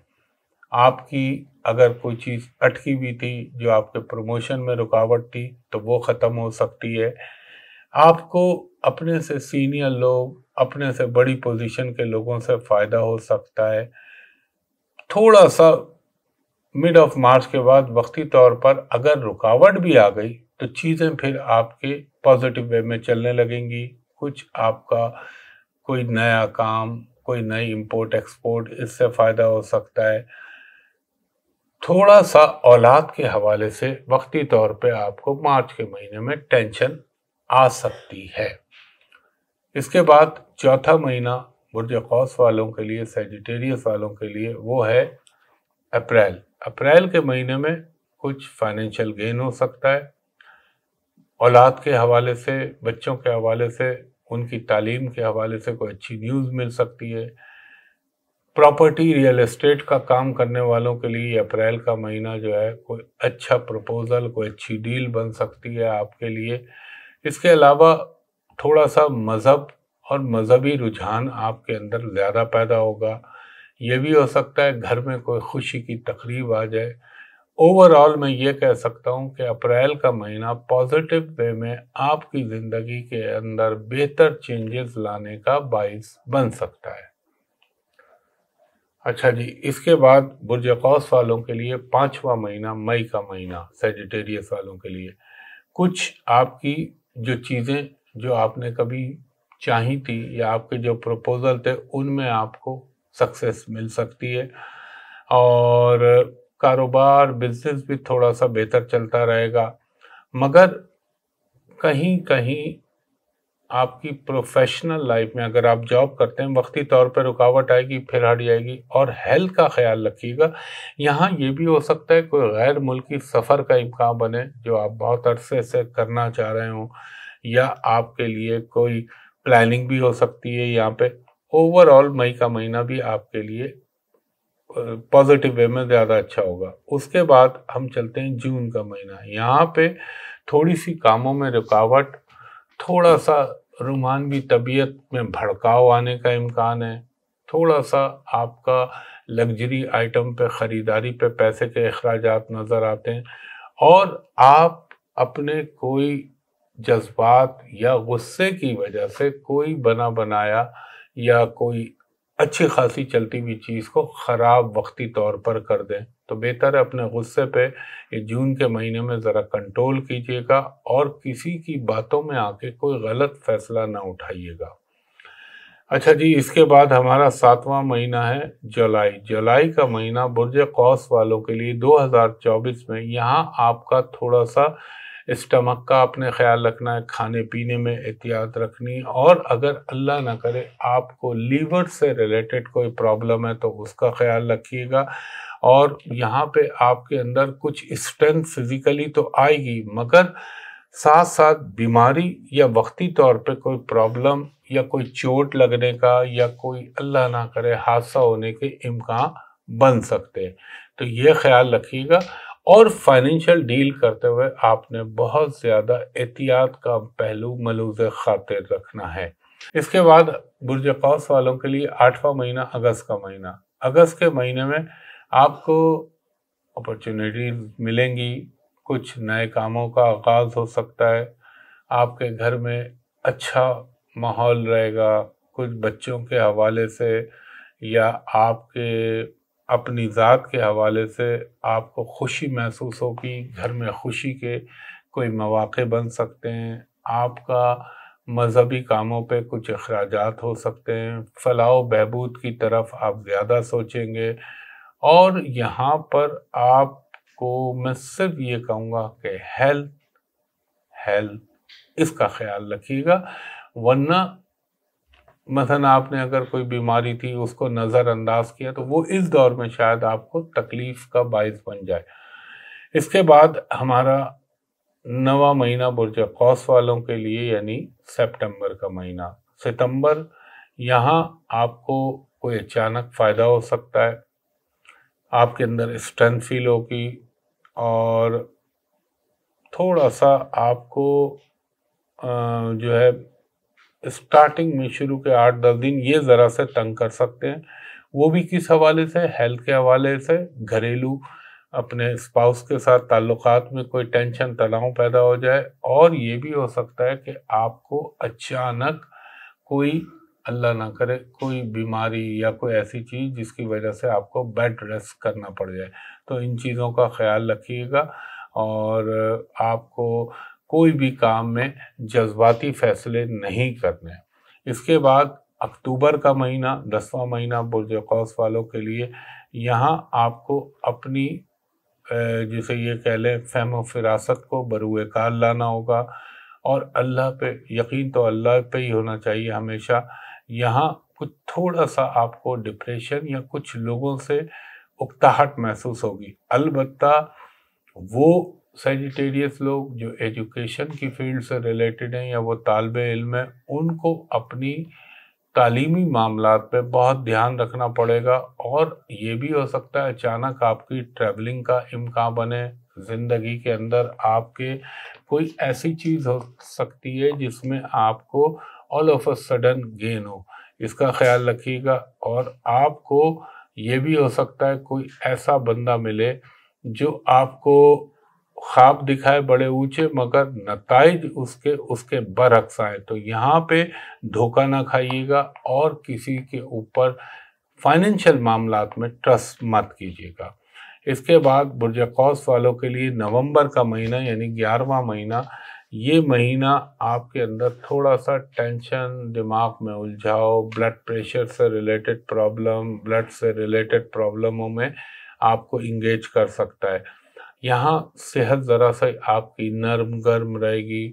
आपकी अगर कोई चीज़ अटकी हुई थी जो आपके प्रमोशन में रुकावट थी तो वो ख़त्म हो सकती है आपको अपने से सीनियर लोग अपने से बड़ी पोजीशन के लोगों से फ़ायदा हो सकता है थोड़ा सा मिड ऑफ मार्च के बाद वक्ती तौर पर अगर रुकावट भी आ गई तो चीज़ें फिर आपके पॉजिटिव वे में चलने लगेंगी कुछ आपका कोई नया काम कोई नई इंपोर्ट एक्सपोर्ट इससे फ़ायदा हो सकता है थोड़ा सा औलाद के हवाले से वक्ती तौर पे आपको मार्च के महीने में टेंशन आ सकती है इसके बाद चौथा महीना बुरज कौस वालों के लिए सेजिटेरियस वालों के लिए वो है अप्रैल अप्रैल के महीने में कुछ फाइनेंशियल गेन हो सकता है औलाद के हवाले से बच्चों के हवाले से उनकी तालीम के हवाले से कोई अच्छी न्यूज़ मिल सकती है प्रॉपर्टी रियल एस्टेट का काम करने वालों के लिए अप्रैल का महीना जो है कोई अच्छा प्रपोजल कोई अच्छी डील बन सकती है आपके लिए इसके अलावा थोड़ा सा मज़हब और मज़हबी रुझान आपके अंदर ज़्यादा पैदा होगा ये भी हो सकता है घर में कोई खुशी की तकरीब आ जाए ओवरऑल मैं ये कह सकता हूँ कि अप्रैल का महीना पॉजिटिव वे में आपकी ज़िंदगी के अंदर बेहतर चेंजेस लाने का बाइस बन सकता है अच्छा जी इसके बाद बुरज कौस वालों के लिए पाँचवा महीना मई का महीना सेजिटेरियस वालों के लिए कुछ आपकी जो चीज़ें जो आपने कभी चाही थी या आपके जो प्रपोज़ल थे उनमें आपको सक्सेस मिल सकती है और कारोबार बिजनेस भी थोड़ा सा बेहतर चलता रहेगा मगर कहीं कहीं आपकी प्रोफेशनल लाइफ में अगर आप जॉब करते हैं वक्ती तौर पर रुकावट आएगी फिर हट जाएगी और हेल्थ का ख्याल रखिएगा यहाँ ये भी हो सकता है कोई गैर मुल्की सफ़र का इम्कान बने जो आप बहुत अरसे से करना चाह रहे हों या आपके लिए कोई प्लानिंग भी हो सकती है यहाँ पे ओवरऑल मई का महीना भी आपके लिए पॉजिटिव वे में ज़्यादा अच्छा होगा उसके बाद हम चलते हैं जून का महीना यहाँ पे थोड़ी सी कामों में रुकावट थोड़ा सा रुमानवी तबीयत में भड़काव आने का इम्कान है थोड़ा सा आपका लग्जरी आइटम पे ख़रीदारी पे पैसे के अखराज नज़र आते हैं और आप अपने कोई जज्बात या गुस्से की वजह से कोई बना बनाया या कोई अच्छी खासी चलती हुई चीज़ को ख़राब वक्ती तौर पर कर दें तो बेहतर है अपने गुस्से पे ये जून के महीने में ज़रा कंट्रोल कीजिएगा और किसी की बातों में आके कोई गलत फैसला ना उठाइएगा अच्छा जी इसके बाद हमारा सातवां महीना है जुलाई जुलाई का महीना बुरज कौस वालों के लिए 2024 में यहाँ आपका थोड़ा सा स्टमक का अपने ख्याल रखना है खाने पीने में एहतियात रखनी और अगर अल्लाह ना करे आपको लीवर से रिलेटेड कोई प्रॉब्लम है तो उसका ख्याल रखिएगा और यहाँ पे आपके अंदर कुछ स्ट्रेंथ फिजिकली तो आएगी मगर साथ साथ बीमारी या वक्ती तौर पे कोई प्रॉब्लम या कोई चोट लगने का या कोई अल्लाह ना करे हादसा होने के इम्कान बन सकते हैं तो ये ख्याल रखिएगा और फाइनेंशियल डील करते हुए आपने बहुत ज़्यादा एहतियात का पहलू मलूज खातिर रखना है इसके बाद बुरजकौस वालों के लिए आठवां महीना अगस्त का महीना अगस्त के महीने में आपको अपॉर्चुनिटीज मिलेंगी कुछ नए कामों का आगाज हो सकता है आपके घर में अच्छा माहौल रहेगा कुछ बच्चों के हवाले से या आपके अपनी ज़ात के हवाले से आपको खुशी महसूस होगी घर में खुशी के कोई मौाक़े बन सकते हैं आपका मजहबी कामों पे कुछ अखराज हो सकते हैं फलाह बहबूद की तरफ आप ज़्यादा सोचेंगे और यहाँ पर आपको मैं सिर्फ ये कहूँगा कि हेल्थ हेल्थ इसका ख्याल रखिएगा वरना मसलन आपने अगर कोई बीमारी थी उसको नज़रअंदाज किया तो वो इस दौर में शायद आपको तकलीफ़ का बायस बन जाए इसके बाद हमारा नवा महीना बुरज कौस वालों के लिए यानी सितंबर का महीना सितंबर यहाँ आपको कोई अचानक फ़ायदा हो सकता है आपके अंदर स्ट्रेंथ फील होगी और थोड़ा सा आपको जो है स्टार्टिंग में शुरू के आठ दस दिन ये ज़रा से तंग कर सकते हैं वो भी किस हवाले से हेल्थ के हवाले से घरेलू अपने स्पाउस के साथ ताल्लुकात में कोई टेंशन तनाव पैदा हो जाए और ये भी हो सकता है कि आपको अचानक कोई अल्लाह ना करे कोई बीमारी या कोई ऐसी चीज़ जिसकी वजह से आपको बेड रेस्ट करना पड़ जाए तो इन चीज़ों का ख्याल रखिएगा और आपको कोई भी काम में जज्बाती फैसले नहीं करने इसके बाद अक्टूबर का महीना दसवां महीना बुरज कौस वालों के लिए यहाँ आपको अपनी जिसे ये कह लें फहम फिरासत को बरूए कार लाना होगा और अल्लाह पे यकीन तो अल्लाह पे ही होना चाहिए हमेशा यहाँ कुछ थोड़ा सा आपको डिप्रेशन या कुछ लोगों से उकताहट महसूस होगी अलबत्ता वो सेजिटेरियस लोग जो एजुकेशन की फील्ड से रिलेटेड हैं या वो तालब इल्म है उनको अपनी तालीमी मामला पे बहुत ध्यान रखना पड़ेगा और ये भी हो सकता है अचानक आपकी ट्रैवलिंग का इम्कान बने ज़िंदगी के अंदर आपके कोई ऐसी चीज़ हो सकती है जिसमें आपको all of a sudden gain हो इसका ख्याल रखिएगा और आपको ये भी हो सकता है कोई ऐसा बंदा मिले जो आपको ख्वाब दिखाए बड़े ऊंचे मगर नतज उसके उसके बरक्स आए तो यहाँ पे धोखा ना खाइएगा और किसी के ऊपर फाइनेंशियल मामला में ट्रस्ट मत कीजिएगा इसके बाद बुरजकौस वालों के लिए नवंबर का महीना यानी ग्यारहवा महीना ये महीना आपके अंदर थोड़ा सा टेंशन दिमाग में उलझाओ ब्लड प्रेशर से रिलेटेड प्रॉब्लम ब्लड से रिलेटेड प्रॉब्लमों में आपको इंगेज कर सकता है यहाँ सेहत ज़रा सा आपकी नर्म गर्म रहेगी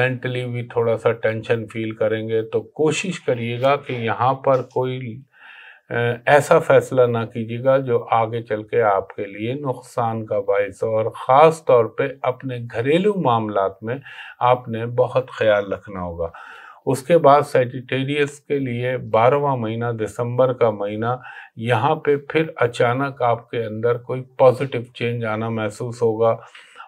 मेंटली भी थोड़ा सा टेंशन फील करेंगे तो कोशिश करिएगा कि यहाँ पर कोई ऐसा फैसला ना कीजिएगा जो आगे चल के आपके लिए नुकसान का बायस हो और ख़ास तौर पे अपने घरेलू मामला में आपने बहुत ख्याल रखना होगा उसके बाद सेटिटेरियस के लिए बारहवा महीना दिसंबर का महीना यहाँ पे फिर अचानक आपके अंदर कोई पॉजिटिव चेंज आना महसूस होगा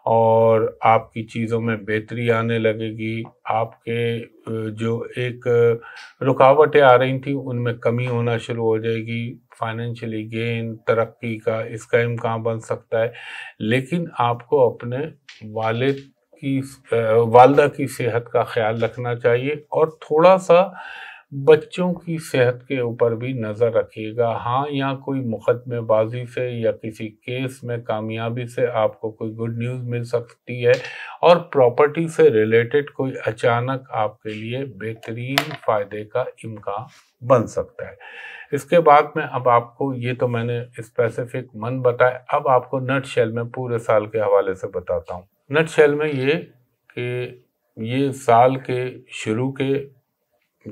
और आपकी चीज़ों में बेहतरी आने लगेगी आपके जो एक रुकावटें आ रही थी उनमें कमी होना शुरू हो जाएगी फाइनेंशियली गेन तरक्की का इसका इम्कान बन सकता है लेकिन आपको अपने वालिद की वालदा की सेहत का ख्याल रखना चाहिए और थोड़ा सा बच्चों की सेहत के ऊपर भी नज़र रखिएगा हाँ यहाँ कोई मुकदमेबाजी से या किसी केस में कामयाबी से आपको कोई गुड न्यूज़ मिल सकती है और प्रॉपर्टी से रिलेटेड कोई अचानक आपके लिए बेहतरीन फ़ायदे का इम्कान बन सकता है इसके बाद में अब आपको ये तो मैंने स्पेसिफिक मन बताया अब आपको नट शेल में पूरे साल के हवाले से बताता हूँ नट शेल में ये कि ये साल के शुरू के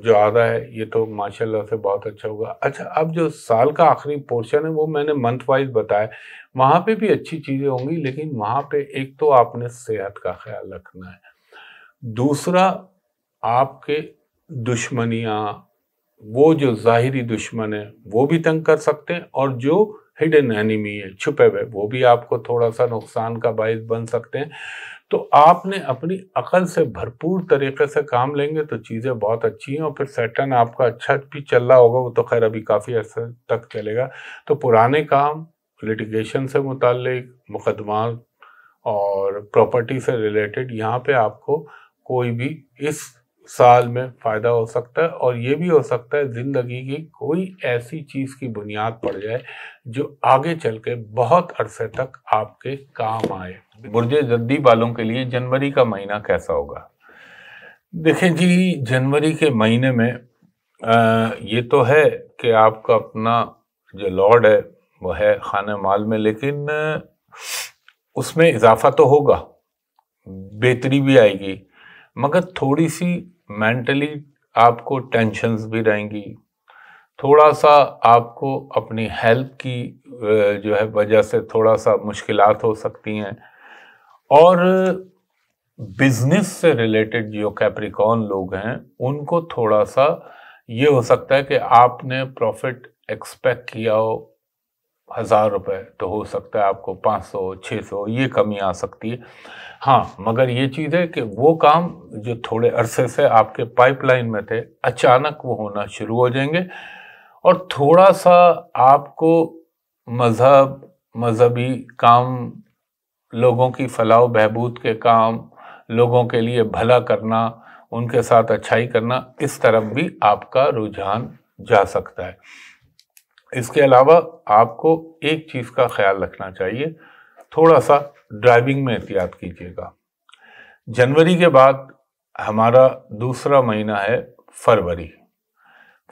जो आ रहा है ये तो माशाल्लाह से बहुत अच्छा होगा अच्छा अब जो साल का आखिरी पोर्शन है वो मैंने मंथ वाइज बताया वहाँ पे भी अच्छी चीज़ें होंगी लेकिन वहाँ पे एक तो आपने सेहत का ख्याल रखना है दूसरा आपके दुश्मनियाँ वो जो ज़ाहरी दुश्मन है वो भी तंग कर सकते हैं और जो हिडन एनिमी है छुपे हुए वो भी आपको थोड़ा सा नुकसान का बायस बन सकते हैं तो आपने अपनी अकल से भरपूर तरीके से काम लेंगे तो चीज़ें बहुत अच्छी हैं और फिर सेटन आपका अच्छा भी चल रहा होगा वो तो खैर अभी काफ़ी अर्से तक चलेगा तो पुराने काम लिटिगेशन से मुतक मुकदमा और प्रॉपर्टी से रिलेटेड यहाँ पे आपको कोई भी इस साल में फ़ायदा हो सकता है और ये भी हो सकता है ज़िंदगी की कोई ऐसी चीज़ की बुनियाद पड़ जाए जो आगे चल के बहुत अरसे तक आपके काम आए बुरजे जद्दी वालों के लिए जनवरी का महीना कैसा होगा देखें जी जनवरी के महीने में आ, ये तो है कि आपका अपना जो लॉर्ड है वो है खाना माल में लेकिन उसमें इजाफा तो होगा बेहतरी भी आएगी मगर थोड़ी सी मेंटली आपको टेंशन्स भी रहेंगी थोड़ा सा आपको अपनी हेल्थ की जो है वजह से थोड़ा सा मुश्किल हो सकती हैं और बिजनेस से रिलेटेड जो कैप्रिकॉन लोग हैं उनको थोड़ा सा ये हो सकता है कि आपने प्रॉफिट एक्सपेक्ट किया हो हज़ार रुपये तो हो सकता है आपको पाँच सौ छः सौ ये कमी आ सकती है हाँ मगर ये चीज़ है कि वो काम जो थोड़े अरसे से आपके पाइपलाइन में थे अचानक वो होना शुरू हो जाएंगे और थोड़ा सा आपको मज़हब मज़हबी काम लोगों की फलाह बहबूद के काम लोगों के लिए भला करना उनके साथ अच्छाई करना इस तरफ भी आपका रुझान जा सकता है इसके अलावा आपको एक चीज़ का ख्याल रखना चाहिए थोड़ा सा ड्राइविंग में एहतियात कीजिएगा जनवरी के बाद हमारा दूसरा महीना है फरवरी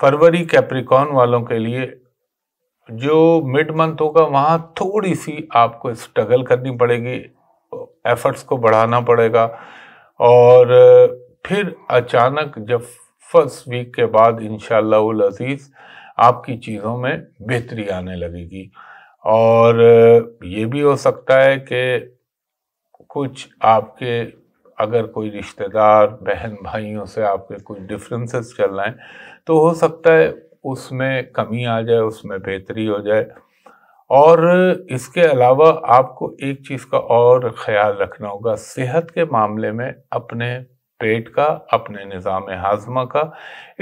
फरवरी कैप्रिकॉन वालों के लिए जो मिड मंथ होगा वहाँ थोड़ी सी आपको स्ट्रगल करनी पड़ेगी एफर्ट्स को बढ़ाना पड़ेगा और फिर अचानक जब फर्स्ट वीक के बाद इन अजीज़ आपकी चीज़ों में बेहतरी आने लगेगी और ये भी हो सकता है कि कुछ आपके अगर कोई रिश्तेदार बहन भाइयों से आपके कुछ डिफरेंसेस चल रहे हैं तो हो सकता है उसमें कमी आ जाए उसमें बेहतरी हो जाए और इसके अलावा आपको एक चीज़ का और ख्याल रखना होगा सेहत के मामले में अपने पेट का अपने निज़ाम हाजमा का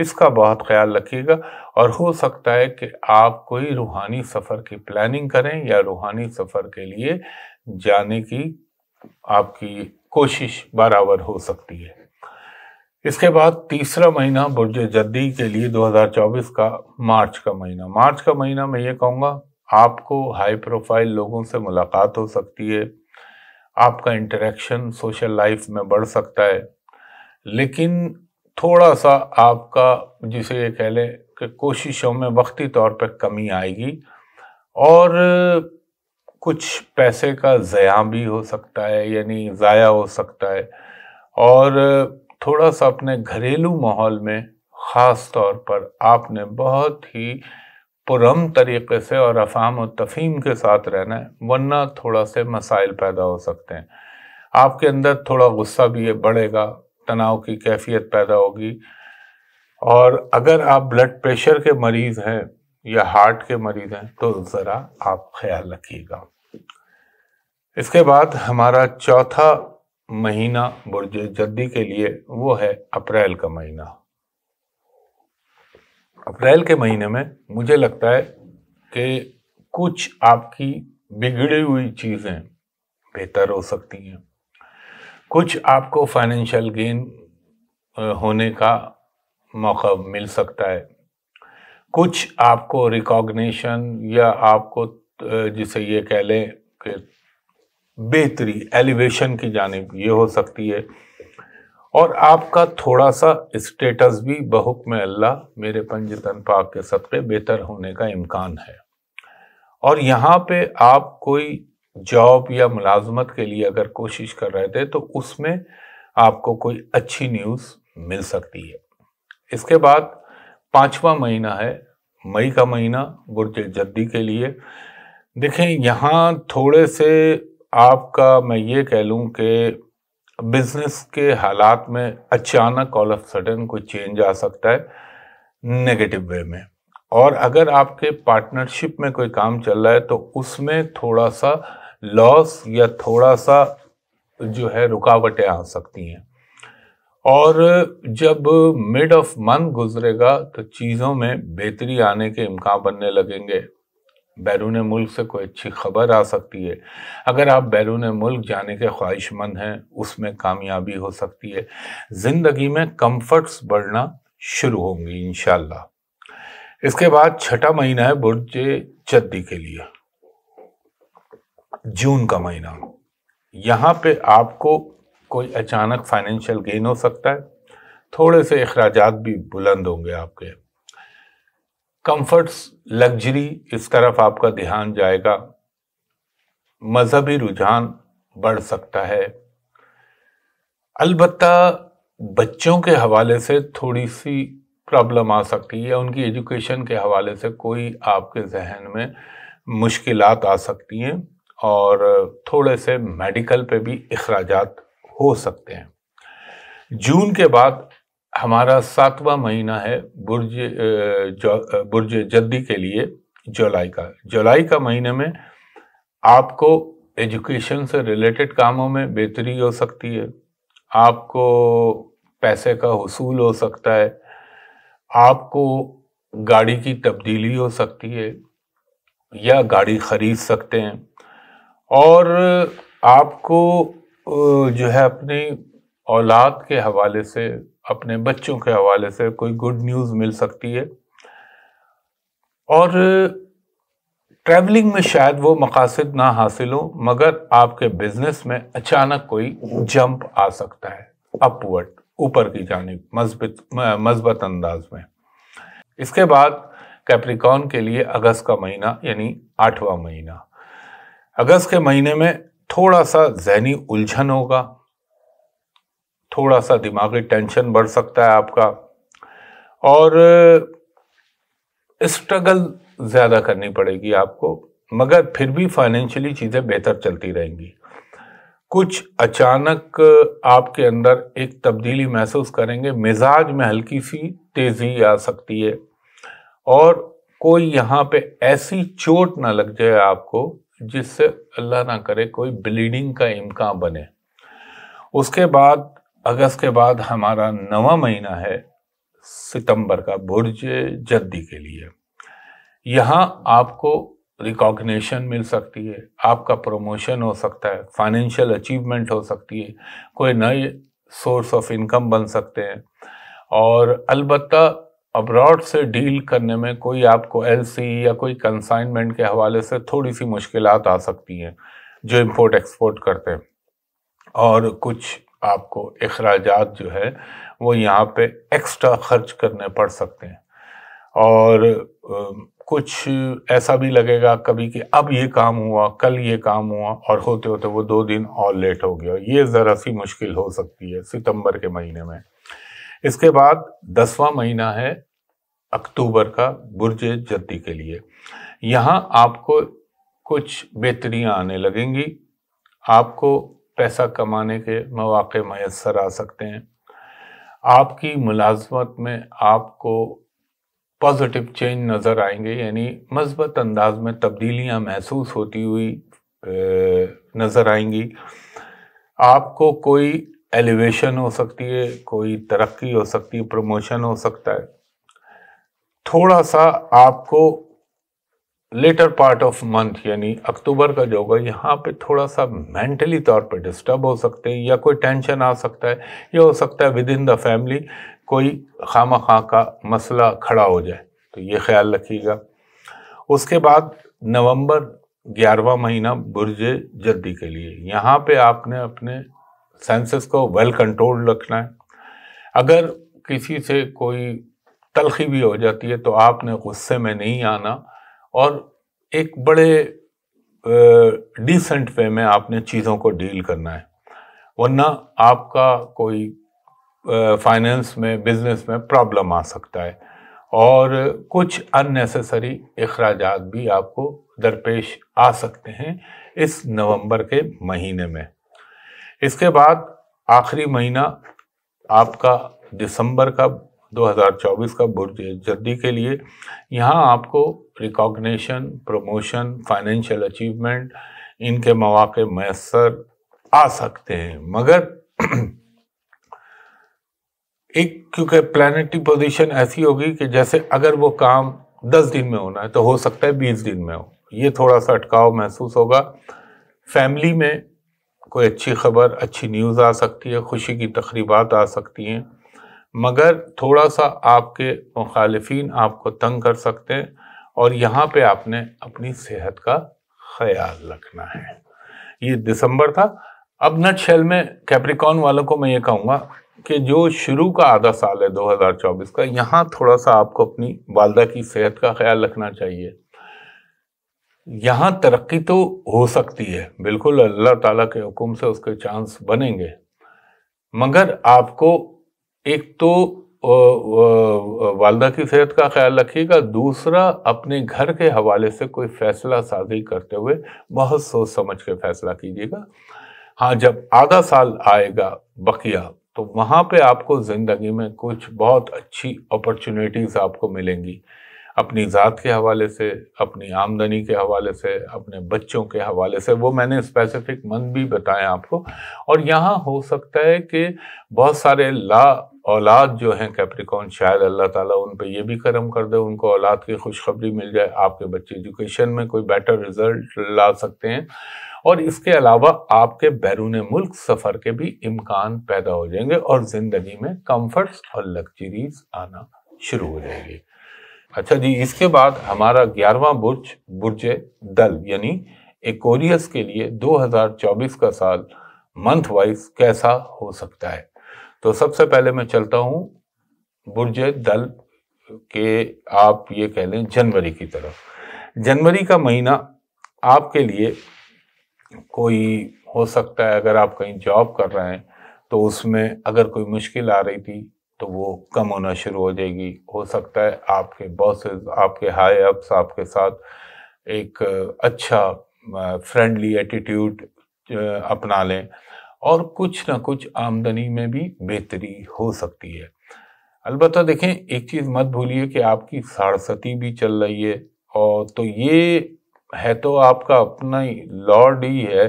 इसका बहुत ख्याल रखिएगा और हो सकता है कि आप कोई रूहानी सफ़र की प्लानिंग करें या रूहानी सफ़र के लिए जाने की आपकी कोशिश बराबर हो सकती है इसके बाद तीसरा महीना बुरज जद्दी के लिए 2024 का मार्च का महीना मार्च का महीना मैं ये कहूँगा आपको हाई प्रोफाइल लोगों से मुलाकात हो सकती है आपका इंटरेक्शन सोशल लाइफ में बढ़ सकता है लेकिन थोड़ा सा आपका जिसे ये कह लें कि कोशिशों में वक्ती तौर पर कमी आएगी और कुछ पैसे का ज़या भी हो सकता है यानी ज़ाया हो सकता है और थोड़ा सा अपने घरेलू माहौल में ख़ास तौर पर आपने बहुत ही पुरम तरीके से और अफाम और तफीम के साथ रहना है वरना थोड़ा से मसाइल पैदा हो सकते हैं आपके अंदर थोड़ा गुस्सा भी ये बढ़ेगा तनाव की कैफियत पैदा होगी और अगर आप ब्लड प्रेशर के मरीज हैं या हार्ट के मरीज हैं तो ज़रा आप ख्याल रखिएगा इसके बाद हमारा चौथा महीना बुरज जद्दी के लिए वो है अप्रैल का महीना अप्रैल के महीने में मुझे लगता है कि कुछ आपकी बिगड़ी हुई चीज़ें बेहतर हो सकती हैं कुछ आपको फाइनेंशियल गेन होने का मौका मिल सकता है कुछ आपको रिकॉग्निशन या आपको जिसे ये कह लें कि बेहतरी एलिवेशन की जानब ये हो सकती है और आपका थोड़ा सा स्टेटस भी बहुक में अल्लाह मेरे पंजतन पाक के सदक़े बेहतर होने का इम्कान है और यहाँ पे आप कोई जॉब या मुलाजमत के लिए अगर कोशिश कर रहे थे तो उसमें आपको कोई अच्छी न्यूज़ मिल सकती है इसके बाद पांचवा महीना है मई का महीना गुरजे जद्दी के लिए देखें यहाँ थोड़े से आपका मैं ये कह लूँ कि बिजनेस के हालात में अचानक ऑल ऑफ सडन कोई चेंज आ सकता है नेगेटिव वे में और अगर आपके पार्टनरशिप में कोई काम चल रहा है तो उसमें थोड़ा सा लॉस या थोड़ा सा जो है रुकावटें आ सकती हैं और जब मिड ऑफ मंथ गुजरेगा तो चीज़ों में बेहतरी आने के इम्कान बनने लगेंगे बैरून मुल्क से कोई अच्छी खबर आ सकती है अगर आप बैरून मुल्क जाने के ख्वाहिशमंद हैं उसमें कामयाबी हो सकती है ज़िंदगी में कंफर्ट्स बढ़ना शुरू होंगी इन इसके बाद छठा महीना है बुरज चद्दी के लिए जून का महीना यहाँ पे आपको कोई अचानक फाइनेंशियल गेन हो सकता है थोड़े से अखराज भी बुलंद होंगे आपके कंफर्ट्स लग्जरी इस तरफ आपका ध्यान जाएगा मज़हबी रुझान बढ़ सकता है अलबत् बच्चों के हवाले से थोड़ी सी प्रॉब्लम आ सकती है उनकी एजुकेशन के हवाले से कोई आपके जहन में मुश्किलात आ सकती हैं और थोड़े से मेडिकल पे भी अखराज हो सकते हैं जून के बाद हमारा सातवां महीना है बुर्ज बुर्ज जद्दी के लिए जुलाई का जुलाई का महीने में आपको एजुकेशन से रिलेटेड कामों में बेहतरी हो सकती है आपको पैसे का हसूल हो सकता है आपको गाड़ी की तब्दीली हो सकती है या गाड़ी खरीद सकते हैं और आपको जो है अपनी औलाद के हवाले से अपने बच्चों के हवाले से कोई गुड न्यूज़ मिल सकती है और ट्रैवलिंग में शायद वो मकासद ना हासिल हो मगर आपके बिजनेस में अचानक कोई जंप आ सकता है अपवर्ड ऊपर की जानब मजबत मजबत अंदाज में इसके बाद कैप्रिकॉन के लिए अगस्त का महीना यानी आठवां महीना अगस्त के महीने में थोड़ा सा जहनी उलझन होगा थोड़ा सा दिमागी टेंशन बढ़ सकता है आपका और स्ट्रगल ज़्यादा करनी पड़ेगी आपको मगर फिर भी फाइनेंशियली चीज़ें बेहतर चलती रहेंगी कुछ अचानक आपके अंदर एक तब्दीली महसूस करेंगे मिजाज में हल्की सी तेज़ी आ सकती है और कोई यहाँ पे ऐसी चोट ना लग जाए आपको जिससे अल्लाह ना करे कोई ब्लीडिंग का इम्कान बने उसके बाद अगस्त के बाद हमारा नवा महीना है सितंबर का बुर्ज जद्दी के लिए यहाँ आपको रिकॉग्निशन मिल सकती है आपका प्रमोशन हो सकता है फाइनेंशियल अचीवमेंट हो सकती है कोई नए सोर्स ऑफ इनकम बन सकते हैं और अलबत्ता अब्रॉड से डील करने में कोई आपको एल या कोई कंसाइनमेंट के हवाले से थोड़ी सी मुश्किल आ सकती हैं जो इम्पोर्ट एक्सपोर्ट करते हैं और कुछ आपको अखराज जो है वो यहाँ पे एक्स्ट्रा खर्च करने पड़ सकते हैं और कुछ ऐसा भी लगेगा कभी कि अब ये काम हुआ कल ये काम हुआ और होते होते वो दो दिन और लेट हो गया ये ज़रा सी मुश्किल हो सकती है सितंबर के महीने में इसके बाद दसवां महीना है अक्टूबर का बुर्ज जद्दी के लिए यहाँ आपको कुछ बेहतरियाँ आने लगेंगी आपको पैसा कमाने के मौाक़ मैसर आ सकते हैं आपकी मुलाजमत में आपको पॉजिटिव चेंज नज़र आएंगे यानी मजबत अंदाज में तब्दीलियाँ महसूस होती हुई नज़र आएंगी आपको कोई एलिवेशन हो सकती है कोई तरक्की हो सकती है प्रमोशन हो सकता है थोड़ा सा आपको लेटर पार्ट ऑफ मंथ यानी अक्टूबर का जो होगा यहाँ पे थोड़ा सा मेंटली तौर पे डिस्टर्ब हो सकते हैं या कोई टेंशन आ सकता है या हो सकता है विद इन द फैमिली कोई खाम खां का मसला खड़ा हो जाए तो ये ख्याल रखिएगा उसके बाद नवंबर ग्यारहवा महीना बुरजे जद्दी के लिए यहाँ पे आपने अपने सेंसेस को वेल कंट्रोल रखना है अगर किसी से कोई तलखी भी हो जाती है तो आपने गुस्से में नहीं आना और एक बड़े डिसेंट वे में आपने चीज़ों को डील करना है वरना आपका कोई फाइनेंस में बिजनेस में प्रॉब्लम आ सकता है और कुछ अननेसेसरी अखराज भी आपको दरपेश आ सकते हैं इस नवंबर के महीने में इसके बाद आखिरी महीना आपका दिसंबर का 2024 का बुर्ज जर्दी के लिए यहाँ आपको रिकॉग्निशन प्रमोशन फाइनेंशियल अचीवमेंट इनके मौाक़े मैसर आ सकते हैं मगर एक क्योंकि प्लानिटी पोजीशन ऐसी होगी कि जैसे अगर वो काम दस दिन में होना है तो हो सकता है बीस दिन में हो ये थोड़ा सा अटकाव महसूस होगा फैमिली में कोई अच्छी खबर अच्छी न्यूज़ आ सकती है खुशी की तकरीबात आ सकती हैं मगर थोड़ा सा आपके मुखालफी आपको तंग कर सकते हैं और यहाँ पे आपने अपनी सेहत का ख्याल रखना है ये दिसंबर था अब न छल में कैप्रिकॉन वालों को मैं ये कहूँगा कि जो शुरू का आधा साल है 2024 का यहाँ थोड़ा सा आपको अपनी वालदा की सेहत का ख्याल रखना चाहिए यहाँ तरक्की तो हो सकती है बिल्कुल अल्लाह ताला के हुक्म से उसके चांस बनेंगे मगर आपको एक तो वालदा की सेहत का ख्याल रखिएगा दूसरा अपने घर के हवाले से कोई फैसला साजी करते हुए बहुत सोच समझ के फैसला कीजिएगा हाँ जब आधा साल आएगा बकिया तो वहाँ पे आपको ज़िंदगी में कुछ बहुत अच्छी अपॉर्चुनिटीज़ आपको मिलेंगी अपनी ज़ात के हवाले से अपनी आमदनी के हवाले से अपने बच्चों के हवाले से वो मैंने स्पेसिफिक मन भी बताया आपको और यहाँ हो सकता है कि बहुत सारे ला औलाद जो हैं कैप्रिकॉन शायद अल्लाह ताला उन पर यह भी करम कर दे उनको औलाद की खुशखबरी मिल जाए आपके बच्चे एजुकेशन में कोई बेटर रिजल्ट ला सकते हैं और इसके अलावा आपके बैरून मुल्क सफ़र के भी इम्कान पैदा हो जाएंगे और ज़िंदगी में कम्फर्ट्स और लग्जरीज आना शुरू हो जाएगी अच्छा जी इसके बाद हमारा ग्यारहवा बुर्ज बुर्ज दल यानी एकोरियस के लिए 2024 का साल मंथ वाइज कैसा हो सकता है तो सबसे पहले मैं चलता हूँ बुर्ज दल के आप ये कह लें जनवरी की तरफ जनवरी का महीना आपके लिए कोई हो सकता है अगर आप कहीं जॉब कर रहे हैं तो उसमें अगर कोई मुश्किल आ रही थी तो वो कम होना शुरू हो जाएगी हो सकता है आपके बॉसेस आपके हाई अप्स आपके साथ एक अच्छा फ्रेंडली एटीट्यूड अपना लें और कुछ ना कुछ आमदनी में भी बेहतरी हो सकती है अलबत्त देखें एक चीज़ मत भूलिए कि आपकी सारसती भी चल रही है और तो ये है तो आपका अपना ही लॉर्ड ही है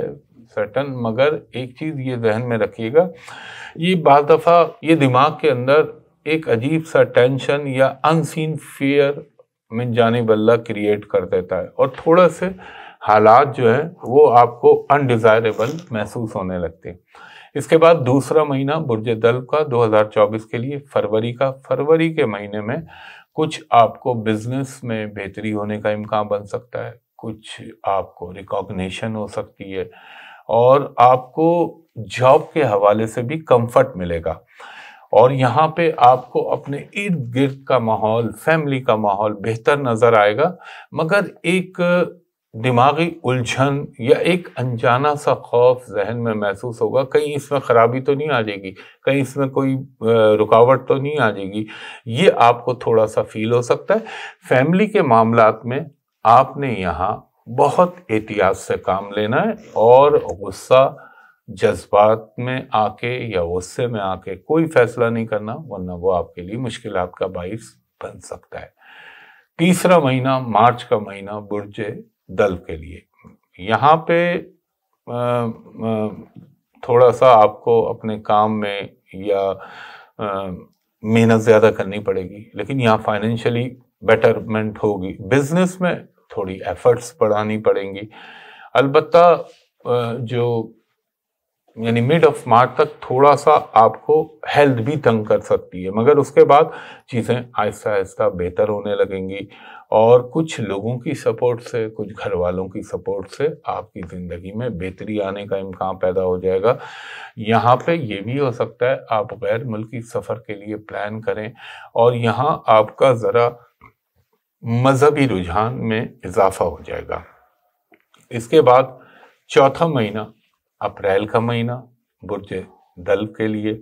सर्टन मगर एक चीज़ ये जहन में रखिएगा ये बार दफ़ा ये दिमाग के अंदर एक अजीब सा टेंशन या अनसीन फेयर में जाने बल्ला क्रिएट कर देता है और थोड़ा से हालात जो है वो आपको अनडिज़ायरेबल महसूस होने लगते हैं इसके बाद दूसरा महीना बुर्ज दल का 2024 के लिए फरवरी का फरवरी के महीने में कुछ आपको बिजनेस में बेहतरी होने का इम्कान बन सकता है कुछ आपको रिकॉग्निशन हो सकती है और आपको जॉब के हवाले से भी कंफर्ट मिलेगा और यहाँ पे आपको अपने इर्द गिर्द का माहौल फैमिली का माहौल बेहतर नज़र आएगा मगर एक दिमागी उलझन या एक अनजाना सा खौफ जहन में महसूस होगा कहीं इसमें ख़राबी तो नहीं आ जाएगी कहीं इसमें कोई रुकावट तो नहीं आ जाएगी ये आपको थोड़ा सा फील हो सकता है फैमिली के मामला में आपने यहाँ बहुत एहतियात से काम लेना है और गुस्सा जज्बात में आके या गुस्से में आके कोई फैसला नहीं करना वरना वो आपके लिए मुश्किल का बाइस बन सकता है तीसरा महीना मार्च का महीना बुर्ज दल के लिए यहाँ पे आ, आ, थोड़ा सा आपको अपने काम में या मेहनत ज़्यादा करनी पड़ेगी लेकिन यहाँ फाइनेंशियली बेटरमेंट होगी बिजनेस में थोड़ी एफर्ट्स बढ़ानी पड़ेंगी अलबत् जो यानी मिड ऑफ मार्च तक थोड़ा सा आपको हेल्थ भी तंग कर सकती है मगर उसके बाद चीज़ें आहिस्ता आहिस्ता बेहतर होने लगेंगी और कुछ लोगों की सपोर्ट से कुछ घर वालों की सपोर्ट से आपकी ज़िंदगी में बेहतरी आने का इम्कान पैदा हो जाएगा यहाँ पे ये भी हो सकता है आप गैर मुल्की सफ़र के लिए प्लान करें और यहाँ आपका ज़रा मज़हबी रुझान में इजाफा हो जाएगा इसके बाद चौथा महीना अप्रैल का महीना बुरज दल के लिए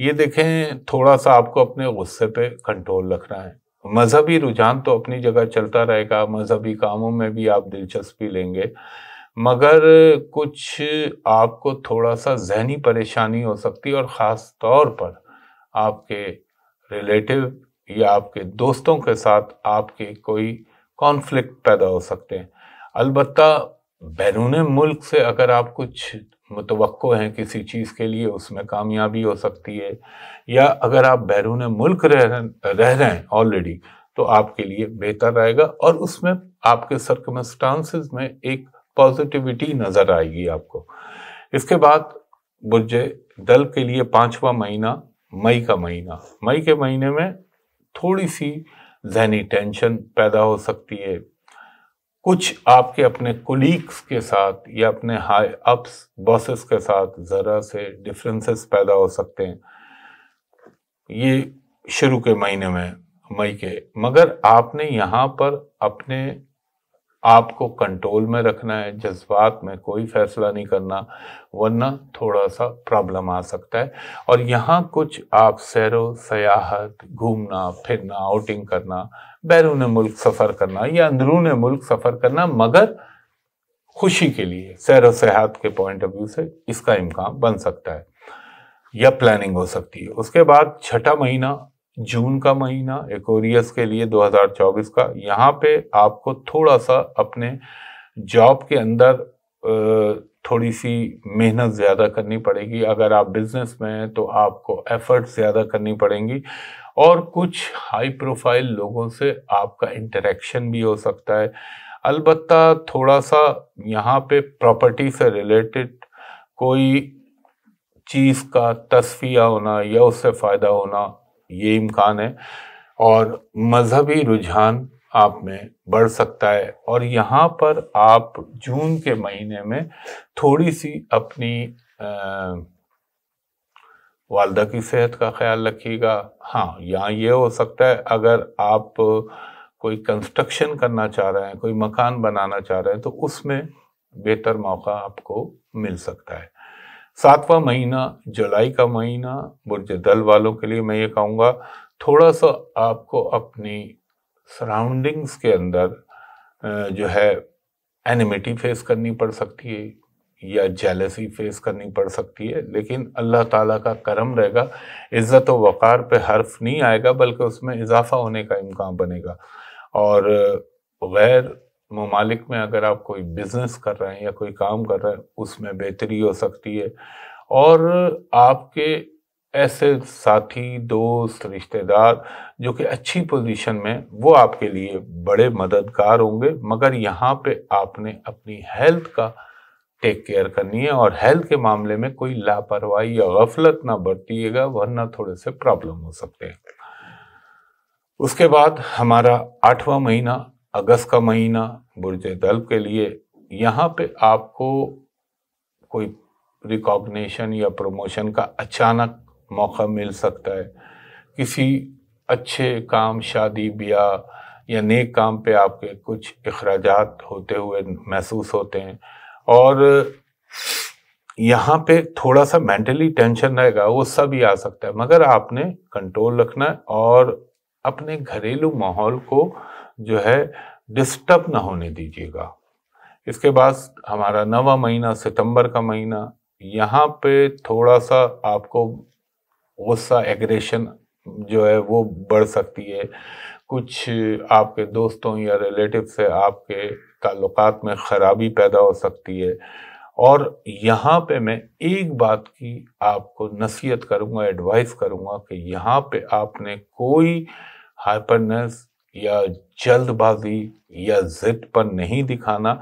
ये देखें थोड़ा सा आपको अपने गुस्से पे कंट्रोल रखना है मज़हबी रुझान तो अपनी जगह चलता रहेगा मज़हबी कामों में भी आप दिलचस्पी लेंगे मगर कुछ आपको थोड़ा सा जहनी परेशानी हो सकती है और ख़ास तौर पर आपके रिलेटिव या आपके दोस्तों के साथ आपके कोई कॉन्फ्लिक्ट पैदा हो सकते हैं अलबत् बैरून मुल्क से अगर आप कुछ मुतव हैं किसी चीज़ के लिए उसमें कामयाबी हो सकती है या अगर आप बैरून मुल्क रह रह रहे हैं ऑलरेडी तो आपके लिए बेहतर रहेगा और उसमें आपके सरकमस्टांसिस में एक पॉजिटिविटी नज़र आएगी आपको इसके बाद बुरजे दल के लिए पाँचवा महीना मई का महीना मई के महीने में थोड़ी सी जहनी टेंशन पैदा हो सकती है कुछ आपके अपने कोलीग्स के साथ या अपने हाई अप्स बॉसेस के साथ ज़रा से डिफरेंसेस पैदा हो सकते हैं ये शुरू के महीने में मई के मगर आपने यहाँ पर अपने आपको कंट्रोल में रखना है जज्बात में कोई फैसला नहीं करना वरना थोड़ा सा प्रॉब्लम आ सकता है और यहाँ कुछ आप सैरो सयाहत घूमना फिरना आउटिंग करना बैरून मुल्क सफ़र करना या अंदरून मुल्क सफ़र करना मगर खुशी के लिए सैर सयाहत के पॉइंट ऑफ व्यू से इसका इम्कान बन सकता है या प्लानिंग हो सकती है उसके बाद छठा महीना जून का महीना एकोरियस के लिए 2024 का यहाँ पे आपको थोड़ा सा अपने जॉब के अंदर थोड़ी सी मेहनत ज़्यादा करनी पड़ेगी अगर आप बिजनेस में हैं तो आपको एफर्ट्स ज़्यादा करनी पड़ेंगी और कुछ हाई प्रोफाइल लोगों से आपका इंटरेक्शन भी हो सकता है अलबत् थोड़ा सा यहाँ पे प्रॉपर्टी से रिलेटेड कोई चीज़ का तस्फिया होना या उससे फ़ायदा होना ये इम्कान है और मजहबी रुझान आप में बढ़ सकता है और यहाँ पर आप जून के महीने में थोड़ी सी अपनी वालदा की सेहत का ख्याल रखिएगा हाँ यहाँ ये हो सकता है अगर आप कोई कंस्ट्रक्शन करना चाह रहे हैं कोई मकान बनाना चाह रहे हैं तो उसमें बेहतर मौका आपको मिल सकता है सातवां महीना जुलाई का महीना बुर्ज दल वालों के लिए मैं ये कहूँगा थोड़ा सा आपको अपनी सराउंडिंग्स के अंदर जो है एनिमिटी फेस करनी पड़ सकती है या जेलसी फेस करनी पड़ सकती है लेकिन अल्लाह ताला का करम रहेगा इज़्ज़त वक़ार पे हर्फ नहीं आएगा बल्कि उसमें इजाफा होने का इम्कान बनेगा और गैर ममालिक में अगर आप कोई बिजनेस कर रहे हैं या कोई काम कर रहे हैं उसमें बेहतरी हो सकती है और आपके ऐसे साथी दोस्त रिश्तेदार जो कि अच्छी पोजीशन में वो आपके लिए बड़े मददगार होंगे मगर यहाँ पे आपने अपनी हेल्थ का टेक केयर करनी है और हेल्थ के मामले में कोई लापरवाही या गफलत ना बरतीएगा वरना थोड़े से प्रॉब्लम हो सकते हैं उसके बाद हमारा आठवां महीना अगस्त का महीना बुरज तलब के लिए यहाँ पे आपको कोई रिकॉग्निशन या प्रमोशन का अचानक मौका मिल सकता है किसी अच्छे काम शादी ब्याह या नेक काम पे आपके कुछ अखराज होते हुए महसूस होते हैं और यहाँ पे थोड़ा सा मेंटली टेंशन रहेगा वो सब ही आ सकता है मगर आपने कंट्रोल रखना है और अपने घरेलू माहौल को जो है डिस्टर्ब ना होने दीजिएगा इसके बाद हमारा नवा महीना सितंबर का महीना यहाँ पे थोड़ा सा आपको गुस्सा एग्रेशन जो है वो बढ़ सकती है कुछ आपके दोस्तों या रिलेटिव से आपके ताल्लुकात में ख़राबी पैदा हो सकती है और यहाँ पे मैं एक बात की आपको नसीहत करूँगा एडवाइस करूँगा कि यहाँ पे आपने कोई हाइपरनेस या जल्दबाजी या जिद पर नहीं दिखाना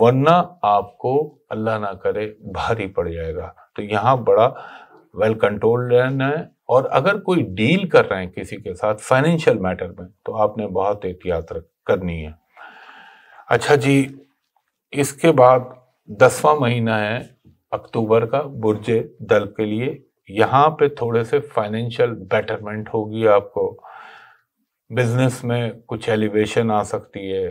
वरना आपको अल्लाह ना करे भारी पड़ जाएगा तो यहाँ बड़ा वेल कंट्रोल रहना है और अगर कोई डील कर रहे हैं किसी के साथ फाइनेंशियल मैटर में तो आपने बहुत एहतियात करनी है अच्छा जी इसके बाद दसवां महीना है अक्टूबर का बुरजे दल के लिए यहाँ पे थोड़े से फाइनेंशियल बेटरमेंट होगी आपको बिजनेस में कुछ एलिवेशन आ सकती है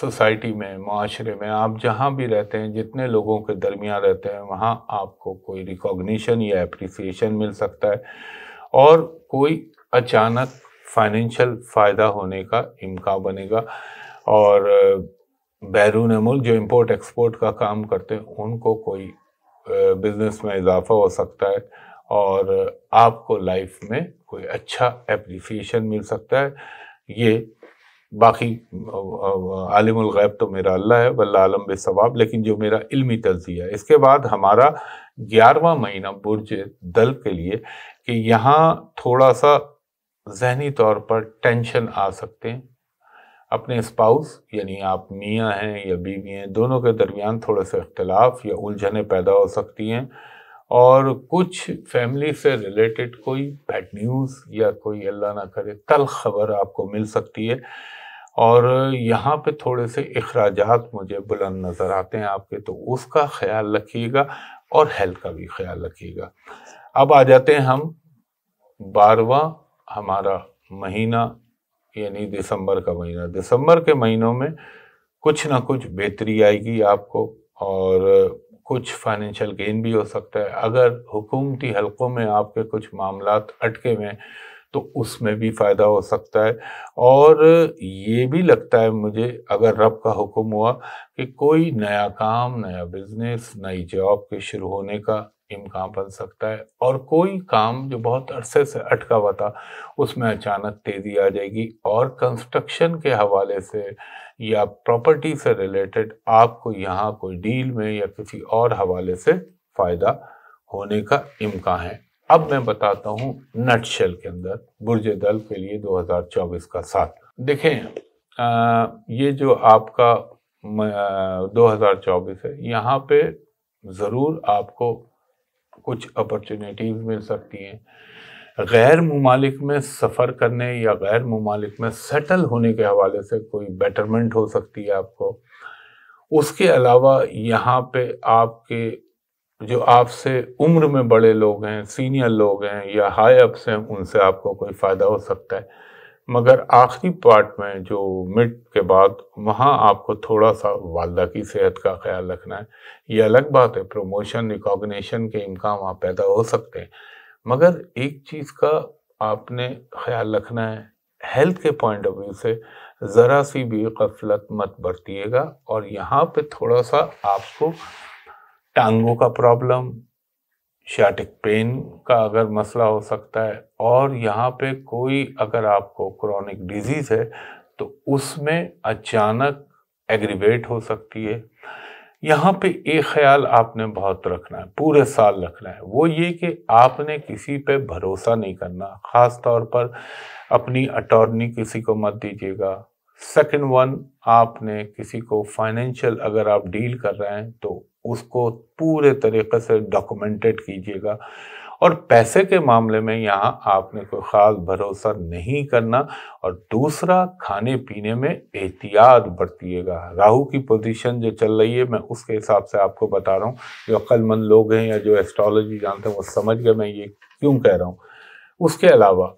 सोसाइटी में माशरे में आप जहाँ भी रहते हैं जितने लोगों के दरमियान रहते हैं वहाँ आपको कोई रिकॉग्निशन या अप्रिसिएशन मिल सकता है और कोई अचानक फाइनेंशियल फ़ायदा होने का इम्का बनेगा और बैरून मुल्क जो इम्पोर्ट एक्सपोर्ट का काम करते हैं उनको कोई बिजनेस में इजाफा हो सकता है और आपको लाइफ में कोई अच्छा एप्रिसिएशन मिल सकता है ये बाकी आलिमुल गैब तो मेरा अल्लाह है वल्ला आलम बेसवाब लेकिन जो मेरा इल्मी तजिया है इसके बाद हमारा ग्यारहवा महीना बुर्ज दल के लिए कि यहाँ थोड़ा सा जहनी तौर पर टेंशन आ सकते हैं अपने स्पाउस यानी आप मियाँ हैं या बीवी हैं दोनों के दरमियान थोड़े से अख्तिलाफ़ या उलझने पैदा हो सकती हैं और कुछ फैमिली से रिलेटेड कोई बैड न्यूज़ या कोई अल्लाह ना करे तल खबर आपको मिल सकती है और यहाँ पे थोड़े से अखराज मुझे बुलंद नज़र आते हैं आपके तो उसका ख्याल रखिएगा और हेल्थ का भी ख्याल रखिएगा अब आ जाते हैं हम बारवा हमारा महीना यानी दिसंबर का महीना दिसंबर के महीनों में कुछ ना कुछ बेहतरी आएगी आपको और कुछ फाइनेंशियल गेन भी हो सकता है अगर हुकूमती हलकों में आपके कुछ मामला अटके हुए तो उसमें भी फ़ायदा हो सकता है और ये भी लगता है मुझे अगर रब का हुक्म हुआ कि कोई नया काम नया बिजनेस नई जॉब के शुरू होने का इम्कान बन सकता है और कोई काम जो बहुत अरसे से अटका हुआ था उसमें अचानक तेज़ी आ जाएगी और कंस्ट्रक्शन के हवाले से या प्रॉपर्टी से रिलेटेड आपको यहाँ कोई डील में या किसी और हवाले से फ़ायदा होने का इम्कान है अब मैं बताता हूँ नटशेल के अंदर बुर्जे दल के लिए 2024 का साथ देखें आ, ये जो आपका आ, 2024 है यहाँ पे ज़रूर आपको कुछ अपॉर्चुनिटीज़ मिल सकती हैं गैर ममालिक में सफ़र करने या गैर ममालिक में सेटल होने के हवाले से कोई बेटरमेंट हो सकती है आपको उसके अलावा यहाँ पे आपके जो आपसे उम्र में बड़े लोग हैं सीनियर लोग हैं या हाई अप्स हैं उनसे आपको कोई फ़ायदा हो सकता है मगर आखिरी पार्ट में जो मिड के बाद वहाँ आपको थोड़ा सा वालदा की सेहत का ख्याल रखना है ये अलग बात है प्रमोशन रिकॉग्निशन के वहाँ पैदा हो सकते हैं मगर एक चीज का आपने ख्याल रखना है हेल्थ के पॉइंट ऑफ व्यू से ज़रा सी भी गफलत मत बरतिएगा और यहाँ पे थोड़ा सा आपको टांगों का प्रॉब्लम शाटिक पेन का अगर मसला हो सकता है और यहाँ पे कोई अगर आपको क्रॉनिक डिजीज़ है तो उसमें अचानक एग्रीवेट हो सकती है यहाँ पे एक ख्याल आपने बहुत रखना है पूरे साल रखना है वो ये कि आपने किसी पे भरोसा नहीं करना ख़ास तौर पर अपनी अटॉर्नी किसी को मत दीजिएगा सेकंड वन आपने किसी को फाइनेंशियल अगर आप डील कर रहे हैं तो उसको पूरे तरीके से डॉक्यूमेंटेड कीजिएगा और पैसे के मामले में यहाँ आपने कोई ख़ास भरोसा नहीं करना और दूसरा खाने पीने में एहतियात बरतिएगा राहु की पोजीशन जो चल रही है मैं उसके हिसाब से आपको बता रहा हूँ जो अक्लमंद लोग हैं या जो एस्ट्रोलॉजी जानते हैं वो समझ गए मैं ये क्यों कह रहा हूँ उसके अलावा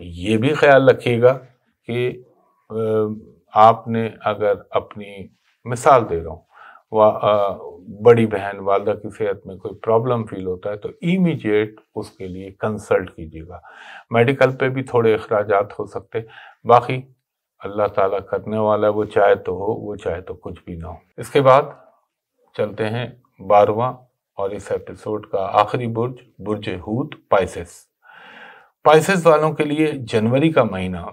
ये भी ख्याल रखिएगा कि आपने अगर अपनी मिसाल दे रहा हूँ वा बड़ी बहन वालदा की सेहत में कोई प्रॉब्लम फील होता है तो इमीजिएट उसके लिए कंसल्ट कीजिएगा मेडिकल पे भी थोड़े अखराज हो सकते बाकी अल्लाह ताला करने वाला वो चाहे तो हो वो चाहे तो कुछ भी ना हो इसके बाद चलते हैं बारवा और इस एपिसोड का आखिरी बुर्ज बुर्ज हूत पाइसिस पाइसिस वालों के लिए जनवरी का महीना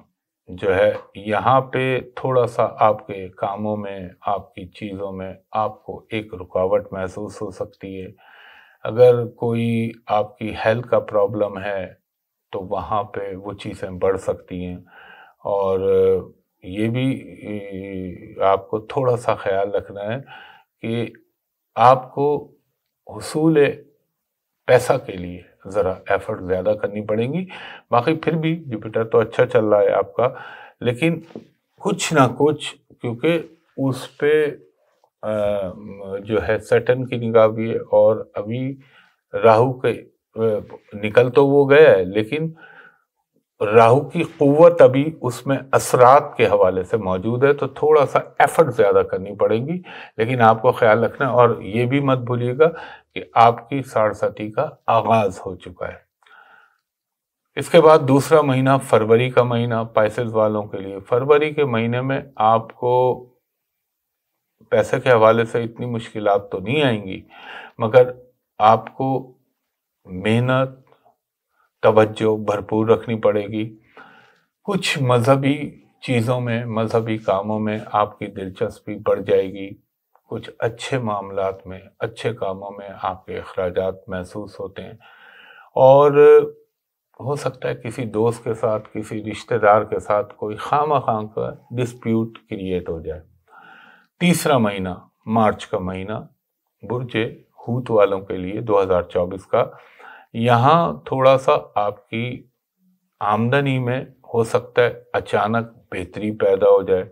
जो है यहाँ पे थोड़ा सा आपके कामों में आपकी चीज़ों में आपको एक रुकावट महसूस हो सकती है अगर कोई आपकी हेल्थ का प्रॉब्लम है तो वहाँ पे वो चीज़ें बढ़ सकती हैं और ये भी आपको थोड़ा सा ख्याल रखना है कि आपको हसूल पैसा के लिए ज़रा एफर्ट ज़्यादा करनी पड़ेगी बाकी फिर भी जुपिटर तो अच्छा चल रहा है आपका लेकिन कुछ ना कुछ क्योंकि उस पर जो है सटन की निगाह भी है और अभी राहु के निकल तो वो गया है लेकिन राहु की क़वत अभी उसमें असरात के हवाले से मौजूद है तो थोड़ा सा एफर्ट ज़्यादा करनी पड़ेगी लेकिन आपको ख्याल रखना और ये भी मत भूलिएगा कि आपकी साढ़सती का आगाज हो चुका है इसके बाद दूसरा महीना फरवरी का महीना पैसे वालों के लिए फरवरी के महीने में आपको पैसे के हवाले से इतनी मुश्किल तो नहीं आएंगी मगर आपको मेहनत तवज्जो भरपूर रखनी पड़ेगी कुछ मज़हबी चीज़ों में मज़हबी कामों में आपकी दिलचस्पी बढ़ जाएगी कुछ अच्छे मामला में अच्छे कामों में आपके अखराज महसूस होते हैं और हो सकता है किसी दोस्त के साथ किसी रिश्तेदार के साथ कोई खाम खाम का डिस्प्यूट क्रिएट हो जाए तीसरा महीना मार्च का महीना बुरजे हूत वालों के लिए 2024 का यहाँ थोड़ा सा आपकी आमदनी में हो सकता है अचानक बेहतरी पैदा हो जाए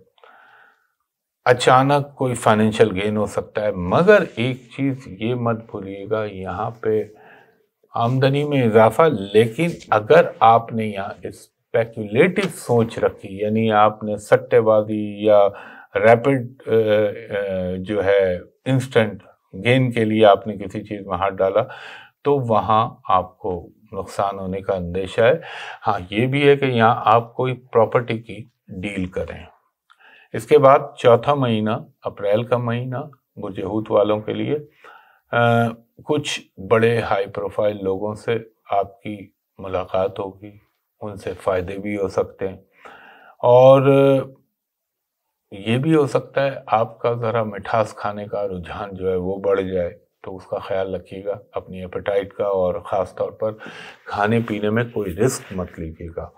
अचानक कोई फाइनेंशियल गेन हो सकता है मगर एक चीज़ ये मत भूलिएगा यहाँ पे आमदनी में इजाफा लेकिन अगर आपने यहाँ स्पेकुलेटिव सोच रखी यानी आपने सट्टेबाजी या रैपिड जो है इंस्टेंट गेन के लिए आपने किसी चीज़ में हाथ डाला तो वहाँ आपको नुकसान होने का अंदेशा है हाँ ये भी है कि यहाँ आप कोई प्रॉपर्टी की डील करें इसके बाद चौथा महीना अप्रैल का महीना बुरजहूत वालों के लिए आ, कुछ बड़े हाई प्रोफाइल लोगों से आपकी मुलाकात होगी उनसे फ़ायदे भी हो सकते हैं और ये भी हो सकता है आपका ज़रा मिठास खाने का रुझान जो है वो बढ़ जाए तो उसका ख्याल रखिएगा अपनी एपेटाइट का और ख़ास तौर पर खाने पीने में कोई रिस्क मत लीजिएगा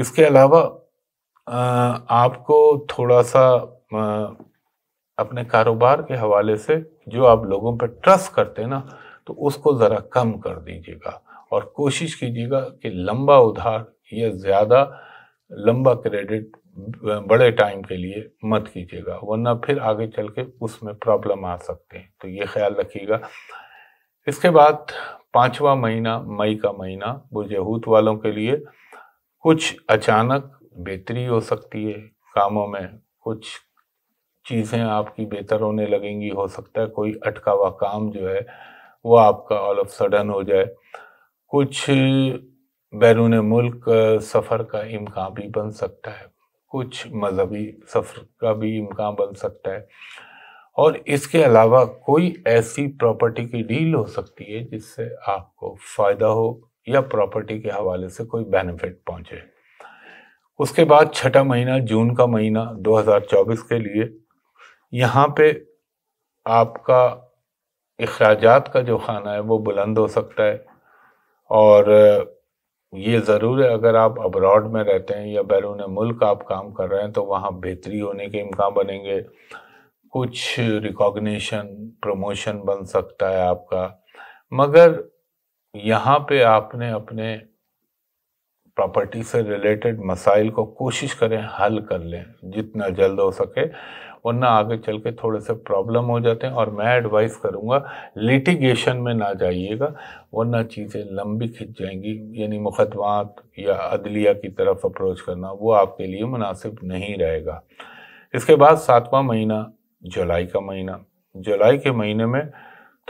इसके अलावा आपको थोड़ा सा अपने कारोबार के हवाले से जो आप लोगों पर ट्रस्ट करते हैं ना तो उसको ज़रा कम कर दीजिएगा और कोशिश कीजिएगा कि लंबा उधार या ज़्यादा लंबा क्रेडिट बड़े टाइम के लिए मत कीजिएगा वरना फिर आगे चल के उसमें प्रॉब्लम आ सकते हैं तो ये ख्याल रखिएगा इसके बाद पाँचवा महीना मई का महीना यहूत वालों के लिए कुछ अचानक बेहतरी हो सकती है कामों में कुछ चीज़ें आपकी बेहतर होने लगेंगी हो सकता है कोई अटका हुआ काम जो है वो आपका ऑल ऑफ सडन हो जाए कुछ बैरून मुल्क सफ़र का इम्कान भी बन सकता है कुछ मजहबी सफ़र का भी इम्कान बन सकता है और इसके अलावा कोई ऐसी प्रॉपर्टी की डील हो सकती है जिससे आपको फ़ायदा हो या प्रॉपर्टी के हवाले से कोई बेनिफिट पहुंचे उसके बाद छठा महीना जून का महीना 2024 के लिए यहाँ पे आपका अखराज का जो खाना है वो बुलंद हो सकता है और ये ज़रूर है अगर आप अब्रॉड में रहते हैं या बैरून मुल्क आप काम कर रहे हैं तो वहाँ बेहतरी होने के इम्कान बनेंगे कुछ रिकॉग्निशन प्रमोशन बन सकता है आपका मगर यहाँ पे आपने अपने प्रॉपर्टी से रिलेटेड मसाइल को कोशिश करें हल कर लें जितना जल्द हो सके वरना आगे चल के थोड़े से प्रॉब्लम हो जाते हैं और मैं एडवाइस करूँगा लिटिगेशन में ना जाइएगा वरना चीज़ें लंबी खिंच जाएंगी यानी मुकदमात या अदलिया की तरफ अप्रोच करना वो आपके लिए मुनासिब नहीं रहेगा इसके बाद सातवां महीना जुलाई का महीना जुलाई के महीने में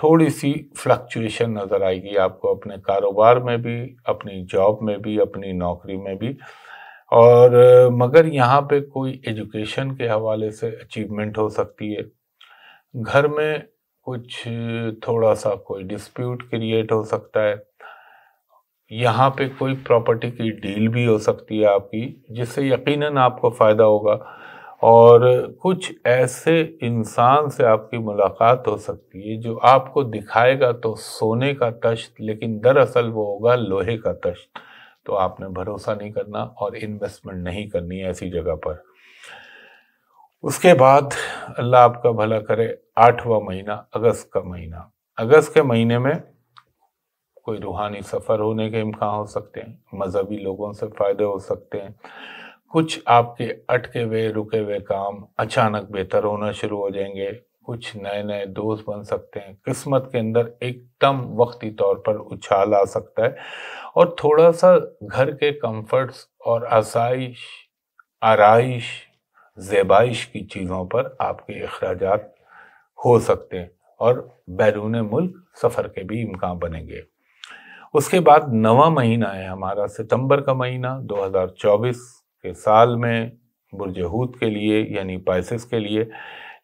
थोड़ी सी फ्लक्चुएशन नज़र आएगी आपको अपने कारोबार में भी अपनी जॉब में भी अपनी नौकरी में भी और मगर यहाँ पे कोई एजुकेशन के हवाले से अचीवमेंट हो सकती है घर में कुछ थोड़ा सा कोई डिस्प्यूट क्रिएट हो सकता है यहाँ पे कोई प्रॉपर्टी की डील भी हो सकती है आपकी जिससे यकीनन आपको फ़ायदा होगा और कुछ ऐसे इंसान से आपकी मुलाकात हो सकती है जो आपको दिखाएगा तो सोने का तश्त लेकिन दरअसल वो होगा लोहे का तश्त तो आपने भरोसा नहीं करना और इन्वेस्टमेंट नहीं करनी है ऐसी जगह पर उसके बाद अल्लाह आपका भला करे आठवां महीना अगस्त का महीना अगस्त के महीने में कोई रूहानी सफ़र होने के इम्कान हो सकते हैं मज़हबी लोगों से फ़ायदे हो सकते हैं कुछ आपके अटके हुए रुके हुए काम अचानक बेहतर होना शुरू हो जाएंगे कुछ नए नए दोस्त बन सकते हैं किस्मत के अंदर एकदम वक्ती तौर पर उछाल आ सकता है और थोड़ा सा घर के कंफर्ट्स और आसाइश आरइश जेबाइश की चीज़ों पर आपके अखराज हो सकते हैं और बैरून मुल्क सफ़र के भी इम्कान बनेंगे उसके बाद नवा महीना है हमारा सितंबर का महीना 2024 के साल में बुरजहूत के लिए यानी पाइसिस के लिए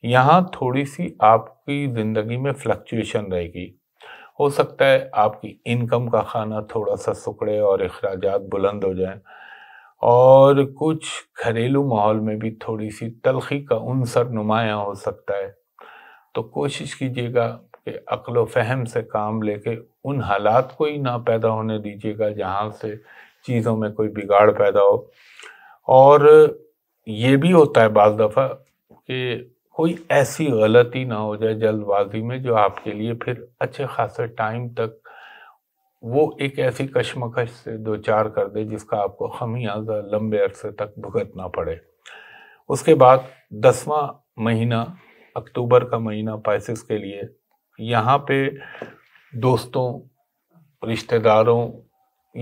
यहाँ थोड़ी सी आपकी ज़िंदगी में फ्लक्चुएशन रहेगी हो सकता है आपकी इनकम का खाना थोड़ा सा सुकड़े और अखराज बुलंद हो जाएं और कुछ घरेलू माहौल में भी थोड़ी सी तलखी का उनसर नुमाया हो सकता है तो कोशिश कीजिएगा कि अक्ल फहम से काम लेके उन हालात को ही ना पैदा होने दीजिएगा जहाँ से चीज़ों में कोई बिगाड़ पैदा हो और ये भी होता है बाज दफ़ा कि कोई ऐसी गलती ना हो जाए जल्दबाजी में जो आपके लिए फिर अच्छे खासे टाइम तक वो एक ऐसी कशमकश से दो चार कर दे जिसका आपको खमियाजा लंबे अरसे तक भुगतना पड़े उसके बाद दसवां महीना अक्टूबर का महीना पाइसिस के लिए यहाँ पे दोस्तों रिश्तेदारों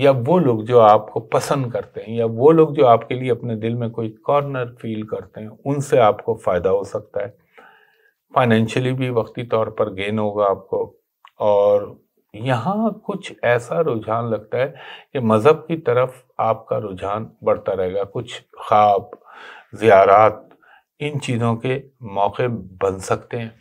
या वो लोग जो आपको पसंद करते हैं या वो लोग जो आपके लिए अपने दिल में कोई कॉर्नर फील करते हैं उनसे आपको फ़ायदा हो सकता है फाइनेंशियली भी वक्ती तौर पर गेन होगा आपको और यहाँ कुछ ऐसा रुझान लगता है कि मज़हब की तरफ आपका रुझान बढ़ता रहेगा कुछ ख्वाब ज़ियारात इन चीज़ों के मौके बन सकते हैं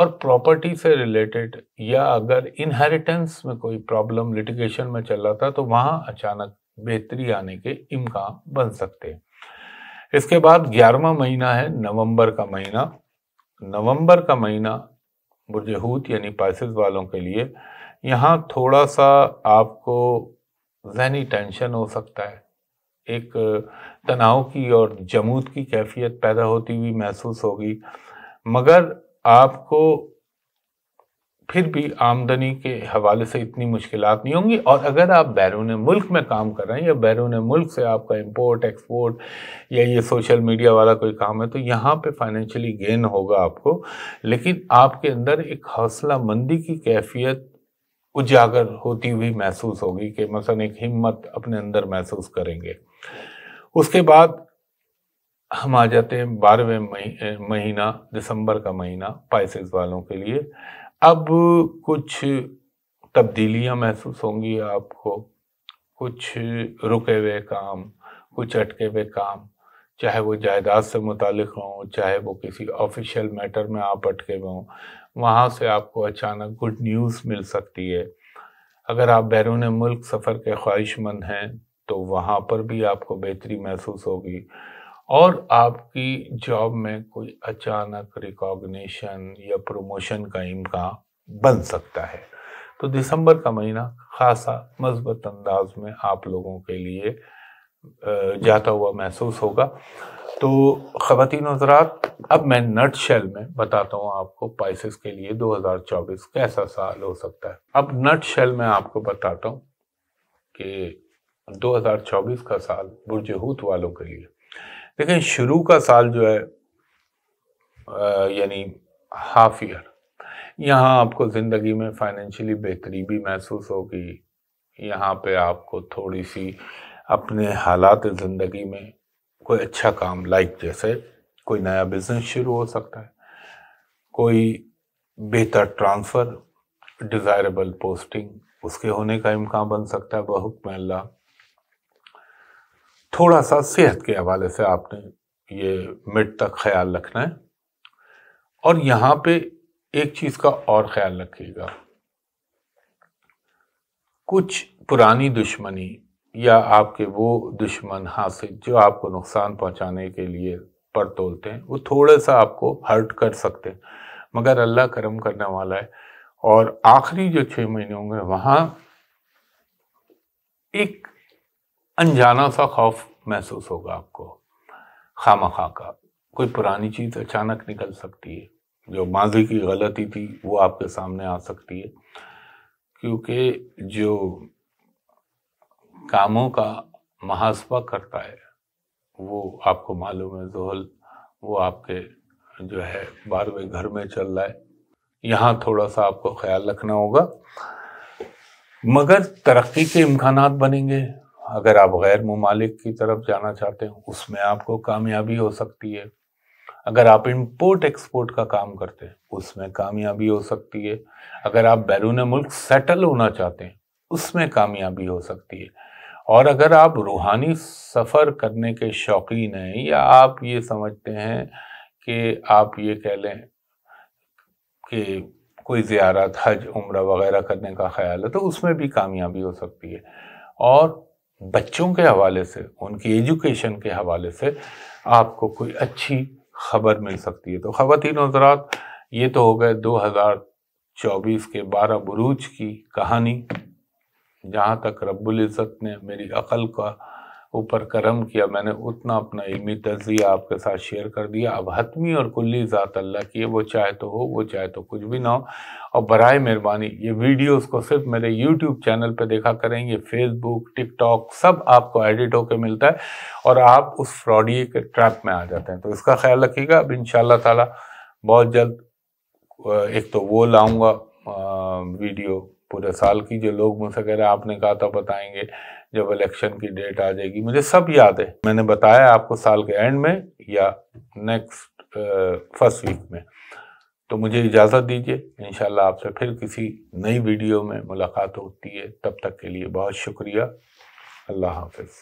और प्रॉपर्टी से रिलेटेड या अगर इनहेरिटेंस में कोई प्रॉब्लम लिटिगेशन में चल रहा था तो वहाँ अचानक बेहतरी आने के इम्कान बन सकते हैं इसके बाद ग्यारहवा महीना है नवंबर का महीना नवंबर का महीना बुरजहूत यानी पाइसिस वालों के लिए यहाँ थोड़ा सा आपको जहनी टेंशन हो सकता है एक तनाव की और जमूत की कैफियत पैदा होती हुई महसूस होगी मगर आपको फिर भी आमदनी के हवाले से इतनी मुश्किल नहीं होंगी और अगर आप बैरून मुल्क में काम कर रहे हैं या बैरून मुल्क से आपका इम्पोर्ट एक्सपोर्ट या ये सोशल मीडिया वाला कोई काम है तो यहाँ पे फाइनेंशियली गेन होगा आपको लेकिन आपके अंदर एक हौसला मंदी की कैफियत उजागर होती हुई महसूस होगी कि मसलन एक हिम्मत अपने अंदर महसूस करेंगे उसके बाद हम आ जाते हैं बारहवें मही, महीना दिसंबर का महीना पाइसिस वालों के लिए अब कुछ तब्दीलियां महसूस होंगी आपको कुछ रुके हुए काम कुछ अटके हुए काम चाहे वो जायदाद से मुतल हों चाहे वो किसी ऑफिशियल मैटर में आप अटके हुए हों वहाँ से आपको अचानक गुड न्यूज़ मिल सकती है अगर आप बैरून मुल्क सफ़र के ख्वाहिशमंद हैं तो वहाँ पर भी आपको बेहतरी महसूस होगी और आपकी जॉब में कोई अचानक रिकॉग्निशन या प्रमोशन का इम्कान बन सकता है तो दिसंबर का महीना खासा मजबूत अंदाज में आप लोगों के लिए जाता हुआ महसूस होगा तो ख़वान हजरात अब मैं नट शेल में बताता हूँ आपको पाइसिस के लिए 2024 कैसा साल हो सकता है अब नट शेल में आपको बताता हूँ कि 2024 का साल बुरजहूत वालों के लिए देखें शुरू का साल जो है यानी हाफ ईयर यहाँ आपको ज़िंदगी में फाइनेंशियली बेहतरी भी महसूस होगी यहाँ पे आपको थोड़ी सी अपने हालात ज़िंदगी में कोई अच्छा काम लाइक जैसे कोई नया बिजनेस शुरू हो सकता है कोई बेहतर ट्रांसफ़र डिज़ायरेबल पोस्टिंग उसके होने का इम्कान बन सकता है बहुत अल्लाह थोड़ा सा सेहत के हवाले से आपने ये मिड तक ख्याल रखना है और यहाँ पे एक चीज़ का और ख्याल रखिएगा कुछ पुरानी दुश्मनी या आपके वो दुश्मन हासिल जो आपको नुकसान पहुंचाने के लिए पर तोलते हैं वो थोड़ा सा आपको हर्ट कर सकते हैं मगर अल्लाह करम करने वाला है और आखिरी जो छः महीने होंगे वहाँ एक अनजाना सा खौफ महसूस होगा आपको खामा खा का कोई पुरानी चीज़ अचानक निकल सकती है जो माजी की गलती थी वो आपके सामने आ सकती है क्योंकि जो कामों का महासभा करता है वो आपको मालूम है जोहल वो आपके जो है बारहवें घर में चल रहा है यहाँ थोड़ा सा आपको ख्याल रखना होगा मगर तरक्की के इम्कान बनेंगे अगर आप गैर ममालिक की तरफ जाना चाहते हैं उसमें आपको कामयाबी हो सकती है अगर आप इंपोर्ट एक्सपोर्ट का काम करते हैं उसमें कामयाबी हो सकती है अगर आप बैरून मुल्क सेटल होना चाहते हैं उसमें कामयाबी हो सकती है और अगर आप रूहानी सफ़र करने के शौकीन हैं या आप ये समझते हैं कि आप ये कह लें कि कोई ज़्यारत हज उम्र वगैरह करने का ख्याल है तो उसमें भी कामयाबी हो सकती है और बच्चों के हवाले से उनकी एजुकेशन के हवाले से आपको कोई अच्छी खबर मिल सकती है तो ख़वान हजरात ये तो हो गए 2024 के 12 बरूज की कहानी जहाँ तक रब्बुल इज़्ज़त ने मेरी अकल का ऊपर करम किया मैंने उतना अपना इल्मी तजिया आपके साथ शेयर कर दिया अब हतमी और कुल्ली ज़ात अल्लाह की है वो चाहे तो हो वो चाहे तो कुछ भी ना हो और बर मेहरबानी ये वीडियोस को सिर्फ मेरे यूट्यूब चैनल पे देखा करें ये फेसबुक टिकटॉक सब आपको एडिट होकर मिलता है और आप उस फ्रॉडी के ट्रैप में आ जाते हैं तो इसका ख्याल रखिएगा अब इन ताला बहुत जल्द एक तो वो लाऊँगा वीडियो पूरे साल की जो लोग मुझसे कह रहे आपने कहा था बताएंगे जब इलेक्शन की डेट आ जाएगी मुझे सब याद है मैंने बताया आपको साल के एंड में या नेक्स्ट फर्स्ट वीक में तो मुझे इजाज़त दीजिए इन आपसे फिर किसी नई वीडियो में मुलाकात होती है तब तक के लिए बहुत शुक्रिया अल्लाह हाफिज़